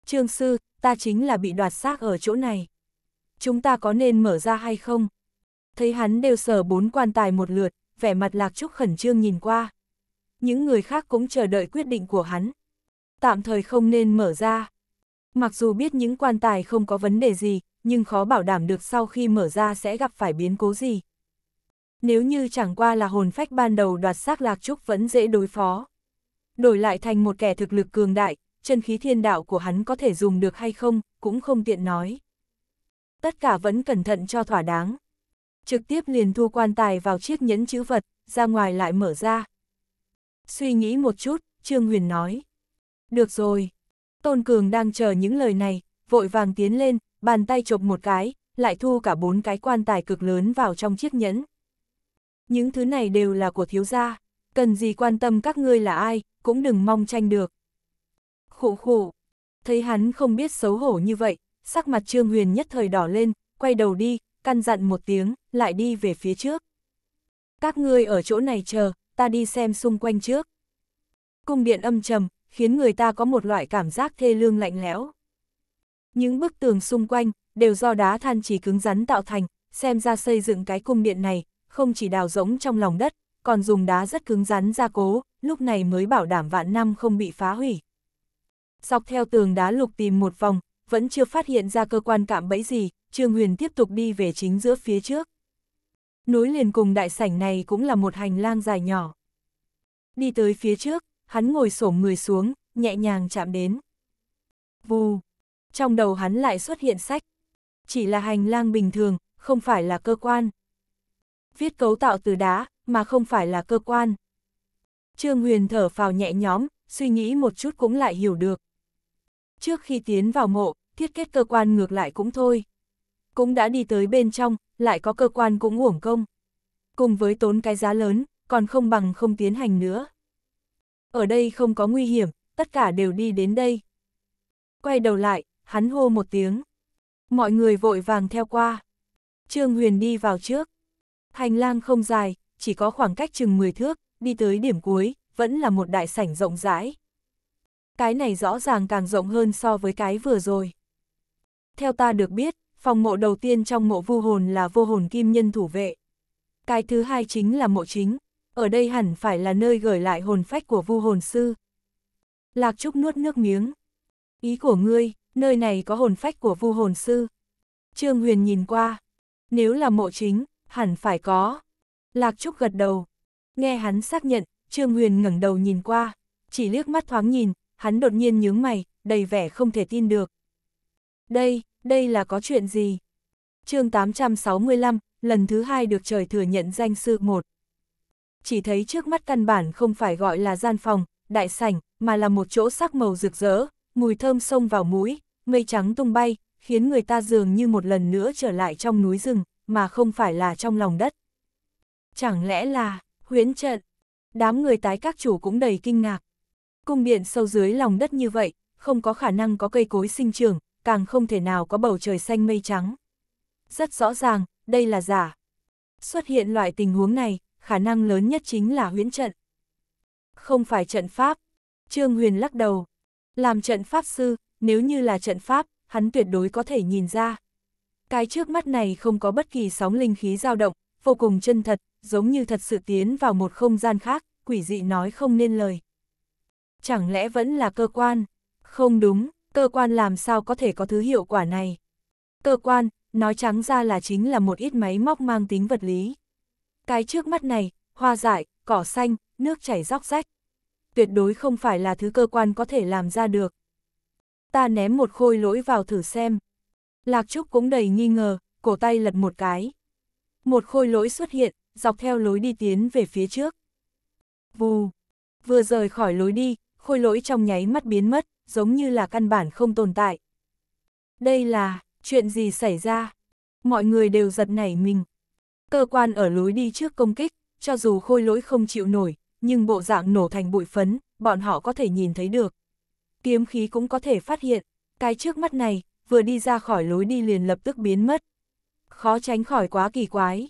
Trương sư, ta chính là bị đoạt xác ở chỗ này. Chúng ta có nên mở ra hay không? Thấy hắn đều sở bốn quan tài một lượt, vẻ mặt lạc trúc khẩn trương nhìn qua. Những người khác cũng chờ đợi quyết định của hắn. Tạm thời không nên mở ra. Mặc dù biết những quan tài không có vấn đề gì, nhưng khó bảo đảm được sau khi mở ra sẽ gặp phải biến cố gì. Nếu như chẳng qua là hồn phách ban đầu đoạt xác lạc trúc vẫn dễ đối phó. Đổi lại thành một kẻ thực lực cường đại, chân khí thiên đạo của hắn có thể dùng được hay không, cũng không tiện nói. Tất cả vẫn cẩn thận cho thỏa đáng. Trực tiếp liền thu quan tài vào chiếc nhẫn chữ vật, ra ngoài lại mở ra. Suy nghĩ một chút, Trương Huyền nói. Được rồi. Tôn Cường đang chờ những lời này, vội vàng tiến lên, bàn tay chộp một cái, lại thu cả bốn cái quan tài cực lớn vào trong chiếc nhẫn những thứ này đều là của thiếu gia, cần gì quan tâm các ngươi là ai, cũng đừng mong tranh được. Khổ khổ, thấy hắn không biết xấu hổ như vậy, sắc mặt Trương Huyền nhất thời đỏ lên, quay đầu đi, căn dặn một tiếng, lại đi về phía trước. Các ngươi ở chỗ này chờ, ta đi xem xung quanh trước. Cung điện âm trầm, khiến người ta có một loại cảm giác thê lương lạnh lẽo. Những bức tường xung quanh, đều do đá than chỉ cứng rắn tạo thành, xem ra xây dựng cái cung điện này, không chỉ đào rỗng trong lòng đất, còn dùng đá rất cứng rắn gia cố, lúc này mới bảo đảm vạn năm không bị phá hủy. Dọc theo tường đá lục tìm một vòng, vẫn chưa phát hiện ra cơ quan cạm bẫy gì, Trương Huyền tiếp tục đi về chính giữa phía trước. Nối liền cùng đại sảnh này cũng là một hành lang dài nhỏ. Đi tới phía trước, hắn ngồi xổm người xuống, nhẹ nhàng chạm đến. Vù! Trong đầu hắn lại xuất hiện sách. Chỉ là hành lang bình thường, không phải là cơ quan viết cấu tạo từ đá, mà không phải là cơ quan. Trương Huyền thở phào nhẹ nhõm, suy nghĩ một chút cũng lại hiểu được. Trước khi tiến vào mộ, thiết kết cơ quan ngược lại cũng thôi. Cũng đã đi tới bên trong, lại có cơ quan cũng uổng công. Cùng với tốn cái giá lớn, còn không bằng không tiến hành nữa. Ở đây không có nguy hiểm, tất cả đều đi đến đây. Quay đầu lại, hắn hô một tiếng. Mọi người vội vàng theo qua. Trương Huyền đi vào trước. Hành lang không dài, chỉ có khoảng cách chừng 10 thước, đi tới điểm cuối, vẫn là một đại sảnh rộng rãi. Cái này rõ ràng càng rộng hơn so với cái vừa rồi. Theo ta được biết, phòng mộ đầu tiên trong mộ vu hồn là vô hồn kim nhân thủ vệ. Cái thứ hai chính là mộ chính, ở đây hẳn phải là nơi gửi lại hồn phách của vu hồn sư. Lạc Trúc nuốt nước miếng. Ý của ngươi, nơi này có hồn phách của vu hồn sư. Trương Huyền nhìn qua, nếu là mộ chính, hẳn phải có. Lạc Trúc gật đầu. Nghe hắn xác nhận, Trương Huyền ngẩng đầu nhìn qua, chỉ liếc mắt thoáng nhìn, hắn đột nhiên nhướng mày, đầy vẻ không thể tin được. Đây, đây là có chuyện gì? chương 865, lần thứ hai được trời thừa nhận danh sư một. Chỉ thấy trước mắt căn bản không phải gọi là gian phòng, đại sảnh, mà là một chỗ sắc màu rực rỡ, mùi thơm sông vào mũi, mây trắng tung bay, khiến người ta dường như một lần nữa trở lại trong núi rừng mà không phải là trong lòng đất. Chẳng lẽ là, huyễn trận, đám người tái các chủ cũng đầy kinh ngạc. Cung biển sâu dưới lòng đất như vậy, không có khả năng có cây cối sinh trưởng, càng không thể nào có bầu trời xanh mây trắng. Rất rõ ràng, đây là giả. Xuất hiện loại tình huống này, khả năng lớn nhất chính là huyễn trận. Không phải trận pháp. Trương Huyền lắc đầu. Làm trận pháp sư, nếu như là trận pháp, hắn tuyệt đối có thể nhìn ra. Cái trước mắt này không có bất kỳ sóng linh khí dao động, vô cùng chân thật, giống như thật sự tiến vào một không gian khác, quỷ dị nói không nên lời. Chẳng lẽ vẫn là cơ quan? Không đúng, cơ quan làm sao có thể có thứ hiệu quả này? Cơ quan, nói trắng ra là chính là một ít máy móc mang tính vật lý. Cái trước mắt này, hoa dại, cỏ xanh, nước chảy róc rách. Tuyệt đối không phải là thứ cơ quan có thể làm ra được. Ta ném một khôi lỗi vào thử xem. Lạc Trúc cũng đầy nghi ngờ, cổ tay lật một cái. Một khôi lỗi xuất hiện, dọc theo lối đi tiến về phía trước. Vù, vừa rời khỏi lối đi, khôi lỗi trong nháy mắt biến mất, giống như là căn bản không tồn tại. Đây là, chuyện gì xảy ra? Mọi người đều giật nảy mình. Cơ quan ở lối đi trước công kích, cho dù khôi lỗi không chịu nổi, nhưng bộ dạng nổ thành bụi phấn, bọn họ có thể nhìn thấy được. Kiếm khí cũng có thể phát hiện, cái trước mắt này, vừa đi ra khỏi lối đi liền lập tức biến mất. Khó tránh khỏi quá kỳ quái.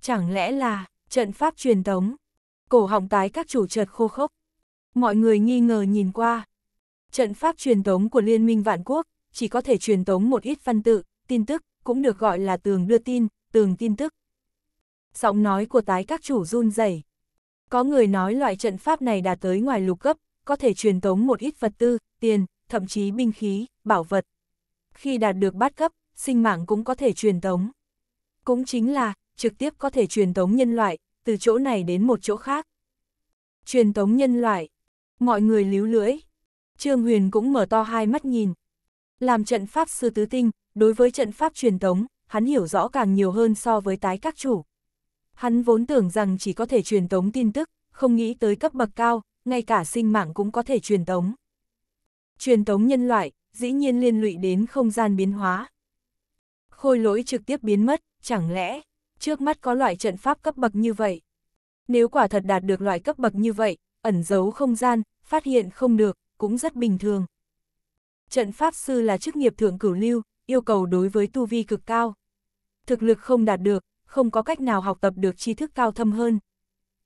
Chẳng lẽ là, trận pháp truyền tống. Cổ họng tái các chủ chợt khô khốc. Mọi người nghi ngờ nhìn qua. Trận pháp truyền tống của Liên minh Vạn Quốc, chỉ có thể truyền tống một ít văn tự, tin tức, cũng được gọi là tường đưa tin, tường tin tức. Giọng nói của tái các chủ run rẩy. Có người nói loại trận pháp này đạt tới ngoài lục cấp, có thể truyền tống một ít vật tư, tiền, thậm chí binh khí, bảo vật khi đạt được bát cấp, sinh mạng cũng có thể truyền tống. Cũng chính là, trực tiếp có thể truyền tống nhân loại, từ chỗ này đến một chỗ khác. Truyền tống nhân loại, mọi người líu lưỡi. Trương Huyền cũng mở to hai mắt nhìn. Làm trận pháp sư tứ tinh, đối với trận pháp truyền tống, hắn hiểu rõ càng nhiều hơn so với tái các chủ. Hắn vốn tưởng rằng chỉ có thể truyền tống tin tức, không nghĩ tới cấp bậc cao, ngay cả sinh mạng cũng có thể truyền tống. Truyền tống nhân loại, dĩ nhiên liên lụy đến không gian biến hóa. Khôi lỗi trực tiếp biến mất, chẳng lẽ, trước mắt có loại trận pháp cấp bậc như vậy? Nếu quả thật đạt được loại cấp bậc như vậy, ẩn giấu không gian, phát hiện không được, cũng rất bình thường. Trận pháp sư là chức nghiệp thượng cửu lưu, yêu cầu đối với tu vi cực cao. Thực lực không đạt được, không có cách nào học tập được tri thức cao thâm hơn.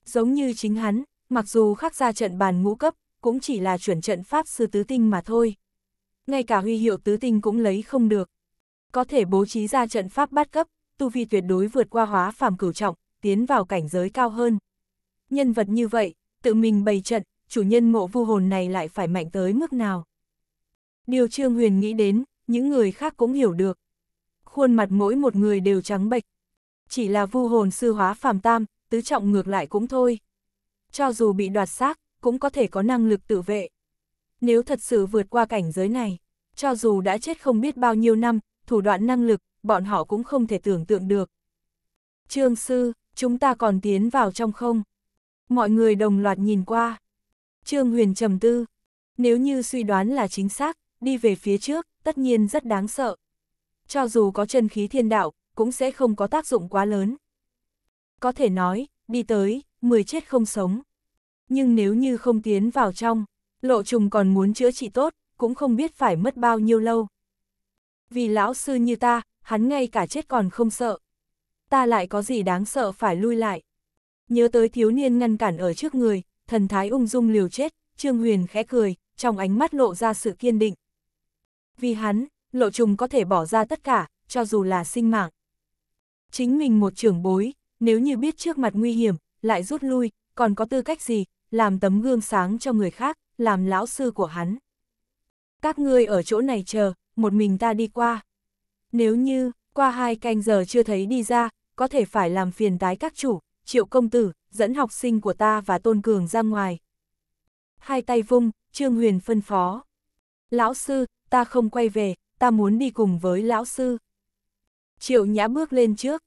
Giống như chính hắn, mặc dù khắc ra trận bàn ngũ cấp, cũng chỉ là chuẩn trận pháp sư tứ tinh mà thôi ngay cả huy hiệu tứ tinh cũng lấy không được. Có thể bố trí ra trận pháp bắt cấp, tu vi tuyệt đối vượt qua hóa phàm cửu trọng, tiến vào cảnh giới cao hơn. Nhân vật như vậy, tự mình bày trận, chủ nhân mộ vu hồn này lại phải mạnh tới mức nào. Điều Trương Huyền nghĩ đến, những người khác cũng hiểu được. Khuôn mặt mỗi một người đều trắng bệch. Chỉ là vu hồn sư hóa phàm tam, tứ trọng ngược lại cũng thôi. Cho dù bị đoạt xác, cũng có thể có năng lực tự vệ nếu thật sự vượt qua cảnh giới này, cho dù đã chết không biết bao nhiêu năm, thủ đoạn năng lực, bọn họ cũng không thể tưởng tượng được. Trương sư, chúng ta còn tiến vào trong không? Mọi người đồng loạt nhìn qua. Trương huyền trầm tư. Nếu như suy đoán là chính xác, đi về phía trước, tất nhiên rất đáng sợ. Cho dù có chân khí thiên đạo, cũng sẽ không có tác dụng quá lớn. Có thể nói, đi tới, mười chết không sống. Nhưng nếu như không tiến vào trong, lộ trùng còn muốn chữa trị tốt, cũng không biết phải mất bao nhiêu lâu. Vì lão sư như ta, hắn ngay cả chết còn không sợ. Ta lại có gì đáng sợ phải lui lại. Nhớ tới thiếu niên ngăn cản ở trước người, thần thái ung dung liều chết, Trương Huyền khẽ cười, trong ánh mắt lộ ra sự kiên định. Vì hắn, lộ trùng có thể bỏ ra tất cả, cho dù là sinh mạng. Chính mình một trưởng bối, nếu như biết trước mặt nguy hiểm, lại rút lui, còn có tư cách gì, làm tấm gương sáng cho người khác làm lão sư của hắn. Các ngươi ở chỗ này chờ, một mình ta đi qua. Nếu như, qua hai canh giờ chưa thấy đi ra, có thể phải làm phiền tái các chủ, triệu công tử, dẫn học sinh của ta và tôn cường ra ngoài. Hai tay vung, Trương Huyền phân phó. Lão sư, ta không quay về, ta muốn đi cùng với lão sư. Triệu nhã bước lên trước.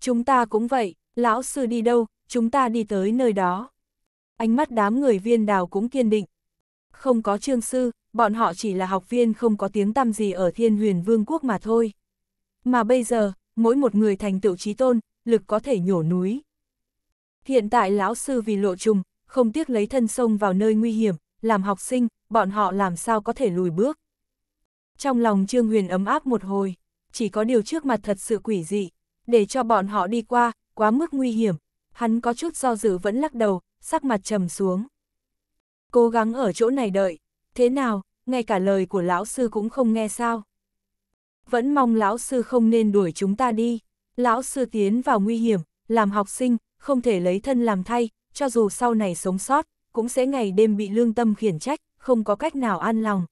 Chúng ta cũng vậy, lão sư đi đâu, chúng ta đi tới nơi đó. Ánh mắt đám người viên đào cũng kiên định, không có trương sư, bọn họ chỉ là học viên không có tiếng tăm gì ở thiên huyền vương quốc mà thôi. Mà bây giờ, mỗi một người thành tựu trí tôn, lực có thể nhổ núi. Hiện tại lão sư vì lộ trùng, không tiếc lấy thân sông vào nơi nguy hiểm, làm học sinh, bọn họ làm sao có thể lùi bước. Trong lòng Trương Huyền ấm áp một hồi, chỉ có điều trước mặt thật sự quỷ dị, để cho bọn họ đi qua, quá mức nguy hiểm. Hắn có chút do dự vẫn lắc đầu, sắc mặt trầm xuống. Cố gắng ở chỗ này đợi, thế nào, ngay cả lời của lão sư cũng không nghe sao. Vẫn mong lão sư không nên đuổi chúng ta đi, lão sư tiến vào nguy hiểm, làm học sinh, không thể lấy thân làm thay, cho dù sau này sống sót, cũng sẽ ngày đêm bị lương tâm khiển trách, không có cách nào an lòng.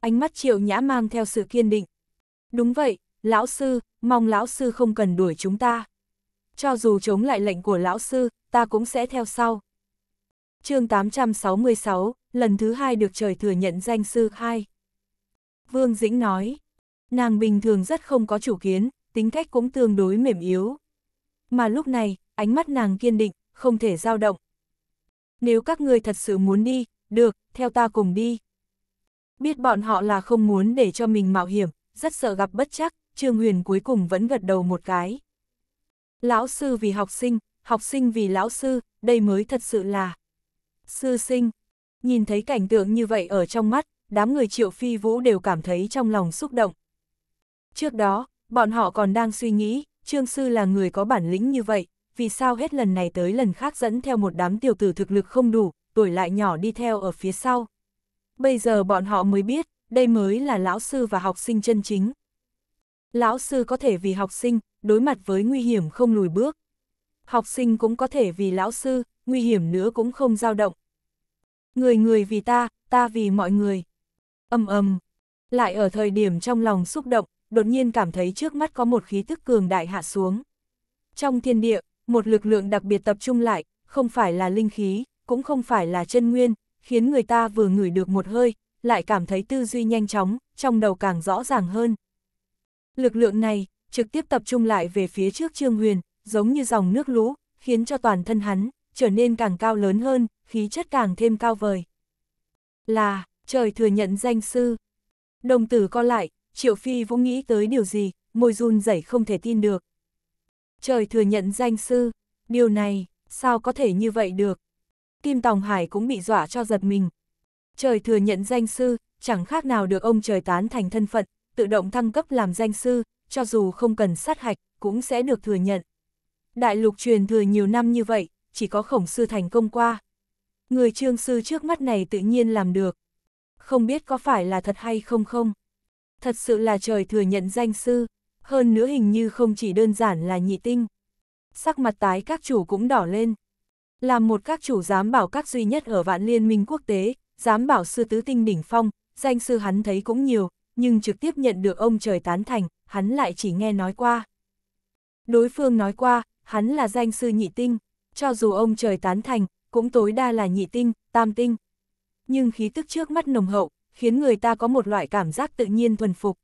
Ánh mắt triệu nhã mang theo sự kiên định. Đúng vậy, lão sư, mong lão sư không cần đuổi chúng ta. Cho dù chống lại lệnh của lão sư, ta cũng sẽ theo sau chương 866, lần thứ hai được trời thừa nhận danh sư khai Vương Dĩnh nói, nàng bình thường rất không có chủ kiến, tính cách cũng tương đối mềm yếu. Mà lúc này, ánh mắt nàng kiên định, không thể dao động. Nếu các người thật sự muốn đi, được, theo ta cùng đi. Biết bọn họ là không muốn để cho mình mạo hiểm, rất sợ gặp bất chắc, Trương Huyền cuối cùng vẫn gật đầu một cái. Lão sư vì học sinh, học sinh vì lão sư, đây mới thật sự là Sư sinh, nhìn thấy cảnh tượng như vậy ở trong mắt, đám người triệu phi vũ đều cảm thấy trong lòng xúc động. Trước đó, bọn họ còn đang suy nghĩ, trương sư là người có bản lĩnh như vậy, vì sao hết lần này tới lần khác dẫn theo một đám tiểu tử thực lực không đủ, tuổi lại nhỏ đi theo ở phía sau. Bây giờ bọn họ mới biết, đây mới là lão sư và học sinh chân chính. Lão sư có thể vì học sinh, đối mặt với nguy hiểm không lùi bước học sinh cũng có thể vì lão sư, nguy hiểm nữa cũng không dao động. Người người vì ta, ta vì mọi người. Âm âm. Lại ở thời điểm trong lòng xúc động, đột nhiên cảm thấy trước mắt có một khí tức cường đại hạ xuống. Trong thiên địa, một lực lượng đặc biệt tập trung lại, không phải là linh khí, cũng không phải là chân nguyên, khiến người ta vừa ngửi được một hơi, lại cảm thấy tư duy nhanh chóng, trong đầu càng rõ ràng hơn. Lực lượng này, trực tiếp tập trung lại về phía trước Trương Huyền, giống như dòng nước lũ, khiến cho toàn thân hắn trở nên càng cao lớn hơn, khí chất càng thêm cao vời. Là, trời thừa nhận danh sư. Đồng tử co lại, Triệu Phi Vũ nghĩ tới điều gì, môi run rẩy không thể tin được. Trời thừa nhận danh sư, điều này, sao có thể như vậy được? Kim Tòng Hải cũng bị dọa cho giật mình. Trời thừa nhận danh sư, chẳng khác nào được ông trời tán thành thân phận, tự động thăng cấp làm danh sư, cho dù không cần sát hạch, cũng sẽ được thừa nhận đại lục truyền thừa nhiều năm như vậy, chỉ có khổng sư thành công qua. Người trương sư trước mắt này tự nhiên làm được. Không biết có phải là thật hay không không? Thật sự là trời thừa nhận danh sư, hơn nữa hình như không chỉ đơn giản là nhị tinh. Sắc mặt tái các chủ cũng đỏ lên. Làm một các chủ dám bảo các duy nhất ở vạn liên minh quốc tế, dám bảo sư tứ tinh đỉnh phong, danh sư hắn thấy cũng nhiều, nhưng trực tiếp nhận được ông trời tán thành, hắn lại chỉ nghe nói qua. Đối phương nói qua, hắn là danh sư nhị tinh, cho dù ông trời tán thành, cũng tối đa là nhị tinh, tam tinh. Nhưng khí tức trước mắt nồng hậu, khiến người ta có một loại cảm giác tự nhiên thuần phục.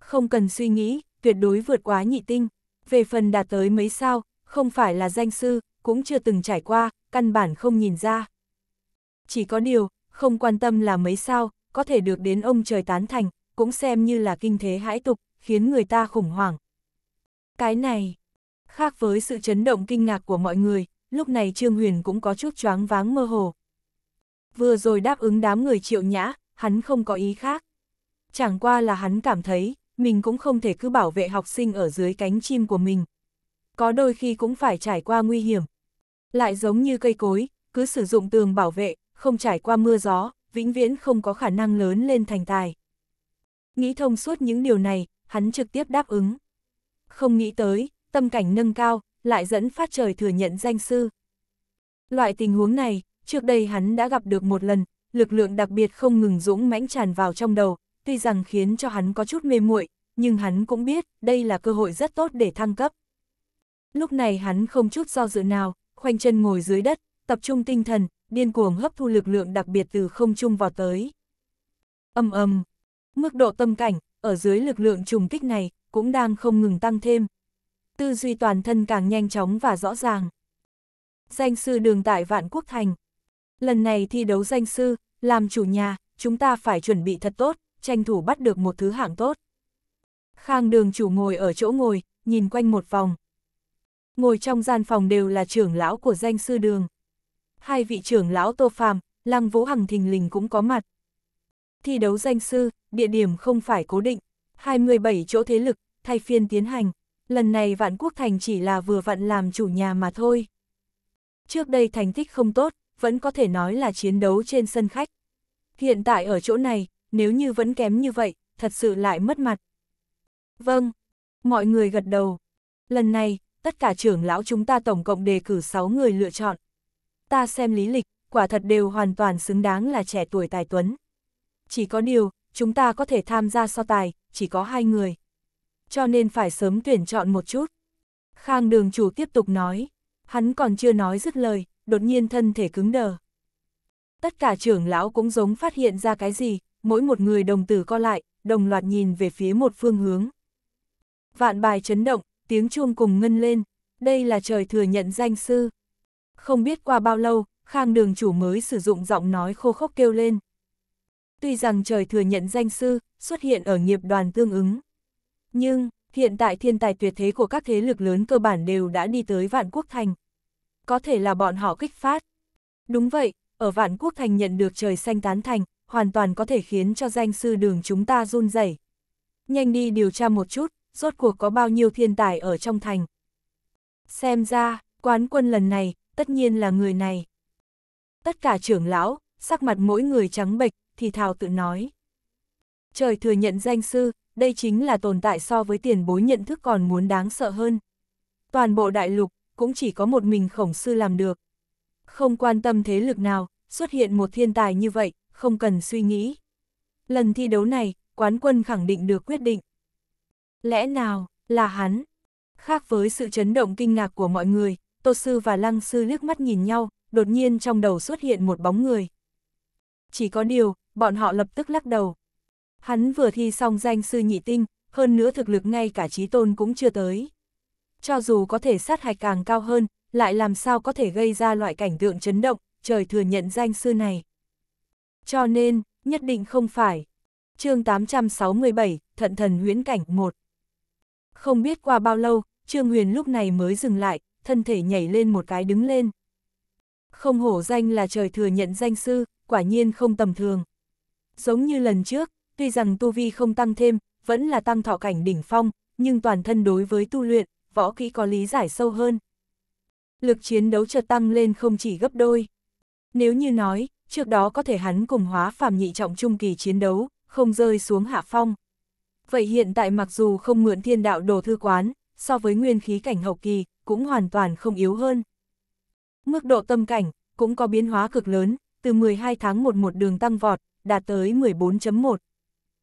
Không cần suy nghĩ, tuyệt đối vượt quá nhị tinh. Về phần đạt tới mấy sao, không phải là danh sư, cũng chưa từng trải qua, căn bản không nhìn ra. Chỉ có điều, không quan tâm là mấy sao, có thể được đến ông trời tán thành, cũng xem như là kinh thế hãi tục, khiến người ta khủng hoảng. Cái này, Khác với sự chấn động kinh ngạc của mọi người, lúc này Trương Huyền cũng có chút choáng váng mơ hồ. Vừa rồi đáp ứng đám người triệu nhã, hắn không có ý khác. Chẳng qua là hắn cảm thấy, mình cũng không thể cứ bảo vệ học sinh ở dưới cánh chim của mình. Có đôi khi cũng phải trải qua nguy hiểm. Lại giống như cây cối, cứ sử dụng tường bảo vệ, không trải qua mưa gió, vĩnh viễn không có khả năng lớn lên thành tài. Nghĩ thông suốt những điều này, hắn trực tiếp đáp ứng. Không nghĩ tới, tâm cảnh nâng cao, lại dẫn phát trời thừa nhận danh sư. Loại tình huống này, trước đây hắn đã gặp được một lần, lực lượng đặc biệt không ngừng dũng mãnh tràn vào trong đầu, tuy rằng khiến cho hắn có chút mê muội, nhưng hắn cũng biết đây là cơ hội rất tốt để thăng cấp. Lúc này hắn không chút do dự nào, khoanh chân ngồi dưới đất, tập trung tinh thần, điên cuồng hấp thu lực lượng đặc biệt từ không trung vào tới. Âm âm, mức độ tâm cảnh, ở dưới lực lượng trùng kích này, cũng đang không ngừng tăng thêm tư duy toàn thân càng nhanh chóng và rõ ràng. Danh sư đường tại Vạn Quốc Thành Lần này thi đấu danh sư, làm chủ nhà, chúng ta phải chuẩn bị thật tốt, tranh thủ bắt được một thứ hạng tốt. Khang đường chủ ngồi ở chỗ ngồi, nhìn quanh một vòng. Ngồi trong gian phòng đều là trưởng lão của danh sư đường. Hai vị trưởng lão Tô Phàm, Lăng Vũ Hằng Thình Lình cũng có mặt. Thi đấu danh sư, địa điểm không phải cố định, 27 chỗ thế lực, thay phiên tiến hành lần này vạn quốc thành chỉ là vừa vặn làm chủ nhà mà thôi. Trước đây thành tích không tốt, vẫn có thể nói là chiến đấu trên sân khách. Hiện tại ở chỗ này, nếu như vẫn kém như vậy, thật sự lại mất mặt. Vâng, mọi người gật đầu. Lần này, tất cả trưởng lão chúng ta tổng cộng đề cử 6 người lựa chọn. Ta xem lý lịch, quả thật đều hoàn toàn xứng đáng là trẻ tuổi tài tuấn. Chỉ có điều, chúng ta có thể tham gia so tài, chỉ có hai người cho nên phải sớm tuyển chọn một chút. Khang đường chủ tiếp tục nói, hắn còn chưa nói dứt lời, đột nhiên thân thể cứng đờ. Tất cả trưởng lão cũng giống phát hiện ra cái gì, mỗi một người đồng tử co lại, đồng loạt nhìn về phía một phương hướng. Vạn bài chấn động, tiếng chuông cùng ngân lên, đây là trời thừa nhận danh sư. Không biết qua bao lâu, Khang đường chủ mới sử dụng giọng nói khô khốc kêu lên. Tuy rằng trời thừa nhận danh sư, xuất hiện ở nghiệp đoàn tương ứng. Nhưng, hiện tại thiên tài tuyệt thế của các thế lực lớn cơ bản đều đã đi tới vạn quốc thành. Có thể là bọn họ kích phát. Đúng vậy, ở vạn quốc thành nhận được trời xanh tán thành, hoàn toàn có thể khiến cho danh sư đường chúng ta run rẩy. Nhanh đi điều tra một chút, rốt cuộc có bao nhiêu thiên tài ở trong thành. Xem ra, quán quân lần này, tất nhiên là người này. Tất cả trưởng lão, sắc mặt mỗi người trắng bệch, thì thào tự nói. Trời thừa nhận danh sư, đây chính là tồn tại so với tiền bối nhận thức còn muốn đáng sợ hơn. Toàn bộ đại lục, cũng chỉ có một mình khổng sư làm được. Không quan tâm thế lực nào, xuất hiện một thiên tài như vậy, không cần suy nghĩ. Lần thi đấu này, quán quân khẳng định được quyết định. Lẽ nào, là hắn? Khác với sự chấn động kinh ngạc của mọi người, Tô Sư và Lăng Sư liếc mắt nhìn nhau, đột nhiên trong đầu xuất hiện một bóng người. Chỉ có điều, bọn họ lập tức lắc đầu, Hắn vừa thi xong danh sư nhị tinh, hơn nữa thực lực ngay cả trí tôn cũng chưa tới. Cho dù có thể sát hạch càng cao hơn, lại làm sao có thể gây ra loại cảnh tượng chấn động, trời thừa nhận danh sư này. Cho nên, nhất định không phải. chương 867, Thận thần huyễn cảnh 1 Không biết qua bao lâu, Trương Huyền lúc này mới dừng lại, thân thể nhảy lên một cái đứng lên. Không hổ danh là trời thừa nhận danh sư, quả nhiên không tầm thường. Giống như lần trước, tuy rằng tu vi không tăng thêm, vẫn là tăng thọ cảnh đỉnh phong, nhưng toàn thân đối với tu luyện, võ kỹ có lý giải sâu hơn. Lực chiến đấu chợt tăng lên không chỉ gấp đôi. Nếu như nói, trước đó có thể hắn cùng hóa phàm nhị trọng trung kỳ chiến đấu, không rơi xuống hạ phong. Vậy hiện tại mặc dù không mượn thiên đạo đồ thư quán, so với nguyên khí cảnh hậu kỳ, cũng hoàn toàn không yếu hơn. Mức độ tâm cảnh cũng có biến hóa cực lớn, từ 12 tháng 11 đường tăng vọt, đạt tới 14.1.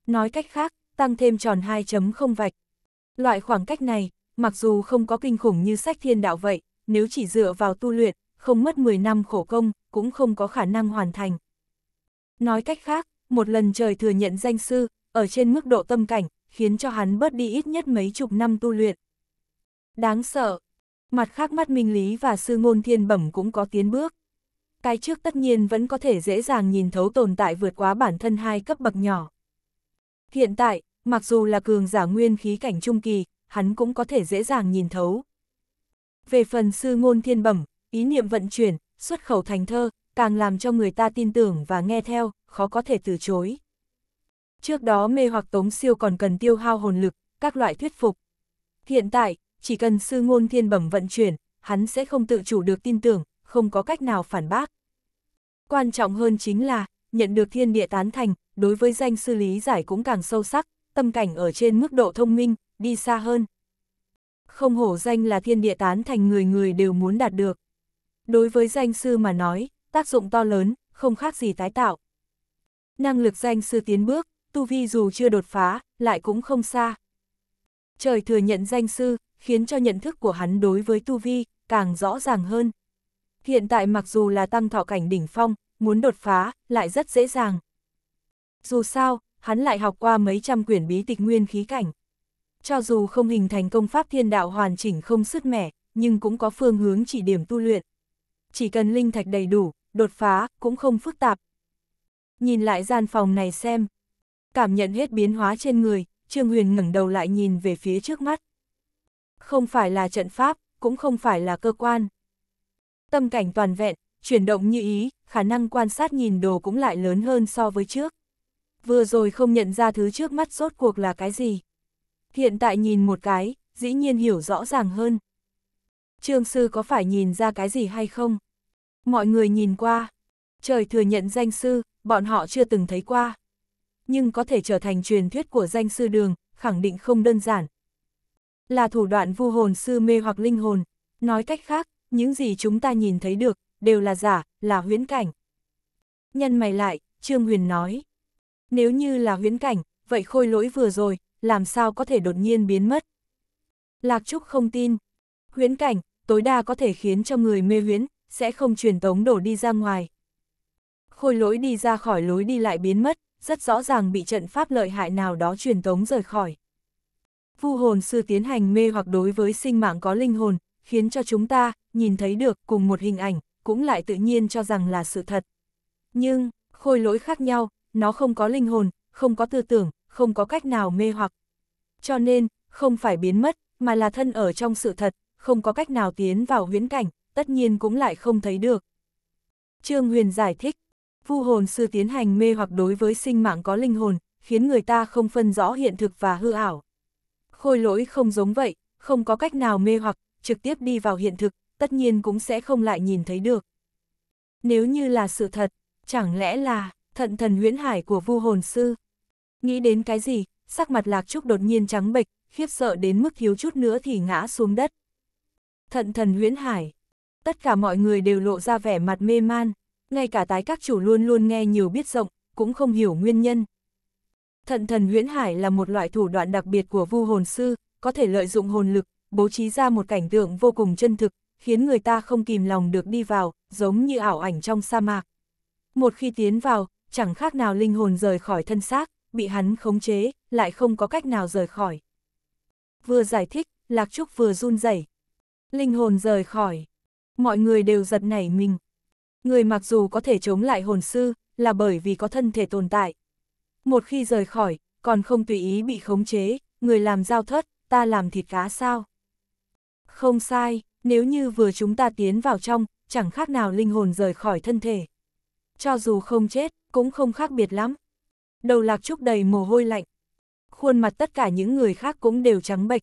Nói cách khác, tăng thêm tròn 2.0 vạch. Loại khoảng cách này, mặc dù không có kinh khủng như sách thiên đạo vậy, nếu chỉ dựa vào tu luyện, không mất 10 năm khổ công, cũng không có khả năng hoàn thành. Nói cách khác, một lần trời thừa nhận danh sư, ở trên mức độ tâm cảnh, khiến cho hắn bớt đi ít nhất mấy chục năm tu luyện. Đáng sợ. Mặt khác mắt Minh Lý và sư ngôn thiên bẩm cũng có tiến bước. Cái trước tất nhiên vẫn có thể dễ dàng nhìn thấu tồn tại vượt quá bản thân hai cấp bậc nhỏ. Hiện tại, mặc dù là cường giả nguyên khí cảnh trung kỳ, hắn cũng có thể dễ dàng nhìn thấu. Về phần sư ngôn thiên bẩm, ý niệm vận chuyển, xuất khẩu thành thơ, càng làm cho người ta tin tưởng và nghe theo, khó có thể từ chối. Trước đó mê hoặc tống siêu còn cần tiêu hao hồn lực, các loại thuyết phục. Hiện tại, chỉ cần sư ngôn thiên bẩm vận chuyển, hắn sẽ không tự chủ được tin tưởng, không có cách nào phản bác. Quan trọng hơn chính là, nhận được thiên địa tán thành, đối với danh sư lý giải cũng càng sâu sắc, tâm cảnh ở trên mức độ thông minh, đi xa hơn. Không hổ danh là thiên địa tán thành người người đều muốn đạt được. Đối với danh sư mà nói, tác dụng to lớn, không khác gì tái tạo. Năng lực danh sư tiến bước, tu vi dù chưa đột phá, lại cũng không xa. Trời thừa nhận danh sư, khiến cho nhận thức của hắn đối với tu vi, càng rõ ràng hơn. Hiện tại mặc dù là tăng thọ cảnh đỉnh phong, muốn đột phá, lại rất dễ dàng. Dù sao, hắn lại học qua mấy trăm quyển bí tịch nguyên khí cảnh. Cho dù không hình thành công pháp thiên đạo hoàn chỉnh không sứt mẻ, nhưng cũng có phương hướng chỉ điểm tu luyện. Chỉ cần linh thạch đầy đủ, đột phá, cũng không phức tạp. Nhìn lại gian phòng này xem. Cảm nhận hết biến hóa trên người, Trương Huyền ngẩng đầu lại nhìn về phía trước mắt. Không phải là trận pháp, cũng không phải là cơ quan. Tâm cảnh toàn vẹn, chuyển động như ý, khả năng quan sát nhìn đồ cũng lại lớn hơn so với trước. Vừa rồi không nhận ra thứ trước mắt rốt cuộc là cái gì. Hiện tại nhìn một cái, dĩ nhiên hiểu rõ ràng hơn. Trương sư có phải nhìn ra cái gì hay không? Mọi người nhìn qua. Trời thừa nhận danh sư, bọn họ chưa từng thấy qua. Nhưng có thể trở thành truyền thuyết của danh sư đường, khẳng định không đơn giản. Là thủ đoạn vu hồn sư mê hoặc linh hồn. Nói cách khác, những gì chúng ta nhìn thấy được, đều là giả, là huyễn cảnh. Nhân mày lại, Trương Huyền nói. Nếu như là huyễn cảnh, vậy khôi lỗi vừa rồi, làm sao có thể đột nhiên biến mất? Lạc Trúc không tin. Huyễn cảnh, tối đa có thể khiến cho người mê huyễn, sẽ không truyền tống đổ đi ra ngoài. Khôi lỗi đi ra khỏi lối đi lại biến mất, rất rõ ràng bị trận pháp lợi hại nào đó truyền tống rời khỏi. Vu hồn sư tiến hành mê hoặc đối với sinh mạng có linh hồn, khiến cho chúng ta nhìn thấy được cùng một hình ảnh, cũng lại tự nhiên cho rằng là sự thật. Nhưng, khôi lỗi khác nhau, nó không có linh hồn, không có tư tưởng, không có cách nào mê hoặc. Cho nên, không phải biến mất, mà là thân ở trong sự thật, không có cách nào tiến vào huyễn cảnh, tất nhiên cũng lại không thấy được. Trương Huyền giải thích, vu hồn sư tiến hành mê hoặc đối với sinh mạng có linh hồn, khiến người ta không phân rõ hiện thực và hư ảo. Khôi lỗi không giống vậy, không có cách nào mê hoặc, trực tiếp đi vào hiện thực, tất nhiên cũng sẽ không lại nhìn thấy được. Nếu như là sự thật, chẳng lẽ là thận thần huyễn hải của vu hồn sư? Nghĩ đến cái gì, sắc mặt lạc trúc đột nhiên trắng bệch, khiếp sợ đến mức thiếu chút nữa thì ngã xuống đất. Thận thần huyễn hải, tất cả mọi người đều lộ ra vẻ mặt mê man, ngay cả tái các chủ luôn luôn nghe nhiều biết rộng, cũng không hiểu nguyên nhân. Thận thần huyễn hải là một loại thủ đoạn đặc biệt của vu hồn sư, có thể lợi dụng hồn lực, bố trí ra một cảnh tượng vô cùng chân thực, khiến người ta không kìm lòng được đi vào, giống như ảo ảnh trong sa mạc. Một khi tiến vào, chẳng khác nào linh hồn rời khỏi thân xác, bị hắn khống chế, lại không có cách nào rời khỏi. Vừa giải thích, Lạc Trúc vừa run rẩy. Linh hồn rời khỏi. Mọi người đều giật nảy mình. Người mặc dù có thể chống lại hồn sư, là bởi vì có thân thể tồn tại. Một khi rời khỏi, còn không tùy ý bị khống chế, người làm giao thất, ta làm thịt cá sao? Không sai, nếu như vừa chúng ta tiến vào trong, chẳng khác nào linh hồn rời khỏi thân thể. Cho dù không chết, cũng không khác biệt lắm. Đầu lạc trúc đầy mồ hôi lạnh. Khuôn mặt tất cả những người khác cũng đều trắng bệch.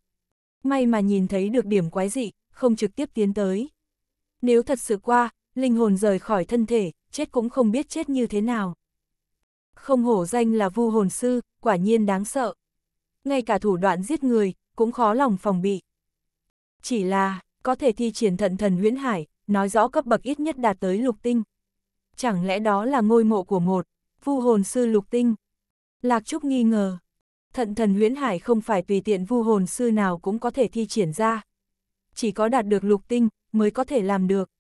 May mà nhìn thấy được điểm quái dị, không trực tiếp tiến tới. Nếu thật sự qua, linh hồn rời khỏi thân thể, chết cũng không biết chết như thế nào. Không hổ danh là vu hồn sư, quả nhiên đáng sợ. Ngay cả thủ đoạn giết người, cũng khó lòng phòng bị. Chỉ là, có thể thi triển thận thần huyễn hải, nói rõ cấp bậc ít nhất đạt tới lục tinh. Chẳng lẽ đó là ngôi mộ của một, vu hồn sư lục tinh? Lạc Trúc nghi ngờ, thận thần huyễn hải không phải tùy tiện vu hồn sư nào cũng có thể thi triển ra. Chỉ có đạt được lục tinh mới có thể làm được.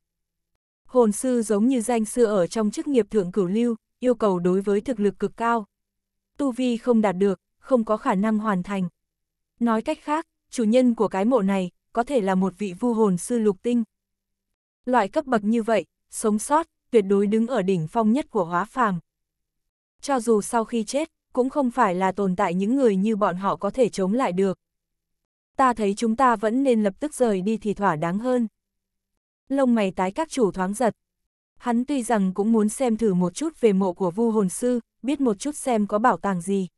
Hồn sư giống như danh sư ở trong chức nghiệp thượng cửu lưu, yêu cầu đối với thực lực cực cao. Tu vi không đạt được, không có khả năng hoàn thành. Nói cách khác, chủ nhân của cái mộ này có thể là một vị vu hồn sư lục tinh. Loại cấp bậc như vậy, sống sót, tuyệt đối đứng ở đỉnh phong nhất của hóa phàm. Cho dù sau khi chết, cũng không phải là tồn tại những người như bọn họ có thể chống lại được. Ta thấy chúng ta vẫn nên lập tức rời đi thì thỏa đáng hơn. Lông mày tái các chủ thoáng giật. Hắn tuy rằng cũng muốn xem thử một chút về mộ của vu hồn sư, biết một chút xem có bảo tàng gì.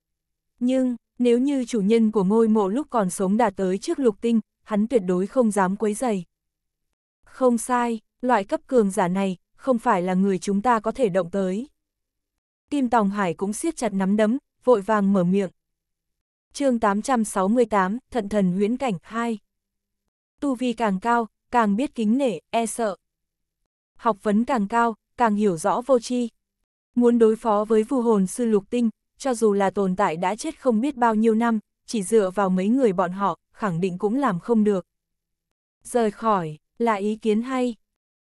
Nhưng, nếu như chủ nhân của ngôi mộ lúc còn sống đã tới trước lục tinh, hắn tuyệt đối không dám quấy dày. Không sai, loại cấp cường giả này, không phải là người chúng ta có thể động tới. Kim Tòng Hải cũng siết chặt nắm đấm, vội vàng mở miệng. chương 868, Thận Thần huyễn Cảnh 2 Tu vi càng cao, càng biết kính nể, e sợ. Học vấn càng cao, càng hiểu rõ vô tri. Muốn đối phó với vu hồn sư lục tinh, cho dù là tồn tại đã chết không biết bao nhiêu năm, chỉ dựa vào mấy người bọn họ, khẳng định cũng làm không được. Rời khỏi, là ý kiến hay.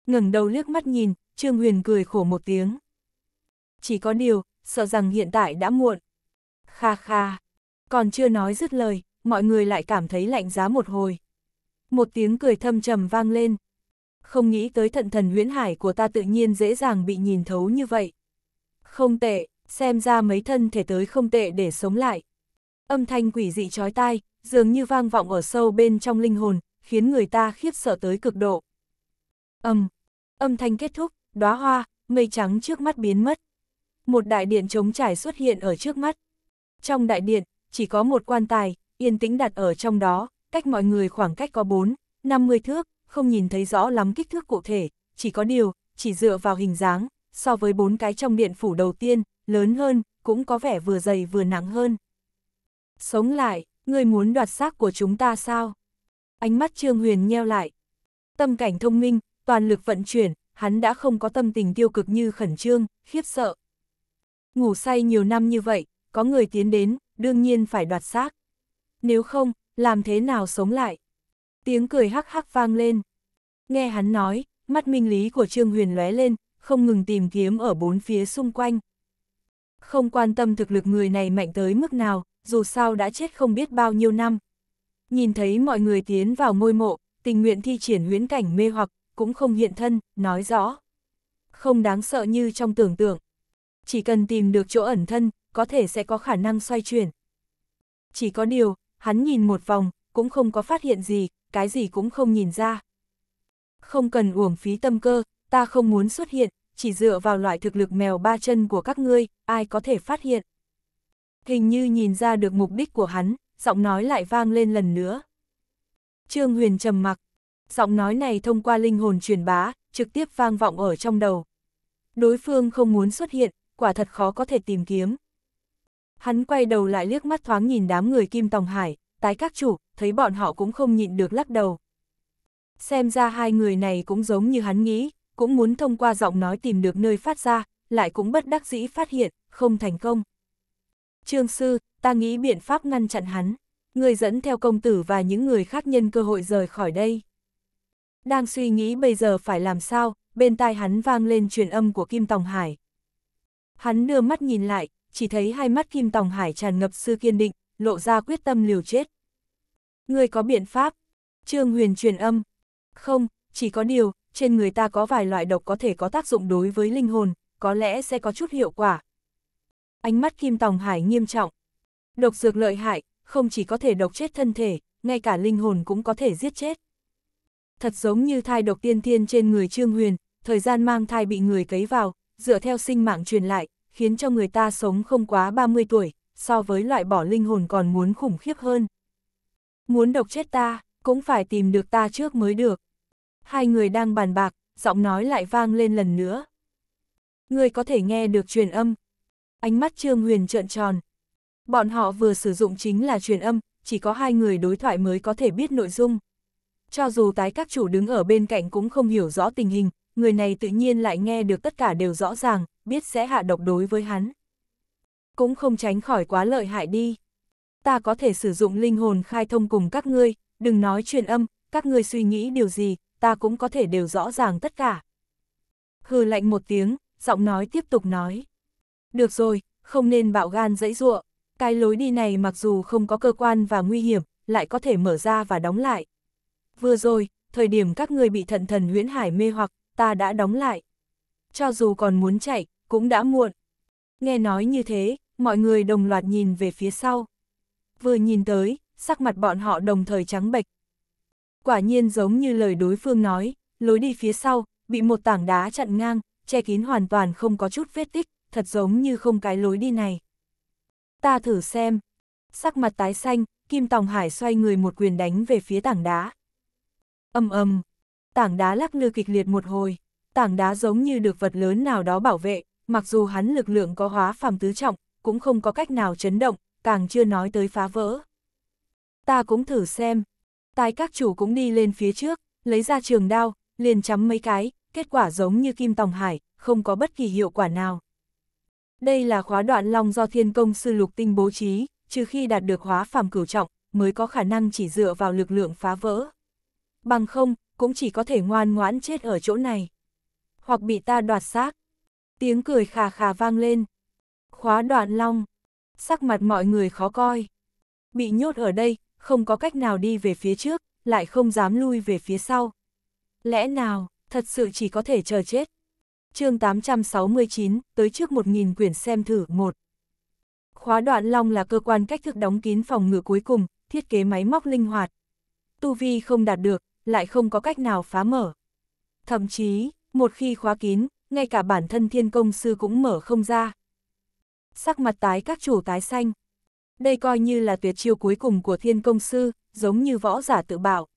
ngẩng đầu liếc mắt nhìn, Trương Huyền cười khổ một tiếng. Chỉ có điều, sợ rằng hiện tại đã muộn. Kha kha, còn chưa nói dứt lời, mọi người lại cảm thấy lạnh giá một hồi. Một tiếng cười thâm trầm vang lên. Không nghĩ tới thận thần huyễn hải của ta tự nhiên dễ dàng bị nhìn thấu như vậy. Không tệ, xem ra mấy thân thể tới không tệ để sống lại. Âm thanh quỷ dị chói tai, dường như vang vọng ở sâu bên trong linh hồn, khiến người ta khiếp sợ tới cực độ. Âm, âm thanh kết thúc, đóa hoa, mây trắng trước mắt biến mất. Một đại điện trống trải xuất hiện ở trước mắt. Trong đại điện, chỉ có một quan tài, yên tĩnh đặt ở trong đó, cách mọi người khoảng cách có 4, 50 thước, không nhìn thấy rõ lắm kích thước cụ thể, chỉ có điều, chỉ dựa vào hình dáng, so với bốn cái trong điện phủ đầu tiên, lớn hơn, cũng có vẻ vừa dày vừa nặng hơn. Sống lại ngươi muốn đoạt xác của chúng ta sao? Ánh mắt Trương Huyền nheo lại. Tâm cảnh thông minh, toàn lực vận chuyển, hắn đã không có tâm tình tiêu cực như khẩn trương, khiếp sợ. Ngủ say nhiều năm như vậy, có người tiến đến, đương nhiên phải đoạt xác. Nếu không, làm thế nào sống lại? Tiếng cười hắc hắc vang lên. Nghe hắn nói, mắt minh lý của Trương Huyền lóe lên, không ngừng tìm kiếm ở bốn phía xung quanh. Không quan tâm thực lực người này mạnh tới mức nào, dù sao đã chết không biết bao nhiêu năm. Nhìn thấy mọi người tiến vào ngôi mộ, tình nguyện thi triển huyến cảnh mê hoặc, cũng không hiện thân, nói rõ. Không đáng sợ như trong tưởng tượng. Chỉ cần tìm được chỗ ẩn thân, có thể sẽ có khả năng xoay chuyển. Chỉ có điều, hắn nhìn một vòng, cũng không có phát hiện gì, cái gì cũng không nhìn ra. Không cần uổng phí tâm cơ, ta không muốn xuất hiện, chỉ dựa vào loại thực lực mèo ba chân của các ngươi, ai có thể phát hiện hình như nhìn ra được mục đích của hắn, giọng nói lại vang lên lần nữa. Trương Huyền trầm mặc, giọng nói này thông qua linh hồn truyền bá, trực tiếp vang vọng ở trong đầu. Đối phương không muốn xuất hiện, quả thật khó có thể tìm kiếm. Hắn quay đầu lại liếc mắt thoáng nhìn đám người Kim Tòng Hải, tái các chủ, thấy bọn họ cũng không nhịn được lắc đầu. Xem ra hai người này cũng giống như hắn nghĩ, cũng muốn thông qua giọng nói tìm được nơi phát ra, lại cũng bất đắc dĩ phát hiện, không thành công. Trương Sư, ta nghĩ biện pháp ngăn chặn hắn. Người dẫn theo công tử và những người khác nhân cơ hội rời khỏi đây. Đang suy nghĩ bây giờ phải làm sao, bên tai hắn vang lên truyền âm của Kim Tòng Hải. Hắn đưa mắt nhìn lại, chỉ thấy hai mắt Kim Tòng Hải tràn ngập sự kiên định, lộ ra quyết tâm liều chết. Người có biện pháp? Trương Huyền truyền âm. Không, chỉ có điều, trên người ta có vài loại độc có thể có tác dụng đối với linh hồn, có lẽ sẽ có chút hiệu quả, ánh mắt Kim Tòng Hải nghiêm trọng. Độc dược lợi hại, không chỉ có thể độc chết thân thể, ngay cả linh hồn cũng có thể giết chết. Thật giống như thai độc tiên thiên trên người Trương Huyền, thời gian mang thai bị người cấy vào, dựa theo sinh mạng truyền lại, khiến cho người ta sống không quá 30 tuổi, so với loại bỏ linh hồn còn muốn khủng khiếp hơn. Muốn độc chết ta, cũng phải tìm được ta trước mới được. Hai người đang bàn bạc, giọng nói lại vang lên lần nữa. Người có thể nghe được truyền âm, ánh mắt Trương Huyền trợn tròn. Bọn họ vừa sử dụng chính là truyền âm, chỉ có hai người đối thoại mới có thể biết nội dung. Cho dù tái các chủ đứng ở bên cạnh cũng không hiểu rõ tình hình, người này tự nhiên lại nghe được tất cả đều rõ ràng, biết sẽ hạ độc đối với hắn. Cũng không tránh khỏi quá lợi hại đi. Ta có thể sử dụng linh hồn khai thông cùng các ngươi, đừng nói truyền âm, các ngươi suy nghĩ điều gì, ta cũng có thể đều rõ ràng tất cả. Hừ lạnh một tiếng, giọng nói tiếp tục nói. Được rồi, không nên bạo gan dẫy dụa. Cái lối đi này mặc dù không có cơ quan và nguy hiểm, lại có thể mở ra và đóng lại. Vừa rồi, thời điểm các người bị thận thần huyễn hải mê hoặc, ta đã đóng lại. Cho dù còn muốn chạy, cũng đã muộn. Nghe nói như thế, mọi người đồng loạt nhìn về phía sau. Vừa nhìn tới, sắc mặt bọn họ đồng thời trắng bệch. Quả nhiên giống như lời đối phương nói, lối đi phía sau, bị một tảng đá chặn ngang, che kín hoàn toàn không có chút vết tích, thật giống như không cái lối đi này. Ta thử xem. Sắc mặt tái xanh, Kim Tòng Hải xoay người một quyền đánh về phía tảng đá. Âm âm, tảng đá lắc lư kịch liệt một hồi, tảng đá giống như được vật lớn nào đó bảo vệ, mặc dù hắn lực lượng có hóa phàm tứ trọng, cũng không có cách nào chấn động, càng chưa nói tới phá vỡ. Ta cũng thử xem. Tài các chủ cũng đi lên phía trước, lấy ra trường đao, liền chấm mấy cái, kết quả giống như Kim Tòng Hải, không có bất kỳ hiệu quả nào. Đây là khóa đoạn long do thiên công sư lục tinh bố trí, trừ khi đạt được hóa phàm cửu trọng, mới có khả năng chỉ dựa vào lực lượng phá vỡ. Bằng không, cũng chỉ có thể ngoan ngoãn chết ở chỗ này. Hoặc bị ta đoạt xác. Tiếng cười khà khà vang lên. Khóa đoạn long. Sắc mặt mọi người khó coi. Bị nhốt ở đây, không có cách nào đi về phía trước, lại không dám lui về phía sau. Lẽ nào, thật sự chỉ có thể chờ chết chương 869, tới trước 1.000 quyển xem thử 1. Khóa đoạn long là cơ quan cách thức đóng kín phòng ngự cuối cùng, thiết kế máy móc linh hoạt. Tu vi không đạt được, lại không có cách nào phá mở. Thậm chí, một khi khóa kín, ngay cả bản thân thiên công sư cũng mở không ra. Sắc mặt tái các chủ tái xanh. Đây coi như là tuyệt chiêu cuối cùng của thiên công sư, giống như võ giả tự bảo.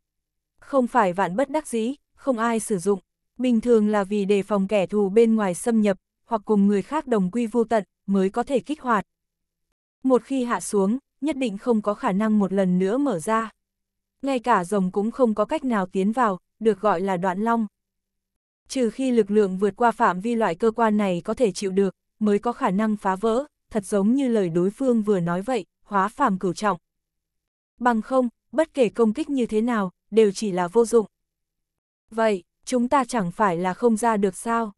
Không phải vạn bất đắc dĩ, không ai sử dụng. Bình thường là vì đề phòng kẻ thù bên ngoài xâm nhập, hoặc cùng người khác đồng quy vô tận, mới có thể kích hoạt. Một khi hạ xuống, nhất định không có khả năng một lần nữa mở ra. Ngay cả rồng cũng không có cách nào tiến vào, được gọi là đoạn long. Trừ khi lực lượng vượt qua phạm vi loại cơ quan này có thể chịu được, mới có khả năng phá vỡ, thật giống như lời đối phương vừa nói vậy, hóa phàm cửu trọng. Bằng không, bất kể công kích như thế nào, đều chỉ là vô dụng. Vậy, chúng ta chẳng phải là không ra được sao.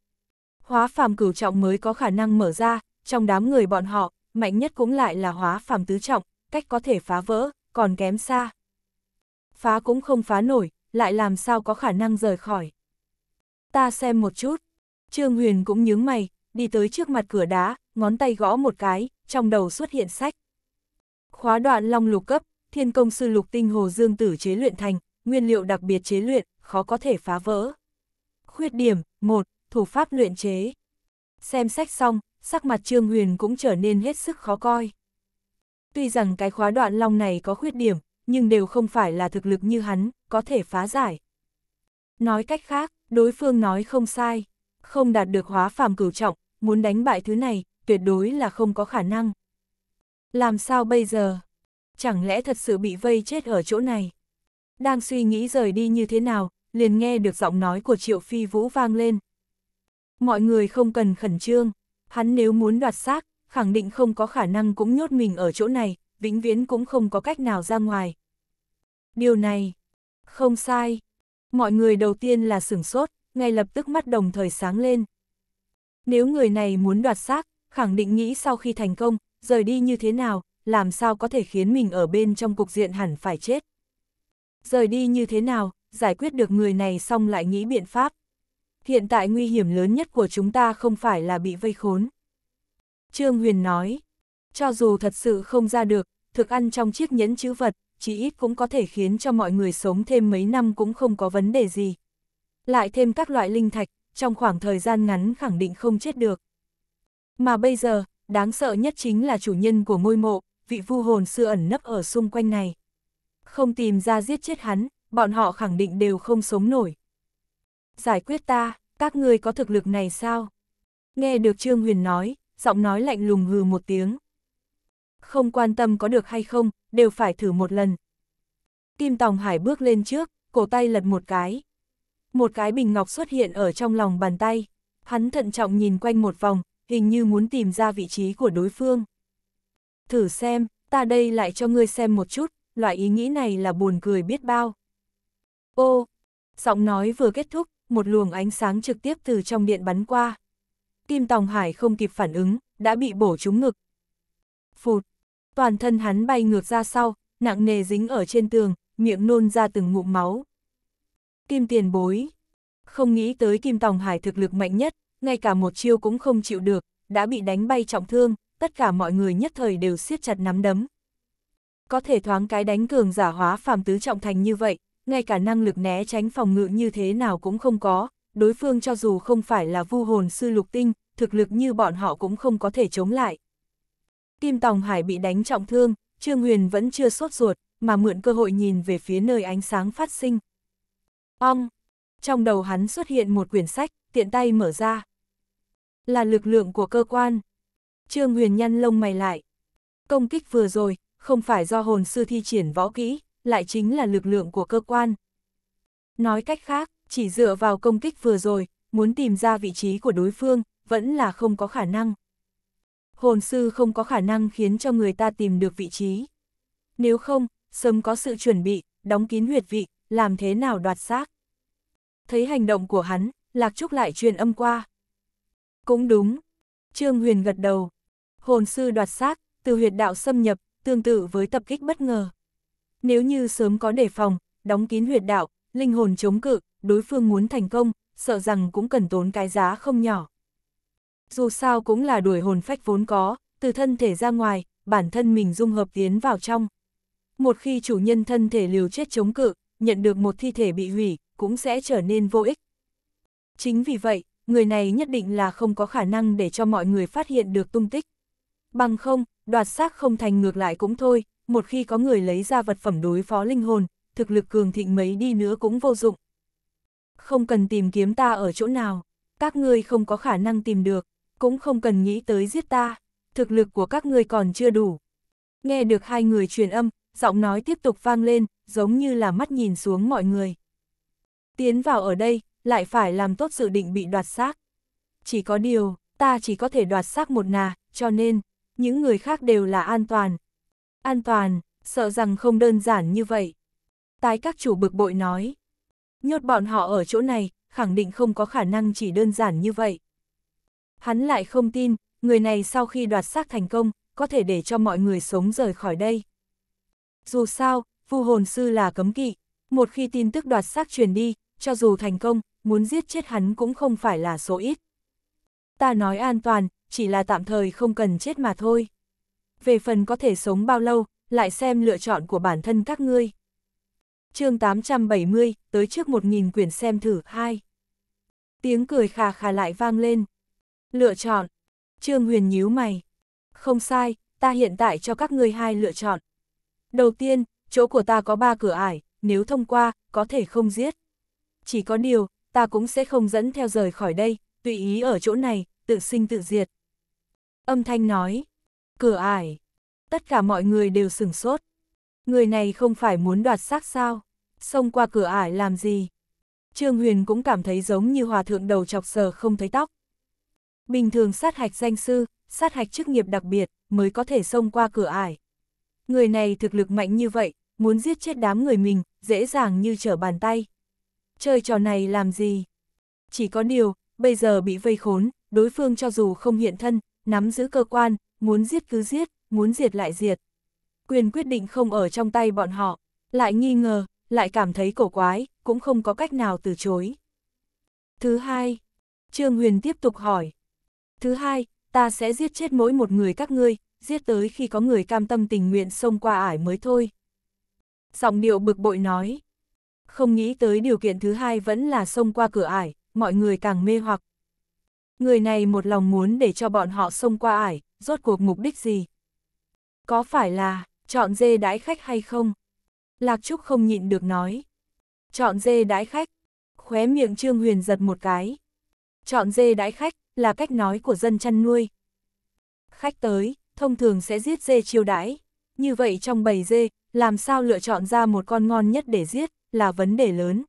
Hóa phàm cửu trọng mới có khả năng mở ra, trong đám người bọn họ, mạnh nhất cũng lại là hóa phàm tứ trọng, cách có thể phá vỡ, còn kém xa. Phá cũng không phá nổi, lại làm sao có khả năng rời khỏi. Ta xem một chút, Trương Huyền cũng nhướng mày, đi tới trước mặt cửa đá, ngón tay gõ một cái, trong đầu xuất hiện sách. Khóa đoạn long lục cấp, thiên công sư lục tinh hồ dương tử chế luyện thành, nguyên liệu đặc biệt chế luyện, khó có thể phá vỡ. Khuyết điểm 1. Thủ pháp luyện chế Xem sách xong, sắc mặt Trương Huyền cũng trở nên hết sức khó coi. Tuy rằng cái khóa đoạn long này có khuyết điểm, nhưng đều không phải là thực lực như hắn, có thể phá giải. Nói cách khác, đối phương nói không sai, không đạt được hóa phàm cửu trọng, muốn đánh bại thứ này, tuyệt đối là không có khả năng. Làm sao bây giờ? Chẳng lẽ thật sự bị vây chết ở chỗ này? Đang suy nghĩ rời đi như thế nào, liền nghe được giọng nói của Triệu Phi Vũ vang lên. Mọi người không cần khẩn trương, hắn nếu muốn đoạt xác, khẳng định không có khả năng cũng nhốt mình ở chỗ này, vĩnh viễn cũng không có cách nào ra ngoài. Điều này, không sai. Mọi người đầu tiên là sửng sốt, ngay lập tức mắt đồng thời sáng lên. Nếu người này muốn đoạt xác, khẳng định nghĩ sau khi thành công, rời đi như thế nào, làm sao có thể khiến mình ở bên trong cục diện hẳn phải chết. Rời đi như thế nào, giải quyết được người này xong lại nghĩ biện pháp. Hiện tại nguy hiểm lớn nhất của chúng ta không phải là bị vây khốn. Trương Huyền nói, cho dù thật sự không ra được, thực ăn trong chiếc nhẫn chữ vật, chỉ ít cũng có thể khiến cho mọi người sống thêm mấy năm cũng không có vấn đề gì. Lại thêm các loại linh thạch, trong khoảng thời gian ngắn khẳng định không chết được. Mà bây giờ, đáng sợ nhất chính là chủ nhân của ngôi mộ, vị vu hồn xưa ẩn nấp ở xung quanh này. Không tìm ra giết chết hắn, bọn họ khẳng định đều không sống nổi. Giải quyết ta, các ngươi có thực lực này sao? Nghe được Trương Huyền nói, giọng nói lạnh lùng hừ một tiếng. Không quan tâm có được hay không, đều phải thử một lần. Kim Tòng Hải bước lên trước, cổ tay lật một cái. Một cái bình ngọc xuất hiện ở trong lòng bàn tay. Hắn thận trọng nhìn quanh một vòng, hình như muốn tìm ra vị trí của đối phương. Thử xem, ta đây lại cho ngươi xem một chút, loại ý nghĩ này là buồn cười biết bao. Ô! Giọng nói vừa kết thúc, một luồng ánh sáng trực tiếp từ trong điện bắn qua. Kim Tòng Hải không kịp phản ứng, đã bị bổ trúng ngực. Phụt! Toàn thân hắn bay ngược ra sau, nặng nề dính ở trên tường, miệng nôn ra từng ngụm máu. Kim tiền bối! Không nghĩ tới Kim Tòng Hải thực lực mạnh nhất, ngay cả một chiêu cũng không chịu được, đã bị đánh bay trọng thương, tất cả mọi người nhất thời đều siết chặt nắm đấm. Có thể thoáng cái đánh cường giả hóa phàm tứ trọng thành như vậy, ngay cả năng lực né tránh phòng ngự như thế nào cũng không có, đối phương cho dù không phải là vu hồn sư lục tinh, thực lực như bọn họ cũng không có thể chống lại. Kim Tòng Hải bị đánh trọng thương, Trương Huyền vẫn chưa sốt ruột, mà mượn cơ hội nhìn về phía nơi ánh sáng phát sinh. Ong! Trong đầu hắn xuất hiện một quyển sách, tiện tay mở ra. Là lực lượng của cơ quan. Trương Huyền nhăn lông mày lại. Công kích vừa rồi, không phải do hồn sư thi triển võ kỹ, lại chính là lực lượng của cơ quan. Nói cách khác, chỉ dựa vào công kích vừa rồi, muốn tìm ra vị trí của đối phương, vẫn là không có khả năng. Hồn sư không có khả năng khiến cho người ta tìm được vị trí. Nếu không, sớm có sự chuẩn bị, đóng kín huyệt vị, làm thế nào đoạt xác. Thấy hành động của hắn, Lạc Trúc lại truyền âm qua. Cũng đúng. Trương Huyền gật đầu. Hồn sư đoạt xác, từ huyệt đạo xâm nhập, tương tự với tập kích bất ngờ. Nếu như sớm có đề phòng, đóng kín huyệt đạo, linh hồn chống cự, đối phương muốn thành công, sợ rằng cũng cần tốn cái giá không nhỏ. Dù sao cũng là đuổi hồn phách vốn có, từ thân thể ra ngoài, bản thân mình dung hợp tiến vào trong. Một khi chủ nhân thân thể liều chết chống cự, nhận được một thi thể bị hủy, cũng sẽ trở nên vô ích. Chính vì vậy, người này nhất định là không có khả năng để cho mọi người phát hiện được tung tích. Bằng không, đoạt xác không thành ngược lại cũng thôi, một khi có người lấy ra vật phẩm đối phó linh hồn, thực lực cường thịnh mấy đi nữa cũng vô dụng. Không cần tìm kiếm ta ở chỗ nào, các ngươi không có khả năng tìm được, cũng không cần nghĩ tới giết ta, thực lực của các ngươi còn chưa đủ. Nghe được hai người truyền âm, giọng nói tiếp tục vang lên, giống như là mắt nhìn xuống mọi người. Tiến vào ở đây, lại phải làm tốt dự định bị đoạt xác. Chỉ có điều, ta chỉ có thể đoạt xác một nà, cho nên, những người khác đều là an toàn, an toàn, sợ rằng không đơn giản như vậy. Tái các chủ bực bội nói. Nhốt bọn họ ở chỗ này, khẳng định không có khả năng chỉ đơn giản như vậy. Hắn lại không tin, người này sau khi đoạt xác thành công, có thể để cho mọi người sống rời khỏi đây. Dù sao, vu hồn sư là cấm kỵ, một khi tin tức đoạt xác truyền đi, cho dù thành công, muốn giết chết hắn cũng không phải là số ít. Ta nói an toàn, chỉ là tạm thời không cần chết mà thôi về phần có thể sống bao lâu, lại xem lựa chọn của bản thân các ngươi. chương 870, tới trước 1.000 quyển xem thử, 2. Tiếng cười khà khà lại vang lên. Lựa chọn. Trương Huyền nhíu mày. Không sai, ta hiện tại cho các ngươi hai lựa chọn. Đầu tiên, chỗ của ta có ba cửa ải, nếu thông qua, có thể không giết. Chỉ có điều, ta cũng sẽ không dẫn theo rời khỏi đây, tùy ý ở chỗ này, tự sinh tự diệt. Âm thanh nói, cửa ải. Tất cả mọi người đều sửng sốt. Người này không phải muốn đoạt xác sao? Xông qua cửa ải làm gì? Trương Huyền cũng cảm thấy giống như hòa thượng đầu chọc sờ không thấy tóc. Bình thường sát hạch danh sư, sát hạch chức nghiệp đặc biệt mới có thể xông qua cửa ải. Người này thực lực mạnh như vậy, muốn giết chết đám người mình, dễ dàng như trở bàn tay. Chơi trò này làm gì? Chỉ có điều, bây giờ bị vây khốn, đối phương cho dù không hiện thân, nắm giữ cơ quan, muốn giết cứ giết, muốn diệt lại diệt. Quyền quyết định không ở trong tay bọn họ, lại nghi ngờ, lại cảm thấy cổ quái, cũng không có cách nào từ chối. Thứ hai, Trương Huyền tiếp tục hỏi. Thứ hai, ta sẽ giết chết mỗi một người các ngươi, giết tới khi có người cam tâm tình nguyện xông qua ải mới thôi. Giọng điệu bực bội nói. Không nghĩ tới điều kiện thứ hai vẫn là xông qua cửa ải, mọi người càng mê hoặc. Người này một lòng muốn để cho bọn họ xông qua ải, rốt cuộc mục đích gì? Có phải là, chọn dê đãi khách hay không? Lạc Trúc không nhịn được nói. Chọn dê đãi khách. Khóe miệng Trương Huyền giật một cái. Chọn dê đãi khách là cách nói của dân chăn nuôi. Khách tới, thông thường sẽ giết dê chiêu đãi. Như vậy trong bầy dê, làm sao lựa chọn ra một con ngon nhất để giết là vấn đề lớn.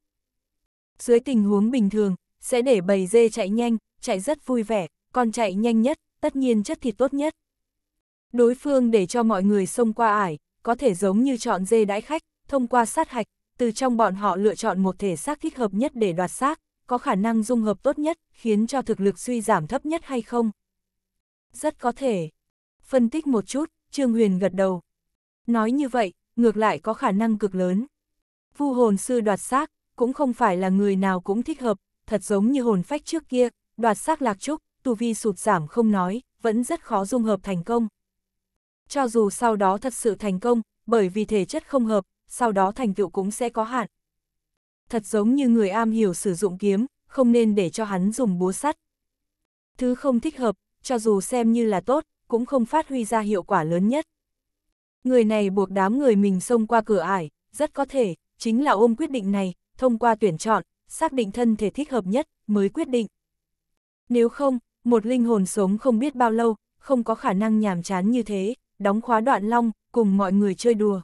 Dưới tình huống bình thường, sẽ để bầy dê chạy nhanh, chạy rất vui vẻ, con chạy nhanh nhất tất nhiên chất thịt tốt nhất. Đối phương để cho mọi người xông qua ải, có thể giống như chọn dê đãi khách, thông qua sát hạch, từ trong bọn họ lựa chọn một thể xác thích hợp nhất để đoạt xác, có khả năng dung hợp tốt nhất, khiến cho thực lực suy giảm thấp nhất hay không? Rất có thể. Phân tích một chút, Trương Huyền gật đầu. Nói như vậy, ngược lại có khả năng cực lớn. Vu hồn sư đoạt xác, cũng không phải là người nào cũng thích hợp, thật giống như hồn phách trước kia, đoạt xác lạc trúc, tu vi sụt giảm không nói, vẫn rất khó dung hợp thành công. Cho dù sau đó thật sự thành công, bởi vì thể chất không hợp, sau đó thành tựu cũng sẽ có hạn. Thật giống như người am hiểu sử dụng kiếm, không nên để cho hắn dùng búa sắt. Thứ không thích hợp, cho dù xem như là tốt, cũng không phát huy ra hiệu quả lớn nhất. Người này buộc đám người mình xông qua cửa ải, rất có thể, chính là ôm quyết định này, thông qua tuyển chọn, xác định thân thể thích hợp nhất, mới quyết định. Nếu không, một linh hồn sống không biết bao lâu, không có khả năng nhàm chán như thế, đóng khóa đoạn long, cùng mọi người chơi đùa.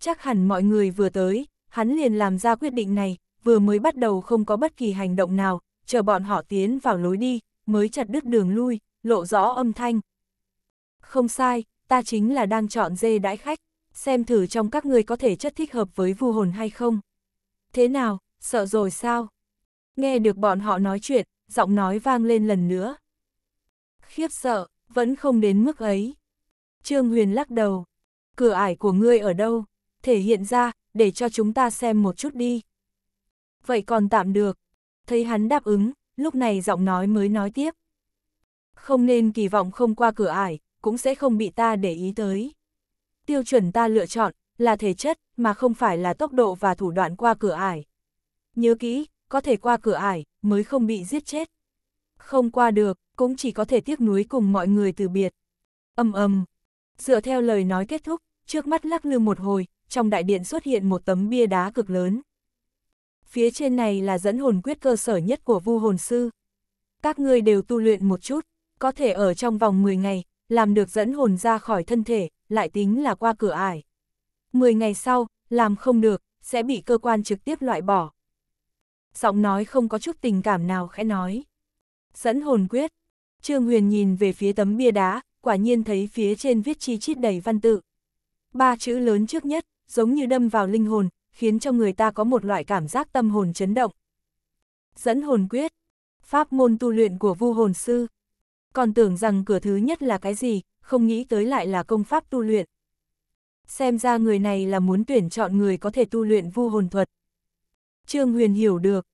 Chắc hẳn mọi người vừa tới, hắn liền làm ra quyết định này, vừa mới bắt đầu không có bất kỳ hành động nào, chờ bọn họ tiến vào lối đi, mới chặt đứt đường lui, lộ rõ âm thanh. Không sai, ta chính là đang chọn dê đãi khách, xem thử trong các ngươi có thể chất thích hợp với vu hồn hay không. Thế nào, sợ rồi sao? Nghe được bọn họ nói chuyện, giọng nói vang lên lần nữa. Khiếp sợ, vẫn không đến mức ấy. Trương Huyền lắc đầu. Cửa ải của ngươi ở đâu? Thể hiện ra, để cho chúng ta xem một chút đi. Vậy còn tạm được. Thấy hắn đáp ứng, lúc này giọng nói mới nói tiếp. Không nên kỳ vọng không qua cửa ải, cũng sẽ không bị ta để ý tới. Tiêu chuẩn ta lựa chọn, là thể chất, mà không phải là tốc độ và thủ đoạn qua cửa ải. Nhớ kỹ, có thể qua cửa ải, mới không bị giết chết. Không qua được, cũng chỉ có thể tiếc núi cùng mọi người từ biệt. Âm âm, dựa theo lời nói kết thúc, trước mắt lắc lư một hồi, trong đại điện xuất hiện một tấm bia đá cực lớn. Phía trên này là dẫn hồn quyết cơ sở nhất của vu hồn sư. Các ngươi đều tu luyện một chút, có thể ở trong vòng 10 ngày, làm được dẫn hồn ra khỏi thân thể, lại tính là qua cửa ải. 10 ngày sau, làm không được, sẽ bị cơ quan trực tiếp loại bỏ giọng nói không có chút tình cảm nào khẽ nói. Dẫn hồn quyết. Trương Huyền nhìn về phía tấm bia đá, quả nhiên thấy phía trên viết chi chít đầy văn tự. Ba chữ lớn trước nhất, giống như đâm vào linh hồn, khiến cho người ta có một loại cảm giác tâm hồn chấn động. Dẫn hồn quyết. Pháp môn tu luyện của vu hồn sư. Còn tưởng rằng cửa thứ nhất là cái gì, không nghĩ tới lại là công pháp tu luyện. Xem ra người này là muốn tuyển chọn người có thể tu luyện vu hồn thuật, Trương Huyền hiểu được.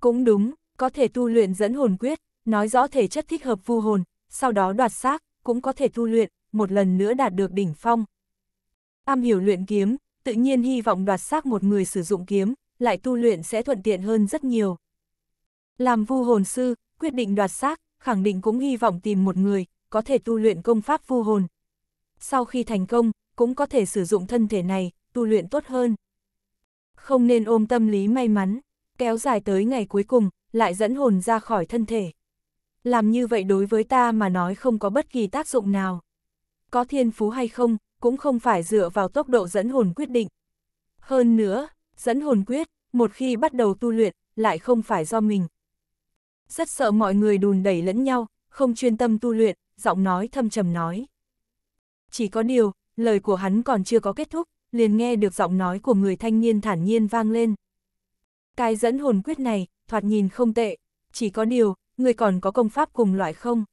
Cũng đúng, có thể tu luyện dẫn hồn quyết, nói rõ thể chất thích hợp vu hồn, sau đó đoạt xác, cũng có thể tu luyện, một lần nữa đạt được đỉnh phong. Am hiểu luyện kiếm, tự nhiên hy vọng đoạt xác một người sử dụng kiếm, lại tu luyện sẽ thuận tiện hơn rất nhiều. Làm vu hồn sư, quyết định đoạt xác, khẳng định cũng hy vọng tìm một người, có thể tu luyện công pháp vu hồn. Sau khi thành công, cũng có thể sử dụng thân thể này, tu luyện tốt hơn không nên ôm tâm lý may mắn, kéo dài tới ngày cuối cùng, lại dẫn hồn ra khỏi thân thể. Làm như vậy đối với ta mà nói không có bất kỳ tác dụng nào. Có thiên phú hay không, cũng không phải dựa vào tốc độ dẫn hồn quyết định. Hơn nữa, dẫn hồn quyết, một khi bắt đầu tu luyện, lại không phải do mình. Rất sợ mọi người đùn đẩy lẫn nhau, không chuyên tâm tu luyện, giọng nói thâm trầm nói. Chỉ có điều, lời của hắn còn chưa có kết thúc, liền nghe được giọng nói của người thanh niên thản nhiên vang lên. Cái dẫn hồn quyết này, thoạt nhìn không tệ, chỉ có điều, người còn có công pháp cùng loại không?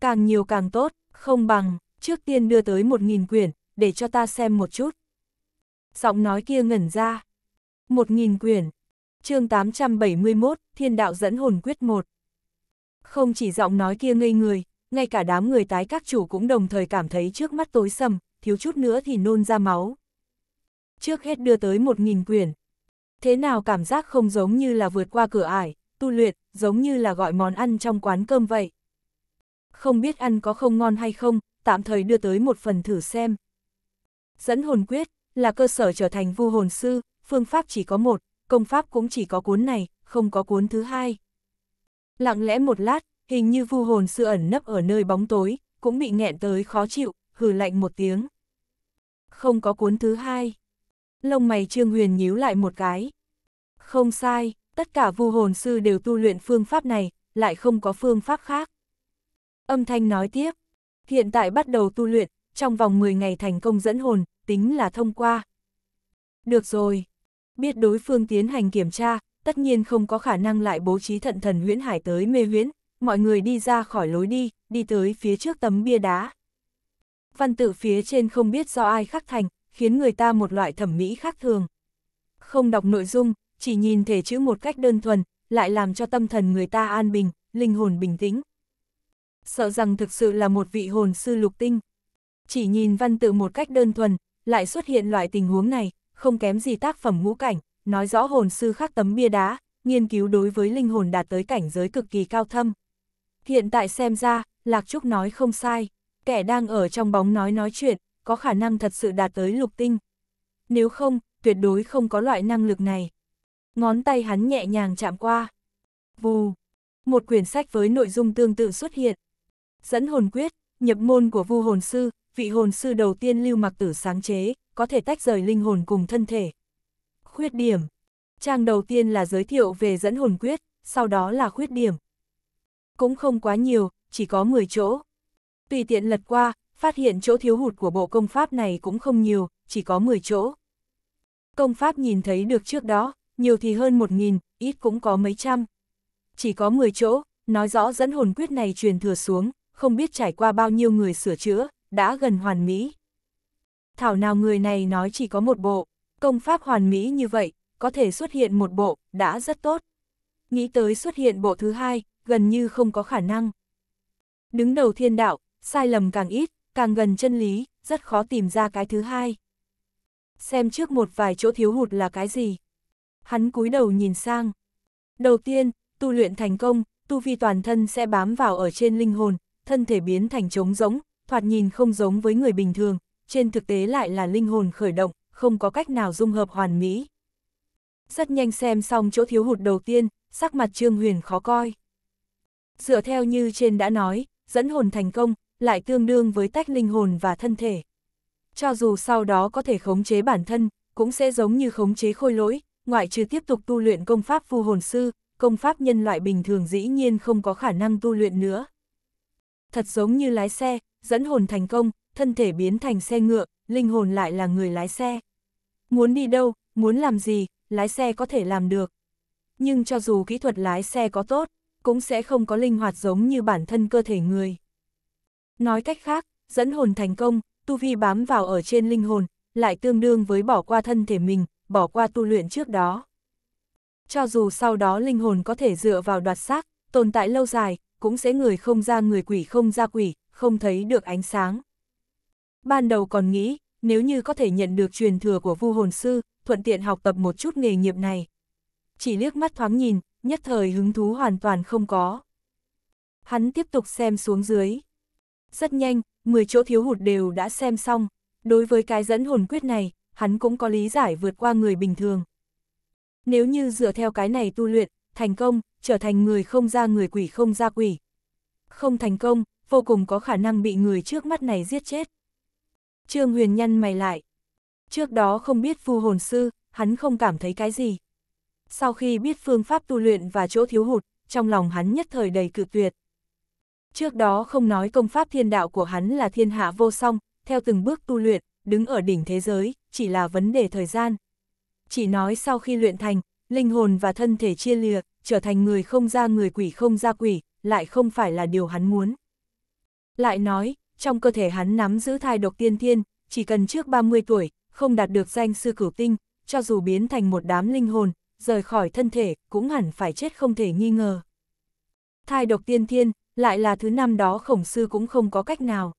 Càng nhiều càng tốt, không bằng, trước tiên đưa tới một nghìn quyển, để cho ta xem một chút. Giọng nói kia ngẩn ra. Một nghìn quyển. chương 871, Thiên đạo dẫn hồn quyết một Không chỉ giọng nói kia ngây người, ngay cả đám người tái các chủ cũng đồng thời cảm thấy trước mắt tối sầm, thiếu chút nữa thì nôn ra máu trước hết đưa tới một nghìn quyền Thế nào cảm giác không giống như là vượt qua cửa ải, tu luyện, giống như là gọi món ăn trong quán cơm vậy. Không biết ăn có không ngon hay không, tạm thời đưa tới một phần thử xem. Dẫn hồn quyết, là cơ sở trở thành vu hồn sư, phương pháp chỉ có một, công pháp cũng chỉ có cuốn này, không có cuốn thứ hai. Lặng lẽ một lát, hình như vu hồn sư ẩn nấp ở nơi bóng tối, cũng bị nghẹn tới khó chịu, hừ lạnh một tiếng. Không có cuốn thứ hai lông mày Trương Huyền nhíu lại một cái. Không sai, tất cả vu hồn sư đều tu luyện phương pháp này, lại không có phương pháp khác. Âm thanh nói tiếp, hiện tại bắt đầu tu luyện, trong vòng 10 ngày thành công dẫn hồn, tính là thông qua. Được rồi, biết đối phương tiến hành kiểm tra, tất nhiên không có khả năng lại bố trí thận thần huyễn hải tới mê huyễn, mọi người đi ra khỏi lối đi, đi tới phía trước tấm bia đá. Văn tự phía trên không biết do ai khắc thành, khiến người ta một loại thẩm mỹ khác thường. Không đọc nội dung, chỉ nhìn thể chữ một cách đơn thuần, lại làm cho tâm thần người ta an bình, linh hồn bình tĩnh. Sợ rằng thực sự là một vị hồn sư lục tinh. Chỉ nhìn văn tự một cách đơn thuần, lại xuất hiện loại tình huống này, không kém gì tác phẩm ngũ cảnh, nói rõ hồn sư khắc tấm bia đá, nghiên cứu đối với linh hồn đạt tới cảnh giới cực kỳ cao thâm. Hiện tại xem ra, Lạc Trúc nói không sai, kẻ đang ở trong bóng nói nói chuyện, có khả năng thật sự đạt tới lục tinh. Nếu không, tuyệt đối không có loại năng lực này. Ngón tay hắn nhẹ nhàng chạm qua. Vù, một quyển sách với nội dung tương tự xuất hiện. Dẫn hồn quyết, nhập môn của vu hồn sư, vị hồn sư đầu tiên lưu mặc tử sáng chế, có thể tách rời linh hồn cùng thân thể. Khuyết điểm, trang đầu tiên là giới thiệu về dẫn hồn quyết, sau đó là khuyết điểm. Cũng không quá nhiều, chỉ có 10 chỗ. Tùy tiện lật qua, phát hiện chỗ thiếu hụt của bộ công pháp này cũng không nhiều, chỉ có 10 chỗ. Công pháp nhìn thấy được trước đó, nhiều thì hơn 1.000, ít cũng có mấy trăm. Chỉ có 10 chỗ, nói rõ dẫn hồn quyết này truyền thừa xuống, không biết trải qua bao nhiêu người sửa chữa, đã gần hoàn mỹ. Thảo nào người này nói chỉ có một bộ, công pháp hoàn mỹ như vậy, có thể xuất hiện một bộ, đã rất tốt. Nghĩ tới xuất hiện bộ thứ hai, gần như không có khả năng. Đứng đầu thiên đạo, sai lầm càng ít, càng gần chân lý, rất khó tìm ra cái thứ hai. Xem trước một vài chỗ thiếu hụt là cái gì. Hắn cúi đầu nhìn sang. Đầu tiên, tu luyện thành công, tu vi toàn thân sẽ bám vào ở trên linh hồn, thân thể biến thành trống rỗng, thoạt nhìn không giống với người bình thường, trên thực tế lại là linh hồn khởi động, không có cách nào dung hợp hoàn mỹ. Rất nhanh xem xong chỗ thiếu hụt đầu tiên, sắc mặt Trương Huyền khó coi. Dựa theo như trên đã nói, dẫn hồn thành công, lại tương đương với tách linh hồn và thân thể. Cho dù sau đó có thể khống chế bản thân, cũng sẽ giống như khống chế khôi lỗi, ngoại trừ tiếp tục tu luyện công pháp phù hồn sư, công pháp nhân loại bình thường dĩ nhiên không có khả năng tu luyện nữa. Thật giống như lái xe, dẫn hồn thành công, thân thể biến thành xe ngựa, linh hồn lại là người lái xe. Muốn đi đâu, muốn làm gì, lái xe có thể làm được. Nhưng cho dù kỹ thuật lái xe có tốt, cũng sẽ không có linh hoạt giống như bản thân cơ thể người. Nói cách khác, dẫn hồn thành công, tu vi bám vào ở trên linh hồn, lại tương đương với bỏ qua thân thể mình, bỏ qua tu luyện trước đó. Cho dù sau đó linh hồn có thể dựa vào đoạt xác, tồn tại lâu dài, cũng sẽ người không ra người quỷ không ra quỷ, không thấy được ánh sáng. Ban đầu còn nghĩ, nếu như có thể nhận được truyền thừa của vu hồn sư, thuận tiện học tập một chút nghề nghiệp này. Chỉ liếc mắt thoáng nhìn, nhất thời hứng thú hoàn toàn không có. Hắn tiếp tục xem xuống dưới. Rất nhanh, 10 chỗ thiếu hụt đều đã xem xong, đối với cái dẫn hồn quyết này, hắn cũng có lý giải vượt qua người bình thường. Nếu như dựa theo cái này tu luyện, thành công, trở thành người không ra người quỷ không ra quỷ. Không thành công, vô cùng có khả năng bị người trước mắt này giết chết. Trương Huyền nhăn mày lại. Trước đó không biết phù hồn sư, hắn không cảm thấy cái gì. Sau khi biết phương pháp tu luyện và chỗ thiếu hụt, trong lòng hắn nhất thời đầy cự tuyệt. Trước đó không nói công pháp thiên đạo của hắn là thiên hạ vô song, theo từng bước tu luyện, đứng ở đỉnh thế giới, chỉ là vấn đề thời gian. Chỉ nói sau khi luyện thành, linh hồn và thân thể chia lìa, trở thành người không ra người quỷ không ra quỷ, lại không phải là điều hắn muốn. Lại nói, trong cơ thể hắn nắm giữ thai độc tiên thiên, chỉ cần trước 30 tuổi, không đạt được danh sư cửu tinh, cho dù biến thành một đám linh hồn, rời khỏi thân thể, cũng hẳn phải chết không thể nghi ngờ. Thai độc tiên thiên, lại là thứ năm đó khổng sư cũng không có cách nào.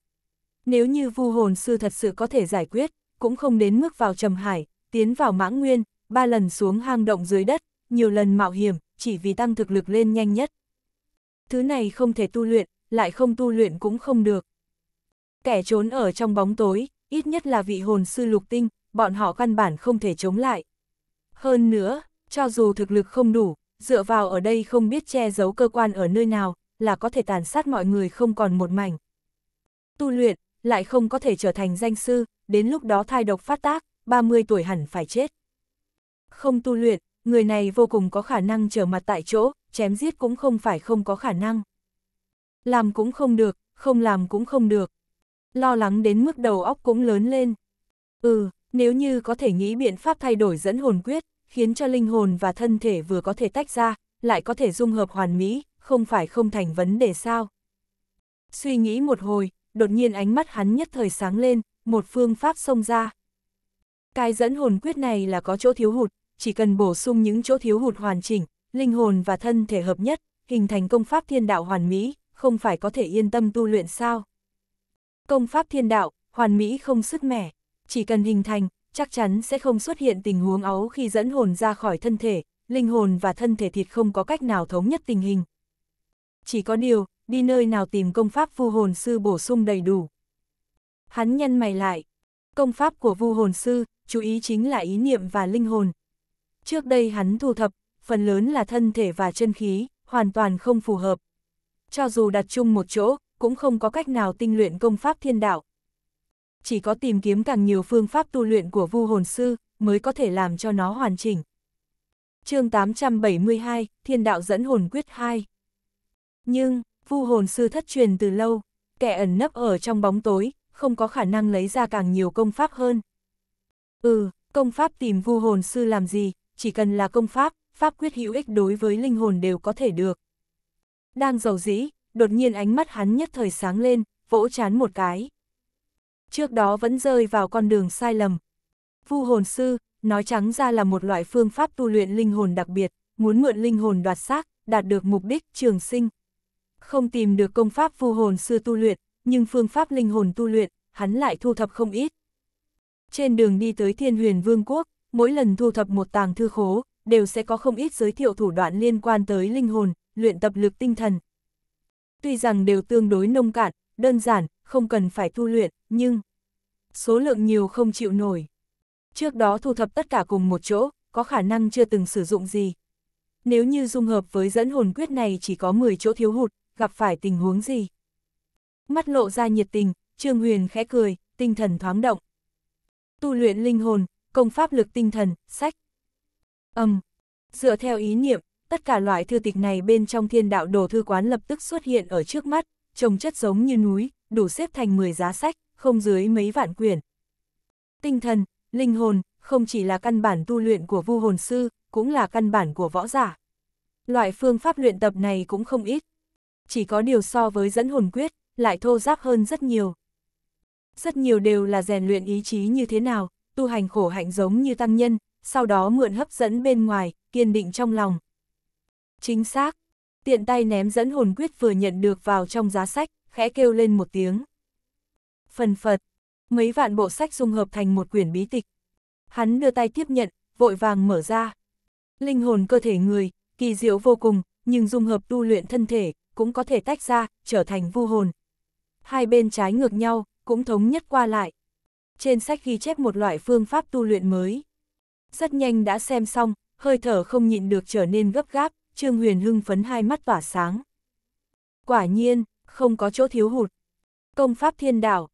Nếu như vu hồn sư thật sự có thể giải quyết, cũng không đến mức vào trầm hải, tiến vào mãng nguyên, ba lần xuống hang động dưới đất, nhiều lần mạo hiểm, chỉ vì tăng thực lực lên nhanh nhất. Thứ này không thể tu luyện, lại không tu luyện cũng không được. Kẻ trốn ở trong bóng tối, ít nhất là vị hồn sư lục tinh, bọn họ căn bản không thể chống lại. Hơn nữa, cho dù thực lực không đủ, dựa vào ở đây không biết che giấu cơ quan ở nơi nào, là có thể tàn sát mọi người không còn một mảnh. Tu luyện, lại không có thể trở thành danh sư, đến lúc đó thai độc phát tác, 30 tuổi hẳn phải chết. Không tu luyện, người này vô cùng có khả năng trở mặt tại chỗ, chém giết cũng không phải không có khả năng. Làm cũng không được, không làm cũng không được. Lo lắng đến mức đầu óc cũng lớn lên. Ừ, nếu như có thể nghĩ biện pháp thay đổi dẫn hồn quyết, khiến cho linh hồn và thân thể vừa có thể tách ra, lại có thể dung hợp hoàn mỹ, không phải không thành vấn đề sao. Suy nghĩ một hồi, đột nhiên ánh mắt hắn nhất thời sáng lên, một phương pháp xông ra. Cái dẫn hồn quyết này là có chỗ thiếu hụt, chỉ cần bổ sung những chỗ thiếu hụt hoàn chỉnh, linh hồn và thân thể hợp nhất, hình thành công pháp thiên đạo hoàn mỹ, không phải có thể yên tâm tu luyện sao. Công pháp thiên đạo, hoàn mỹ không sứt mẻ, chỉ cần hình thành, chắc chắn sẽ không xuất hiện tình huống ấu khi dẫn hồn ra khỏi thân thể, linh hồn và thân thể thịt không có cách nào thống nhất tình hình, chỉ có điều, đi nơi nào tìm công pháp vu hồn sư bổ sung đầy đủ. Hắn nhân mày lại, công pháp của vu hồn sư, chú ý chính là ý niệm và linh hồn. Trước đây hắn thu thập, phần lớn là thân thể và chân khí, hoàn toàn không phù hợp. Cho dù đặt chung một chỗ, cũng không có cách nào tinh luyện công pháp thiên đạo. Chỉ có tìm kiếm càng nhiều phương pháp tu luyện của vu hồn sư, mới có thể làm cho nó hoàn chỉnh. chương 872, Thiên đạo dẫn hồn quyết 2 nhưng, vu hồn sư thất truyền từ lâu, kẻ ẩn nấp ở trong bóng tối, không có khả năng lấy ra càng nhiều công pháp hơn. Ừ, công pháp tìm vu hồn sư làm gì, chỉ cần là công pháp, pháp quyết hữu ích đối với linh hồn đều có thể được. Đang giàu dĩ, đột nhiên ánh mắt hắn nhất thời sáng lên, vỗ chán một cái. Trước đó vẫn rơi vào con đường sai lầm. Vu hồn sư, nói trắng ra là một loại phương pháp tu luyện linh hồn đặc biệt, muốn mượn linh hồn đoạt xác, đạt được mục đích trường sinh, không tìm được công pháp vô hồn xưa tu luyện, nhưng phương pháp linh hồn tu luyện, hắn lại thu thập không ít. Trên đường đi tới Thiên Huyền Vương quốc, mỗi lần thu thập một tàng thư khố, đều sẽ có không ít giới thiệu thủ đoạn liên quan tới linh hồn, luyện tập lực tinh thần. Tuy rằng đều tương đối nông cạn, đơn giản, không cần phải tu luyện, nhưng số lượng nhiều không chịu nổi. Trước đó thu thập tất cả cùng một chỗ, có khả năng chưa từng sử dụng gì. Nếu như dung hợp với dẫn hồn quyết này chỉ có 10 chỗ thiếu hụt, gặp phải tình huống gì. Mắt lộ ra nhiệt tình, Trương Huyền khẽ cười, tinh thần thoáng động. Tu luyện linh hồn, công pháp lực tinh thần, sách. Âm. Um, dựa theo ý niệm, tất cả loại thư tịch này bên trong thiên đạo đồ thư quán lập tức xuất hiện ở trước mắt, trồng chất giống như núi, đủ xếp thành 10 giá sách, không dưới mấy vạn quyển. Tinh thần, linh hồn, không chỉ là căn bản tu luyện của vu hồn sư, cũng là căn bản của võ giả. Loại phương pháp luyện tập này cũng không ít, chỉ có điều so với dẫn hồn quyết, lại thô giáp hơn rất nhiều. Rất nhiều đều là rèn luyện ý chí như thế nào, tu hành khổ hạnh giống như tăng nhân, sau đó mượn hấp dẫn bên ngoài, kiên định trong lòng. Chính xác, tiện tay ném dẫn hồn quyết vừa nhận được vào trong giá sách, khẽ kêu lên một tiếng. Phần phật, mấy vạn bộ sách dung hợp thành một quyển bí tịch. Hắn đưa tay tiếp nhận, vội vàng mở ra. Linh hồn cơ thể người, kỳ diệu vô cùng, nhưng dung hợp tu luyện thân thể, cũng có thể tách ra, trở thành vu hồn. Hai bên trái ngược nhau, cũng thống nhất qua lại. Trên sách ghi chép một loại phương pháp tu luyện mới. Rất nhanh đã xem xong, hơi thở không nhịn được trở nên gấp gáp, Trương Huyền hưng phấn hai mắt tỏa sáng. Quả nhiên, không có chỗ thiếu hụt. Công pháp thiên đạo.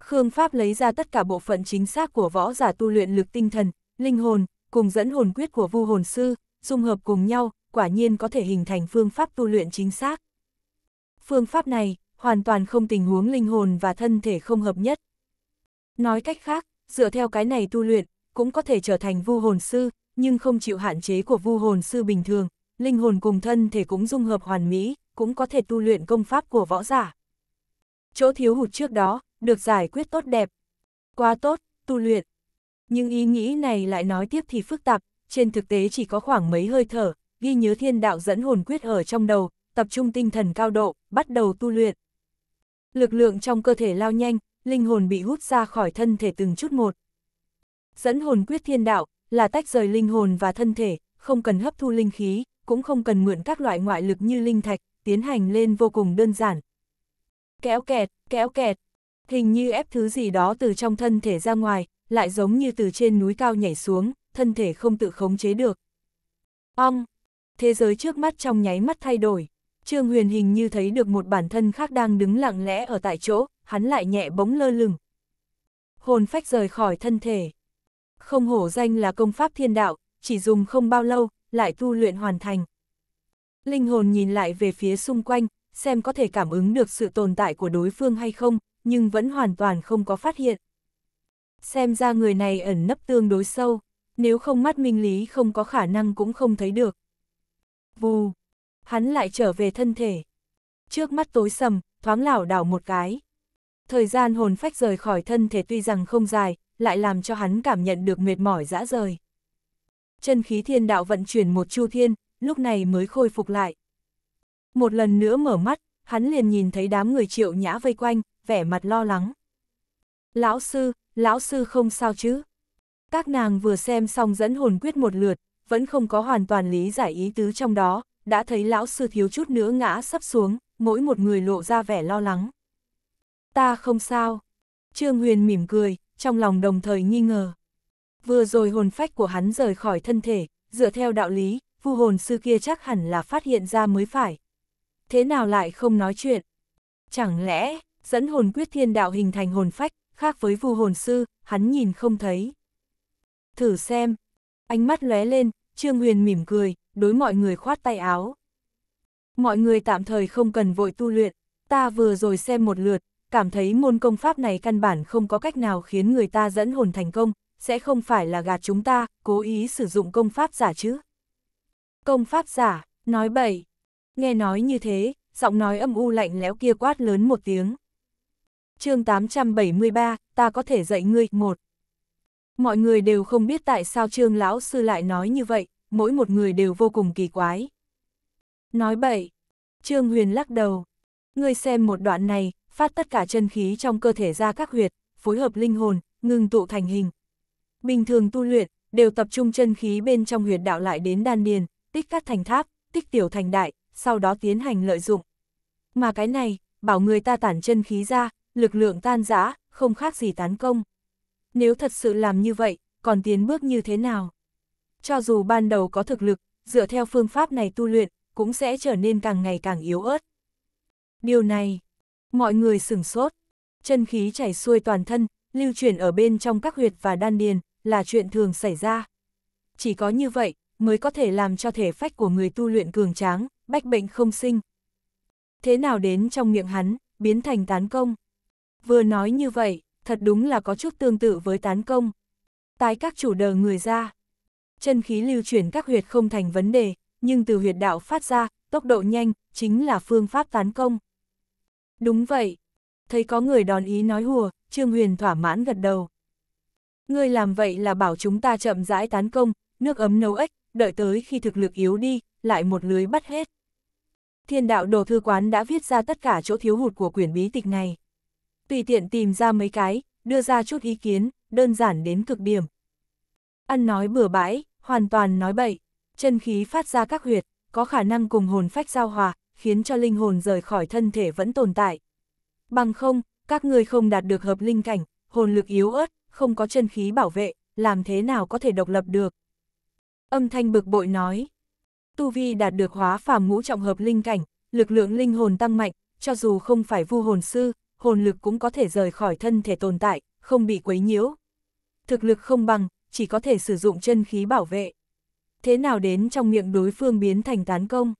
Khương Pháp lấy ra tất cả bộ phận chính xác của võ giả tu luyện lực tinh thần, linh hồn, cùng dẫn hồn quyết của vu hồn sư, dung hợp cùng nhau, quả nhiên có thể hình thành phương pháp tu luyện chính xác phương pháp này hoàn toàn không tình huống linh hồn và thân thể không hợp nhất. Nói cách khác, dựa theo cái này tu luyện, cũng có thể trở thành vu hồn sư, nhưng không chịu hạn chế của vu hồn sư bình thường, linh hồn cùng thân thể cũng dung hợp hoàn mỹ, cũng có thể tu luyện công pháp của võ giả. Chỗ thiếu hụt trước đó, được giải quyết tốt đẹp. Quá tốt, tu luyện. Nhưng ý nghĩ này lại nói tiếp thì phức tạp, trên thực tế chỉ có khoảng mấy hơi thở, ghi nhớ thiên đạo dẫn hồn quyết ở trong đầu, tập trung tinh thần cao độ, bắt đầu tu luyện. Lực lượng trong cơ thể lao nhanh, linh hồn bị hút ra khỏi thân thể từng chút một. Dẫn hồn quyết thiên đạo là tách rời linh hồn và thân thể, không cần hấp thu linh khí, cũng không cần mượn các loại ngoại lực như linh thạch, tiến hành lên vô cùng đơn giản. Kéo kẹt, kéo kẹt, hình như ép thứ gì đó từ trong thân thể ra ngoài, lại giống như từ trên núi cao nhảy xuống, thân thể không tự khống chế được. Ong, thế giới trước mắt trong nháy mắt thay đổi. Trương Huyền hình như thấy được một bản thân khác đang đứng lặng lẽ ở tại chỗ, hắn lại nhẹ bóng lơ lửng. Hồn phách rời khỏi thân thể. Không hổ danh là công pháp thiên đạo, chỉ dùng không bao lâu, lại tu luyện hoàn thành. Linh hồn nhìn lại về phía xung quanh, xem có thể cảm ứng được sự tồn tại của đối phương hay không, nhưng vẫn hoàn toàn không có phát hiện. Xem ra người này ẩn nấp tương đối sâu, nếu không mắt minh lý không có khả năng cũng không thấy được. Vù, hắn lại trở về thân thể. Trước mắt tối sầm, thoáng lảo đảo một cái. Thời gian hồn phách rời khỏi thân thể tuy rằng không dài, lại làm cho hắn cảm nhận được mệt mỏi dã rời. Chân khí thiên đạo vận chuyển một chu thiên, lúc này mới khôi phục lại. Một lần nữa mở mắt, hắn liền nhìn thấy đám người triệu nhã vây quanh, vẻ mặt lo lắng. Lão sư, lão sư không sao chứ? Các nàng vừa xem xong dẫn hồn quyết một lượt, vẫn không có hoàn toàn lý giải ý tứ trong đó, đã thấy lão sư thiếu chút nữa ngã sắp xuống, mỗi một người lộ ra vẻ lo lắng. Ta không sao. Trương Huyền mỉm cười, trong lòng đồng thời nghi ngờ. Vừa rồi hồn phách của hắn rời khỏi thân thể, dựa theo đạo lý, vu hồn sư kia chắc hẳn là phát hiện ra mới phải. Thế nào lại không nói chuyện? Chẳng lẽ, dẫn hồn quyết thiên đạo hình thành hồn phách, khác với vu hồn sư, hắn nhìn không thấy. Thử xem. Ánh mắt lóe lên, Trương Huyền mỉm cười, đối mọi người khoát tay áo. Mọi người tạm thời không cần vội tu luyện, ta vừa rồi xem một lượt, cảm thấy môn công pháp này căn bản không có cách nào khiến người ta dẫn hồn thành công, sẽ không phải là gạt chúng ta, cố ý sử dụng công pháp giả chứ. Công pháp giả, nói bậy. Nghe nói như thế, giọng nói âm u lạnh lẽo kia quát lớn một tiếng. chương 873, ta có thể dạy ngươi, một. Mọi người đều không biết tại sao trương lão sư lại nói như vậy, mỗi một người đều vô cùng kỳ quái. Nói bậy, Trương Huyền lắc đầu. Ngươi xem một đoạn này, phát tất cả chân khí trong cơ thể ra các huyệt, phối hợp linh hồn, ngừng tụ thành hình. Bình thường tu luyện, đều tập trung chân khí bên trong huyệt đạo lại đến đan điền, tích các thành tháp, tích tiểu thành đại, sau đó tiến hành lợi dụng. Mà cái này, bảo người ta tản chân khí ra, lực lượng tan giã, không khác gì tán công. Nếu thật sự làm như vậy, còn tiến bước như thế nào? cho dù ban đầu có thực lực, dựa theo phương pháp này tu luyện, cũng sẽ trở nên càng ngày càng yếu ớt. Điều này, mọi người sửng sốt, chân khí chảy xuôi toàn thân, lưu chuyển ở bên trong các huyệt và đan điền, là chuyện thường xảy ra. Chỉ có như vậy, mới có thể làm cho thể phách của người tu luyện cường tráng, bách bệnh không sinh. Thế nào đến trong miệng hắn, biến thành tán công. Vừa nói như vậy, thật đúng là có chút tương tự với tán công. Tái các chủ đờ người ra, chân khí lưu chuyển các huyệt không thành vấn đề, nhưng từ huyệt đạo phát ra, tốc độ nhanh, chính là phương pháp tấn công. Đúng vậy. Thấy có người đòn ý nói hùa, Trương Huyền thỏa mãn gật đầu. Ngươi làm vậy là bảo chúng ta chậm rãi tấn công, nước ấm nấu ếch, đợi tới khi thực lực yếu đi, lại một lưới bắt hết. Thiên đạo đồ thư quán đã viết ra tất cả chỗ thiếu hụt của quyển bí tịch này. Tùy tiện tìm ra mấy cái, đưa ra chút ý kiến, đơn giản đến cực điểm, ăn nói bừa bãi, hoàn toàn nói bậy, chân khí phát ra các huyệt, có khả năng cùng hồn phách giao hòa, khiến cho linh hồn rời khỏi thân thể vẫn tồn tại. Bằng không, các người không đạt được hợp linh cảnh, hồn lực yếu ớt, không có chân khí bảo vệ, làm thế nào có thể độc lập được. Âm thanh bực bội nói, Tu Vi đạt được hóa phàm ngũ trọng hợp linh cảnh, lực lượng linh hồn tăng mạnh, cho dù không phải vu hồn sư, hồn lực cũng có thể rời khỏi thân thể tồn tại, không bị quấy nhiễu. Thực lực không bằng, chỉ có thể sử dụng chân khí bảo vệ. Thế nào đến trong miệng đối phương biến thành tán công?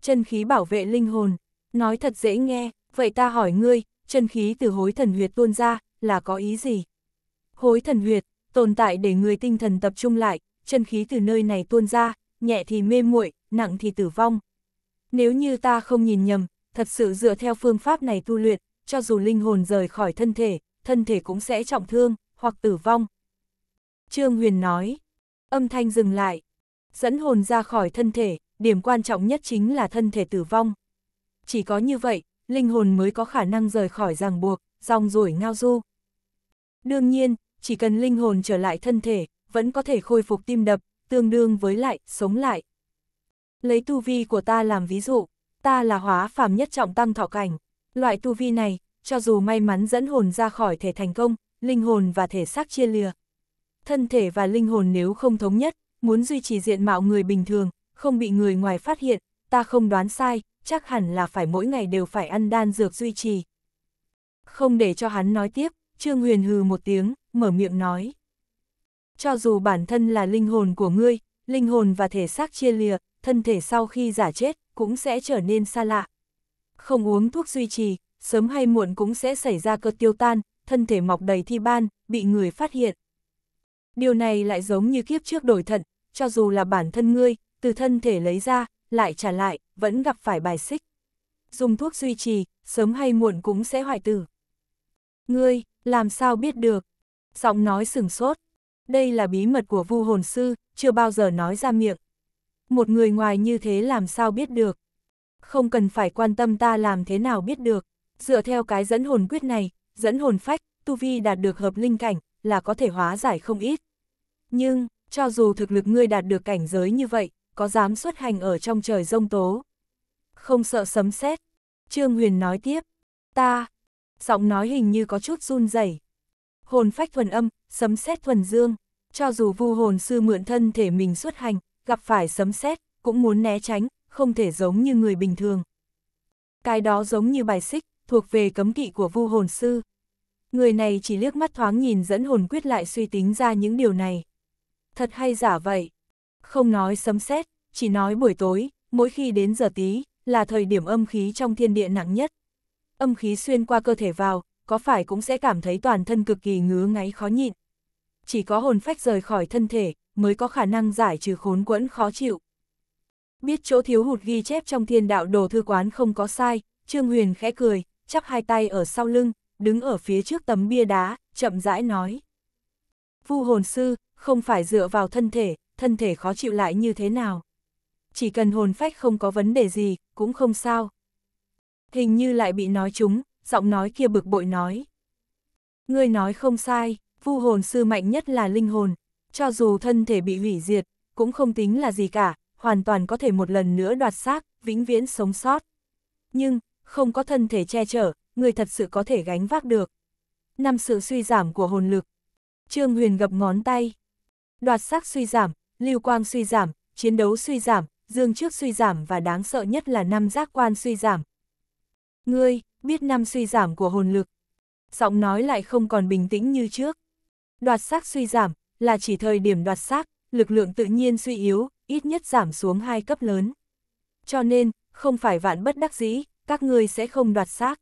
Chân khí bảo vệ linh hồn, nói thật dễ nghe, vậy ta hỏi ngươi, chân khí từ hối thần huyệt tuôn ra, là có ý gì? Hối thần huyệt, tồn tại để người tinh thần tập trung lại, chân khí từ nơi này tuôn ra, nhẹ thì mê muội, nặng thì tử vong. Nếu như ta không nhìn nhầm, thật sự dựa theo phương pháp này tu luyện, cho dù linh hồn rời khỏi thân thể, thân thể cũng sẽ trọng thương, hoặc tử vong, Trương Huyền nói, âm thanh dừng lại, dẫn hồn ra khỏi thân thể, điểm quan trọng nhất chính là thân thể tử vong. Chỉ có như vậy, linh hồn mới có khả năng rời khỏi ràng buộc, dòng ruổi ngao du. Đương nhiên, chỉ cần linh hồn trở lại thân thể, vẫn có thể khôi phục tim đập, tương đương với lại, sống lại. Lấy tu vi của ta làm ví dụ, ta là hóa phàm nhất trọng tăng thọ cảnh. Loại tu vi này, cho dù may mắn dẫn hồn ra khỏi thể thành công, linh hồn và thể xác chia lìa, thân thể và linh hồn nếu không thống nhất, muốn duy trì diện mạo người bình thường, không bị người ngoài phát hiện, ta không đoán sai, chắc hẳn là phải mỗi ngày đều phải ăn đan dược duy trì. Không để cho hắn nói tiếp, Trương Huyền hừ một tiếng, mở miệng nói. Cho dù bản thân là linh hồn của ngươi, linh hồn và thể xác chia lìa, thân thể sau khi giả chết cũng sẽ trở nên xa lạ. Không uống thuốc duy trì, sớm hay muộn cũng sẽ xảy ra cơ tiêu tan, thân thể mọc đầy thi ban, bị người phát hiện. Điều này lại giống như kiếp trước đổi thận, cho dù là bản thân ngươi, từ thân thể lấy ra, lại trả lại, vẫn gặp phải bài xích. Dùng thuốc duy trì, sớm hay muộn cũng sẽ hoại tử. Ngươi, làm sao biết được? Giọng nói sừng sốt. Đây là bí mật của vu hồn sư, chưa bao giờ nói ra miệng. Một người ngoài như thế làm sao biết được? Không cần phải quan tâm ta làm thế nào biết được. Dựa theo cái dẫn hồn quyết này, dẫn hồn phách, tu vi đạt được hợp linh cảnh, là có thể hóa giải không ít. Nhưng, cho dù thực lực ngươi đạt được cảnh giới như vậy, có dám xuất hành ở trong trời rông tố. Không sợ sấm sét Trương Huyền nói tiếp. Ta, giọng nói hình như có chút run rẩy Hồn phách thuần âm, sấm sét thuần dương, cho dù vu hồn sư mượn thân thể mình xuất hành, gặp phải sấm sét cũng muốn né tránh, không thể giống như người bình thường. Cái đó giống như bài xích, thuộc về cấm kỵ của vu hồn sư. Người này chỉ liếc mắt thoáng nhìn dẫn hồn quyết lại suy tính ra những điều này. Thật hay giả vậy? Không nói sấm xét chỉ nói buổi tối, mỗi khi đến giờ tí, là thời điểm âm khí trong thiên địa nặng nhất. Âm khí xuyên qua cơ thể vào, có phải cũng sẽ cảm thấy toàn thân cực kỳ ngứa ngáy khó nhịn. Chỉ có hồn phách rời khỏi thân thể, mới có khả năng giải trừ khốn quẫn khó chịu. Biết chỗ thiếu hụt ghi chép trong thiên đạo đồ thư quán không có sai, Trương Huyền khẽ cười, chắp hai tay ở sau lưng, đứng ở phía trước tấm bia đá, chậm rãi nói. Vu hồn sư, không phải dựa vào thân thể, thân thể khó chịu lại như thế nào. Chỉ cần hồn phách không có vấn đề gì, cũng không sao. Hình như lại bị nói chúng, giọng nói kia bực bội nói. Ngươi nói không sai, vu hồn sư mạnh nhất là linh hồn, cho dù thân thể bị hủy diệt, cũng không tính là gì cả, hoàn toàn có thể một lần nữa đoạt xác, vĩnh viễn sống sót. Nhưng, không có thân thể che chở, người thật sự có thể gánh vác được. Năm sự suy giảm của hồn lực. Trương Huyền gập ngón tay. Đoạt sắc suy giảm, lưu quang suy giảm, chiến đấu suy giảm, dương trước suy giảm và đáng sợ nhất là năm giác quan suy giảm. Ngươi, biết năm suy giảm của hồn lực. Giọng nói lại không còn bình tĩnh như trước. Đoạt sắc suy giảm, là chỉ thời điểm đoạt sắc lực lượng tự nhiên suy yếu, ít nhất giảm xuống hai cấp lớn. Cho nên, không phải vạn bất đắc dĩ, các ngươi sẽ không đoạt sắc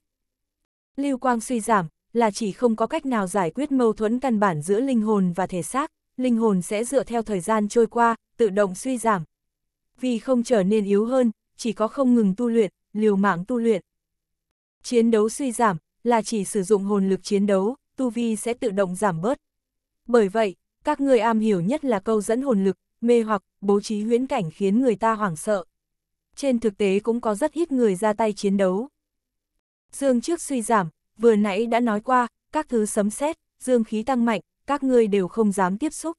Lưu quang suy giảm, là chỉ không có cách nào giải quyết mâu thuẫn căn bản giữa linh hồn và thể xác, linh hồn sẽ dựa theo thời gian trôi qua, tự động suy giảm. Vì không trở nên yếu hơn, chỉ có không ngừng tu luyện, liều mạng tu luyện. Chiến đấu suy giảm, là chỉ sử dụng hồn lực chiến đấu, tu vi sẽ tự động giảm bớt. Bởi vậy, các người am hiểu nhất là câu dẫn hồn lực, mê hoặc, bố trí huyễn cảnh khiến người ta hoảng sợ. Trên thực tế cũng có rất ít người ra tay chiến đấu. Dương trước suy giảm, vừa nãy đã nói qua, các thứ sấm sét, dương khí tăng mạnh, các ngươi đều không dám tiếp xúc.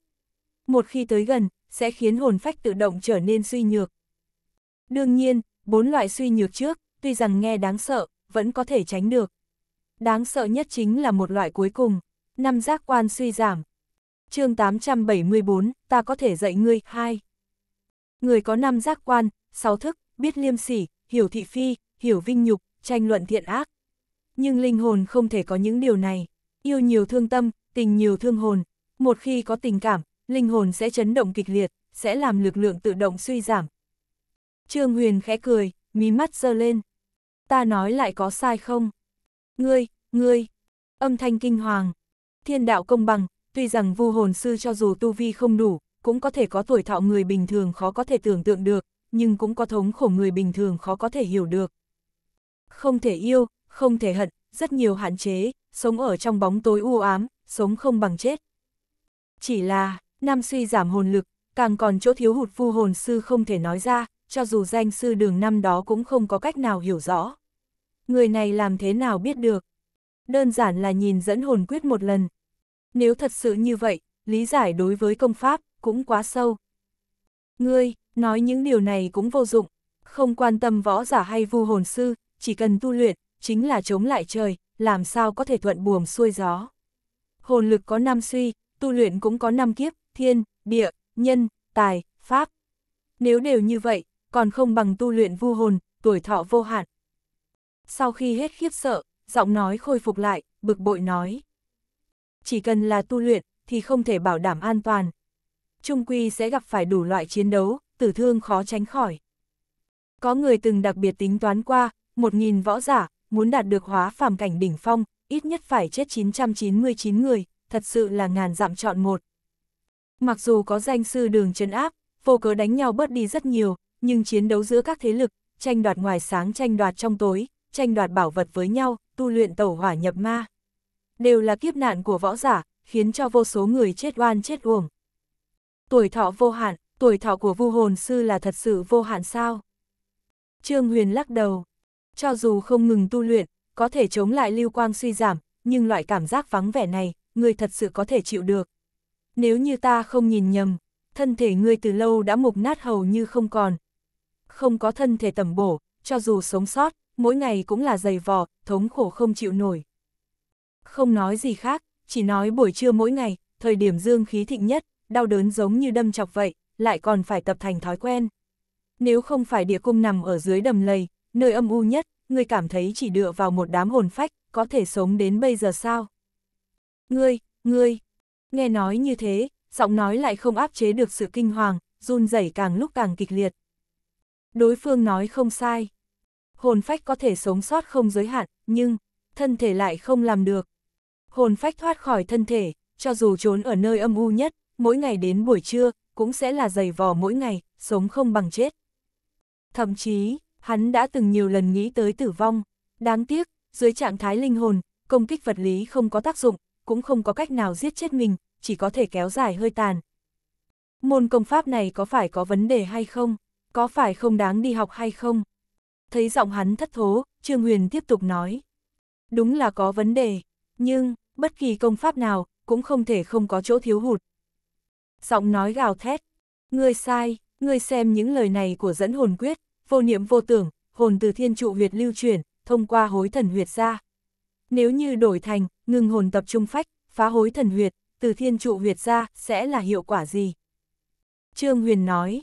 Một khi tới gần, sẽ khiến hồn phách tự động trở nên suy nhược. Đương nhiên, bốn loại suy nhược trước, tuy rằng nghe đáng sợ, vẫn có thể tránh được. Đáng sợ nhất chính là một loại cuối cùng, năm giác quan suy giảm. chương 874, ta có thể dạy ngươi, hai. Người có năm giác quan, sáu thức, biết liêm sỉ, hiểu thị phi, hiểu vinh nhục, tranh luận thiện ác. Nhưng linh hồn không thể có những điều này, yêu nhiều thương tâm, tình nhiều thương hồn, một khi có tình cảm, linh hồn sẽ chấn động kịch liệt, sẽ làm lực lượng tự động suy giảm. Trương Huyền khẽ cười, mí mắt giơ lên. Ta nói lại có sai không? Ngươi, ngươi, âm thanh kinh hoàng. Thiên đạo công bằng, tuy rằng vu hồn sư cho dù tu vi không đủ, cũng có thể có tuổi thọ người bình thường khó có thể tưởng tượng được, nhưng cũng có thống khổ người bình thường khó có thể hiểu được. Không thể yêu, không thể hận, rất nhiều hạn chế, sống ở trong bóng tối u ám, sống không bằng chết. Chỉ là, nam suy giảm hồn lực, càng còn chỗ thiếu hụt vu hồn sư không thể nói ra, cho dù danh sư đường năm đó cũng không có cách nào hiểu rõ. Người này làm thế nào biết được? Đơn giản là nhìn dẫn hồn quyết một lần. Nếu thật sự như vậy, lý giải đối với công pháp cũng quá sâu. Ngươi, nói những điều này cũng vô dụng, không quan tâm võ giả hay vu hồn sư, chỉ cần tu luyện, chính là chống lại trời, làm sao có thể thuận buồm xuôi gió. Hồn lực có năm suy, tu luyện cũng có năm kiếp, thiên, địa, nhân, tài, pháp. Nếu đều như vậy, còn không bằng tu luyện vu hồn, tuổi thọ vô hạn. Sau khi hết khiếp sợ, giọng nói khôi phục lại, bực bội nói. Chỉ cần là tu luyện, thì không thể bảo đảm an toàn. Trung quy sẽ gặp phải đủ loại chiến đấu, tử thương khó tránh khỏi. Có người từng đặc biệt tính toán qua, một nghìn võ giả, muốn đạt được hóa phàm cảnh đỉnh phong, ít nhất phải chết 999 người, thật sự là ngàn dặm chọn một. Mặc dù có danh sư đường trấn áp, vô cớ đánh nhau bớt đi rất nhiều, nhưng chiến đấu giữa các thế lực, tranh đoạt ngoài sáng tranh đoạt trong tối, tranh đoạt bảo vật với nhau, tu luyện tẩu hỏa nhập ma. Đều là kiếp nạn của võ giả, khiến cho vô số người chết oan chết uổng. Tuổi thọ vô hạn, tuổi thọ của vu hồn sư là thật sự vô hạn sao? Trương Huyền lắc đầu, cho dù không ngừng tu luyện, có thể chống lại lưu quang suy giảm, nhưng loại cảm giác vắng vẻ này, ngươi thật sự có thể chịu được. Nếu như ta không nhìn nhầm, thân thể ngươi từ lâu đã mục nát hầu như không còn. Không có thân thể tầm bổ, cho dù sống sót, mỗi ngày cũng là dày vò, thống khổ không chịu nổi. Không nói gì khác, chỉ nói buổi trưa mỗi ngày, thời điểm dương khí thịnh nhất, đau đớn giống như đâm chọc vậy, lại còn phải tập thành thói quen. Nếu không phải địa cung nằm ở dưới đầm lầy, nơi âm u nhất, ngươi cảm thấy chỉ dựa vào một đám hồn phách, có thể sống đến bây giờ sao? Ngươi, ngươi, nghe nói như thế, giọng nói lại không áp chế được sự kinh hoàng, run rẩy càng lúc càng kịch liệt. Đối phương nói không sai. Hồn phách có thể sống sót không giới hạn, nhưng, thân thể lại không làm được. Hồn phách thoát khỏi thân thể, cho dù trốn ở nơi âm u nhất, mỗi ngày đến buổi trưa, cũng sẽ là giày vò mỗi ngày, sống không bằng chết. Thậm chí, hắn đã từng nhiều lần nghĩ tới tử vong. Đáng tiếc, dưới trạng thái linh hồn, công kích vật lý không có tác dụng, cũng không có cách nào giết chết mình, chỉ có thể kéo dài hơi tàn. Môn công pháp này có phải có vấn đề hay không? Có phải không đáng đi học hay không? Thấy giọng hắn thất thố, Trương Huyền tiếp tục nói. Đúng là có vấn đề, nhưng, bất kỳ công pháp nào, cũng không thể không có chỗ thiếu hụt. Giọng nói gào thét. Ngươi sai, ngươi xem những lời này của dẫn hồn quyết, vô niệm vô tưởng, hồn từ thiên trụ huyệt lưu chuyển, thông qua hối thần huyệt ra. Nếu như đổi thành, ngừng hồn tập trung phách, phá hối thần huyệt, từ thiên trụ huyệt ra, sẽ là hiệu quả gì? Trương Huyền nói,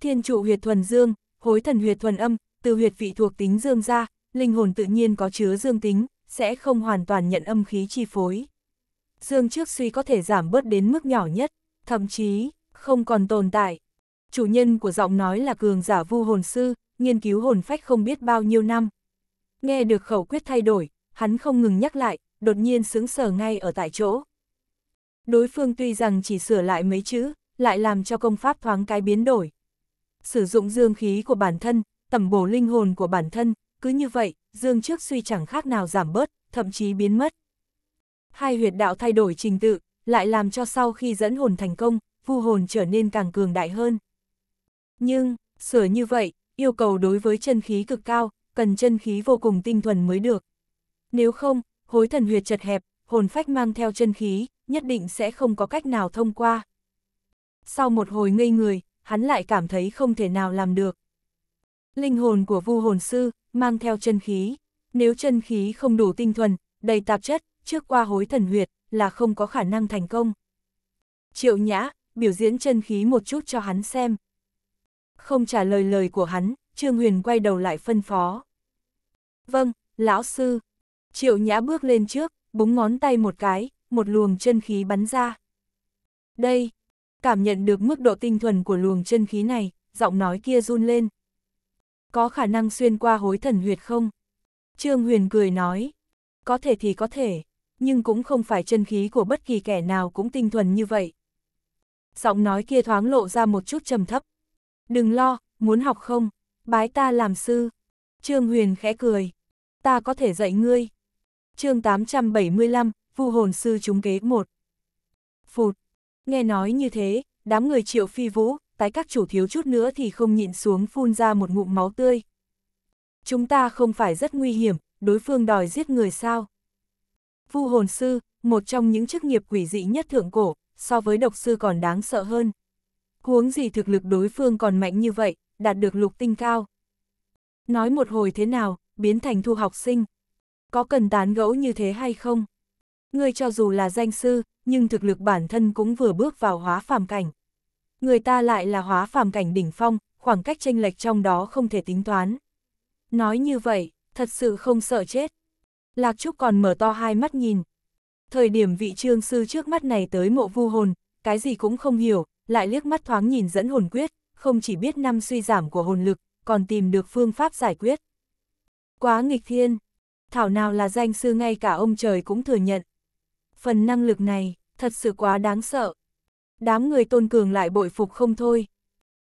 thiên trụ huyệt thuần dương, hối thần huyệt thuần âm, từ huyệt vị thuộc tính dương ra, linh hồn tự nhiên có chứa dương tính, sẽ không hoàn toàn nhận âm khí chi phối. Dương trước suy có thể giảm bớt đến mức nhỏ nhất, thậm chí, không còn tồn tại. Chủ nhân của giọng nói là cường giả vu hồn sư, nghiên cứu hồn phách không biết bao nhiêu năm. Nghe được khẩu quyết thay đổi, hắn không ngừng nhắc lại, đột nhiên sững sờ ngay ở tại chỗ. Đối phương tuy rằng chỉ sửa lại mấy chữ, lại làm cho công pháp thoáng cái biến đổi. Sử dụng dương khí của bản thân, tẩm bổ linh hồn của bản thân, cứ như vậy, dương trước suy chẳng khác nào giảm bớt, thậm chí biến mất. Hai huyệt đạo thay đổi trình tự, lại làm cho sau khi dẫn hồn thành công, phu hồn trở nên càng cường đại hơn. Nhưng, sửa như vậy, yêu cầu đối với chân khí cực cao, cần chân khí vô cùng tinh thuần mới được. Nếu không, hối thần huyệt chật hẹp, hồn phách mang theo chân khí, nhất định sẽ không có cách nào thông qua. Sau một hồi ngây người, hắn lại cảm thấy không thể nào làm được. Linh hồn của vu hồn sư mang theo chân khí, nếu chân khí không đủ tinh thuần, đầy tạp chất, trước qua hối thần huyệt là không có khả năng thành công. Triệu Nhã biểu diễn chân khí một chút cho hắn xem. Không trả lời lời của hắn, Trương Huyền quay đầu lại phân phó. Vâng, lão sư. Triệu Nhã bước lên trước, búng ngón tay một cái, một luồng chân khí bắn ra. Đây, cảm nhận được mức độ tinh thuần của luồng chân khí này, giọng nói kia run lên. Có khả năng xuyên qua hối thần huyệt không? Trương Huyền cười nói, có thể thì có thể, nhưng cũng không phải chân khí của bất kỳ kẻ nào cũng tinh thuần như vậy. Giọng nói kia thoáng lộ ra một chút trầm thấp, Đừng lo, muốn học không? Bái ta làm sư. Trương Huyền khẽ cười. Ta có thể dạy ngươi. chương 875, Vu Hồn Sư Trúng Kế 1. Phụt. Nghe nói như thế, đám người triệu phi vũ, tái các chủ thiếu chút nữa thì không nhịn xuống phun ra một ngụm máu tươi. Chúng ta không phải rất nguy hiểm, đối phương đòi giết người sao? Vu hồn sư, một trong những chức nghiệp quỷ dị nhất thượng cổ, so với độc sư còn đáng sợ hơn huống gì thực lực đối phương còn mạnh như vậy, đạt được lục tinh cao. Nói một hồi thế nào, biến thành thu học sinh. Có cần tán gẫu như thế hay không? Người cho dù là danh sư, nhưng thực lực bản thân cũng vừa bước vào hóa phàm cảnh. Người ta lại là hóa phàm cảnh đỉnh phong, khoảng cách tranh lệch trong đó không thể tính toán. Nói như vậy, thật sự không sợ chết. Lạc Trúc còn mở to hai mắt nhìn. Thời điểm vị trương sư trước mắt này tới mộ vu hồn, cái gì cũng không hiểu, lại liếc mắt thoáng nhìn dẫn hồn quyết, không chỉ biết năm suy giảm của hồn lực, còn tìm được phương pháp giải quyết. Quá nghịch thiên, thảo nào là danh sư ngay cả ông trời cũng thừa nhận. Phần năng lực này, thật sự quá đáng sợ. Đám người tôn cường lại bội phục không thôi.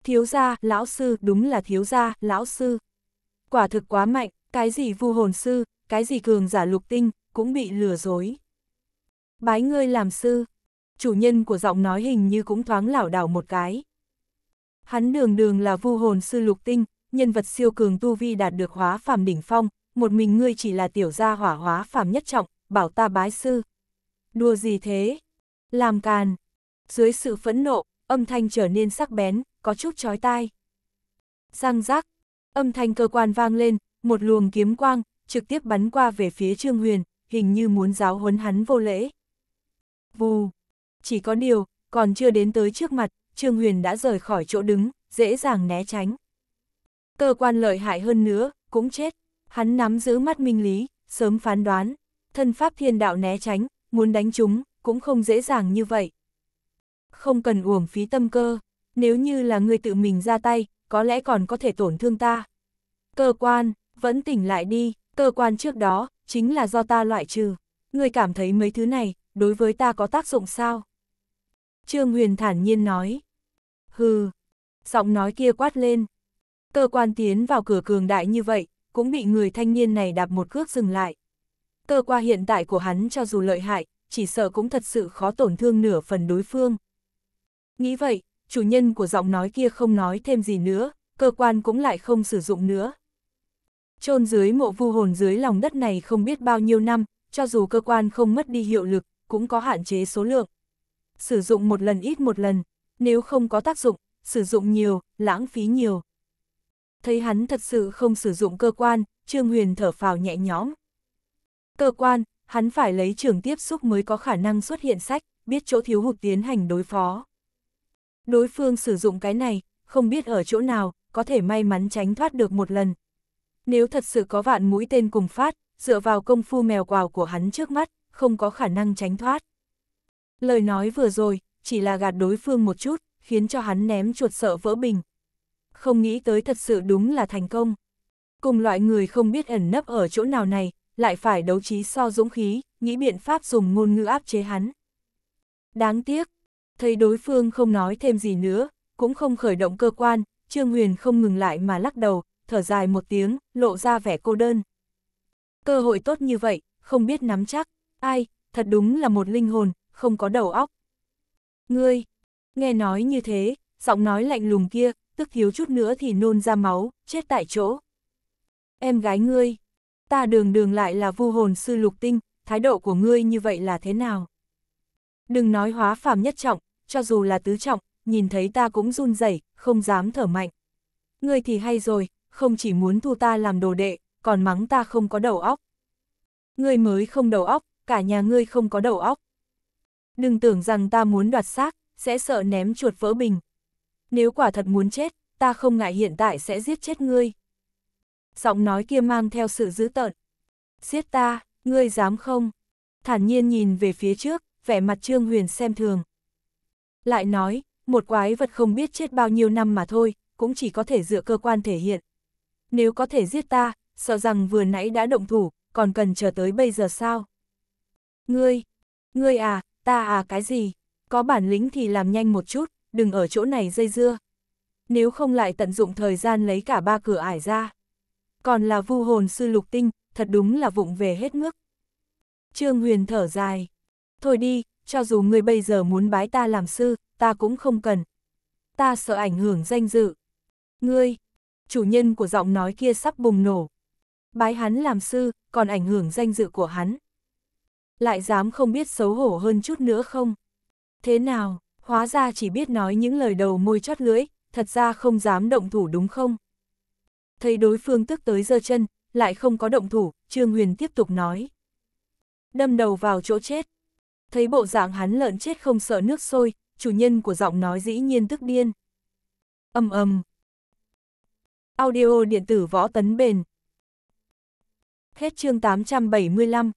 Thiếu gia, lão sư, đúng là thiếu gia, lão sư. Quả thực quá mạnh, cái gì vu hồn sư, cái gì cường giả lục tinh, cũng bị lừa dối. Bái ngươi làm sư, chủ nhân của giọng nói hình như cũng thoáng lảo đảo một cái. Hắn đường đường là vu hồn sư lục tinh, nhân vật siêu cường tu vi đạt được hóa phàm đỉnh phong, một mình ngươi chỉ là tiểu gia hỏa hóa phàm nhất trọng, bảo ta bái sư. Đùa gì thế? Làm càn. Dưới sự phẫn nộ, âm thanh trở nên sắc bén, có chút chói tai. Răng rác, âm thanh cơ quan vang lên, một luồng kiếm quang, trực tiếp bắn qua về phía Trương Huyền, hình như muốn giáo huấn hắn vô lễ. Vù, chỉ có điều, còn chưa đến tới trước mặt, Trương Huyền đã rời khỏi chỗ đứng, dễ dàng né tránh. Cơ quan lợi hại hơn nữa, cũng chết, hắn nắm giữ mắt minh lý, sớm phán đoán, thân pháp thiên đạo né tránh, muốn đánh chúng, cũng không dễ dàng như vậy. Không cần uổng phí tâm cơ, nếu như là người tự mình ra tay, có lẽ còn có thể tổn thương ta. Cơ quan, vẫn tỉnh lại đi, cơ quan trước đó, chính là do ta loại trừ. Người cảm thấy mấy thứ này, đối với ta có tác dụng sao? Trương Huyền thản nhiên nói. Hừ, giọng nói kia quát lên. Cơ quan tiến vào cửa cường đại như vậy, cũng bị người thanh niên này đạp một cước dừng lại. Cơ quan hiện tại của hắn cho dù lợi hại, chỉ sợ cũng thật sự khó tổn thương nửa phần đối phương. Nghĩ vậy, chủ nhân của giọng nói kia không nói thêm gì nữa, cơ quan cũng lại không sử dụng nữa. Trôn dưới mộ vu hồn dưới lòng đất này không biết bao nhiêu năm, cho dù cơ quan không mất đi hiệu lực, cũng có hạn chế số lượng sử dụng một lần ít một lần, nếu không có tác dụng, sử dụng nhiều, lãng phí nhiều. Thấy hắn thật sự không sử dụng cơ quan, Trương Huyền thở phào nhẹ nhõm. Cơ quan, hắn phải lấy trường tiếp xúc mới có khả năng xuất hiện sách, biết chỗ thiếu hụt tiến hành đối phó. Đối phương sử dụng cái này, không biết ở chỗ nào, có thể may mắn tránh thoát được một lần. Nếu thật sự có vạn mũi tên cùng phát, dựa vào công phu mèo quào của hắn trước mắt, không có khả năng tránh thoát. Lời nói vừa rồi, chỉ là gạt đối phương một chút, khiến cho hắn ném chuột sợ vỡ bình. Không nghĩ tới thật sự đúng là thành công. Cùng loại người không biết ẩn nấp ở chỗ nào này, lại phải đấu trí so dũng khí, nghĩ biện pháp dùng ngôn ngữ áp chế hắn. Đáng tiếc, thấy đối phương không nói thêm gì nữa, cũng không khởi động cơ quan, Trương Huyền không ngừng lại mà lắc đầu, thở dài một tiếng, lộ ra vẻ cô đơn. Cơ hội tốt như vậy, không biết nắm chắc, ai, thật đúng là một linh hồn, không có đầu óc. Ngươi, nghe nói như thế, giọng nói lạnh lùng kia, tức thiếu chút nữa thì nôn ra máu, chết tại chỗ. Em gái ngươi, ta đường đường lại là vu hồn sư lục tinh, thái độ của ngươi như vậy là thế nào? Đừng nói hóa phàm nhất trọng, cho dù là tứ trọng, nhìn thấy ta cũng run rẩy, không dám thở mạnh. Ngươi thì hay rồi, không chỉ muốn thu ta làm đồ đệ, còn mắng ta không có đầu óc. Ngươi mới không đầu óc, cả nhà ngươi không có đầu óc đừng tưởng rằng ta muốn đoạt xác, sẽ sợ ném chuột vỡ bình. Nếu quả thật muốn chết, ta không ngại hiện tại sẽ giết chết ngươi. Giọng nói kia mang theo sự dữ tợn. Giết ta, ngươi dám không? Thản nhiên nhìn về phía trước, vẻ mặt Trương Huyền xem thường. Lại nói, một quái vật không biết chết bao nhiêu năm mà thôi, cũng chỉ có thể dựa cơ quan thể hiện. Nếu có thể giết ta, sợ rằng vừa nãy đã động thủ, còn cần chờ tới bây giờ sao? Ngươi, ngươi à, ta à cái gì, có bản lĩnh thì làm nhanh một chút, đừng ở chỗ này dây dưa. Nếu không lại tận dụng thời gian lấy cả ba cửa ải ra. Còn là vu hồn sư lục tinh, thật đúng là vụng về hết mức. Trương Huyền thở dài. Thôi đi, cho dù ngươi bây giờ muốn bái ta làm sư, ta cũng không cần. Ta sợ ảnh hưởng danh dự. Ngươi, chủ nhân của giọng nói kia sắp bùng nổ. Bái hắn làm sư, còn ảnh hưởng danh dự của hắn lại dám không biết xấu hổ hơn chút nữa không? Thế nào, hóa ra chỉ biết nói những lời đầu môi chót lưỡi, thật ra không dám động thủ đúng không? Thấy đối phương tức tới giơ chân, lại không có động thủ, Trương Huyền tiếp tục nói. Đâm đầu vào chỗ chết. Thấy bộ dạng hắn lợn chết không sợ nước sôi, chủ nhân của giọng nói dĩ nhiên tức điên. Âm âm. Audio điện tử võ tấn bền. Hết chương 875.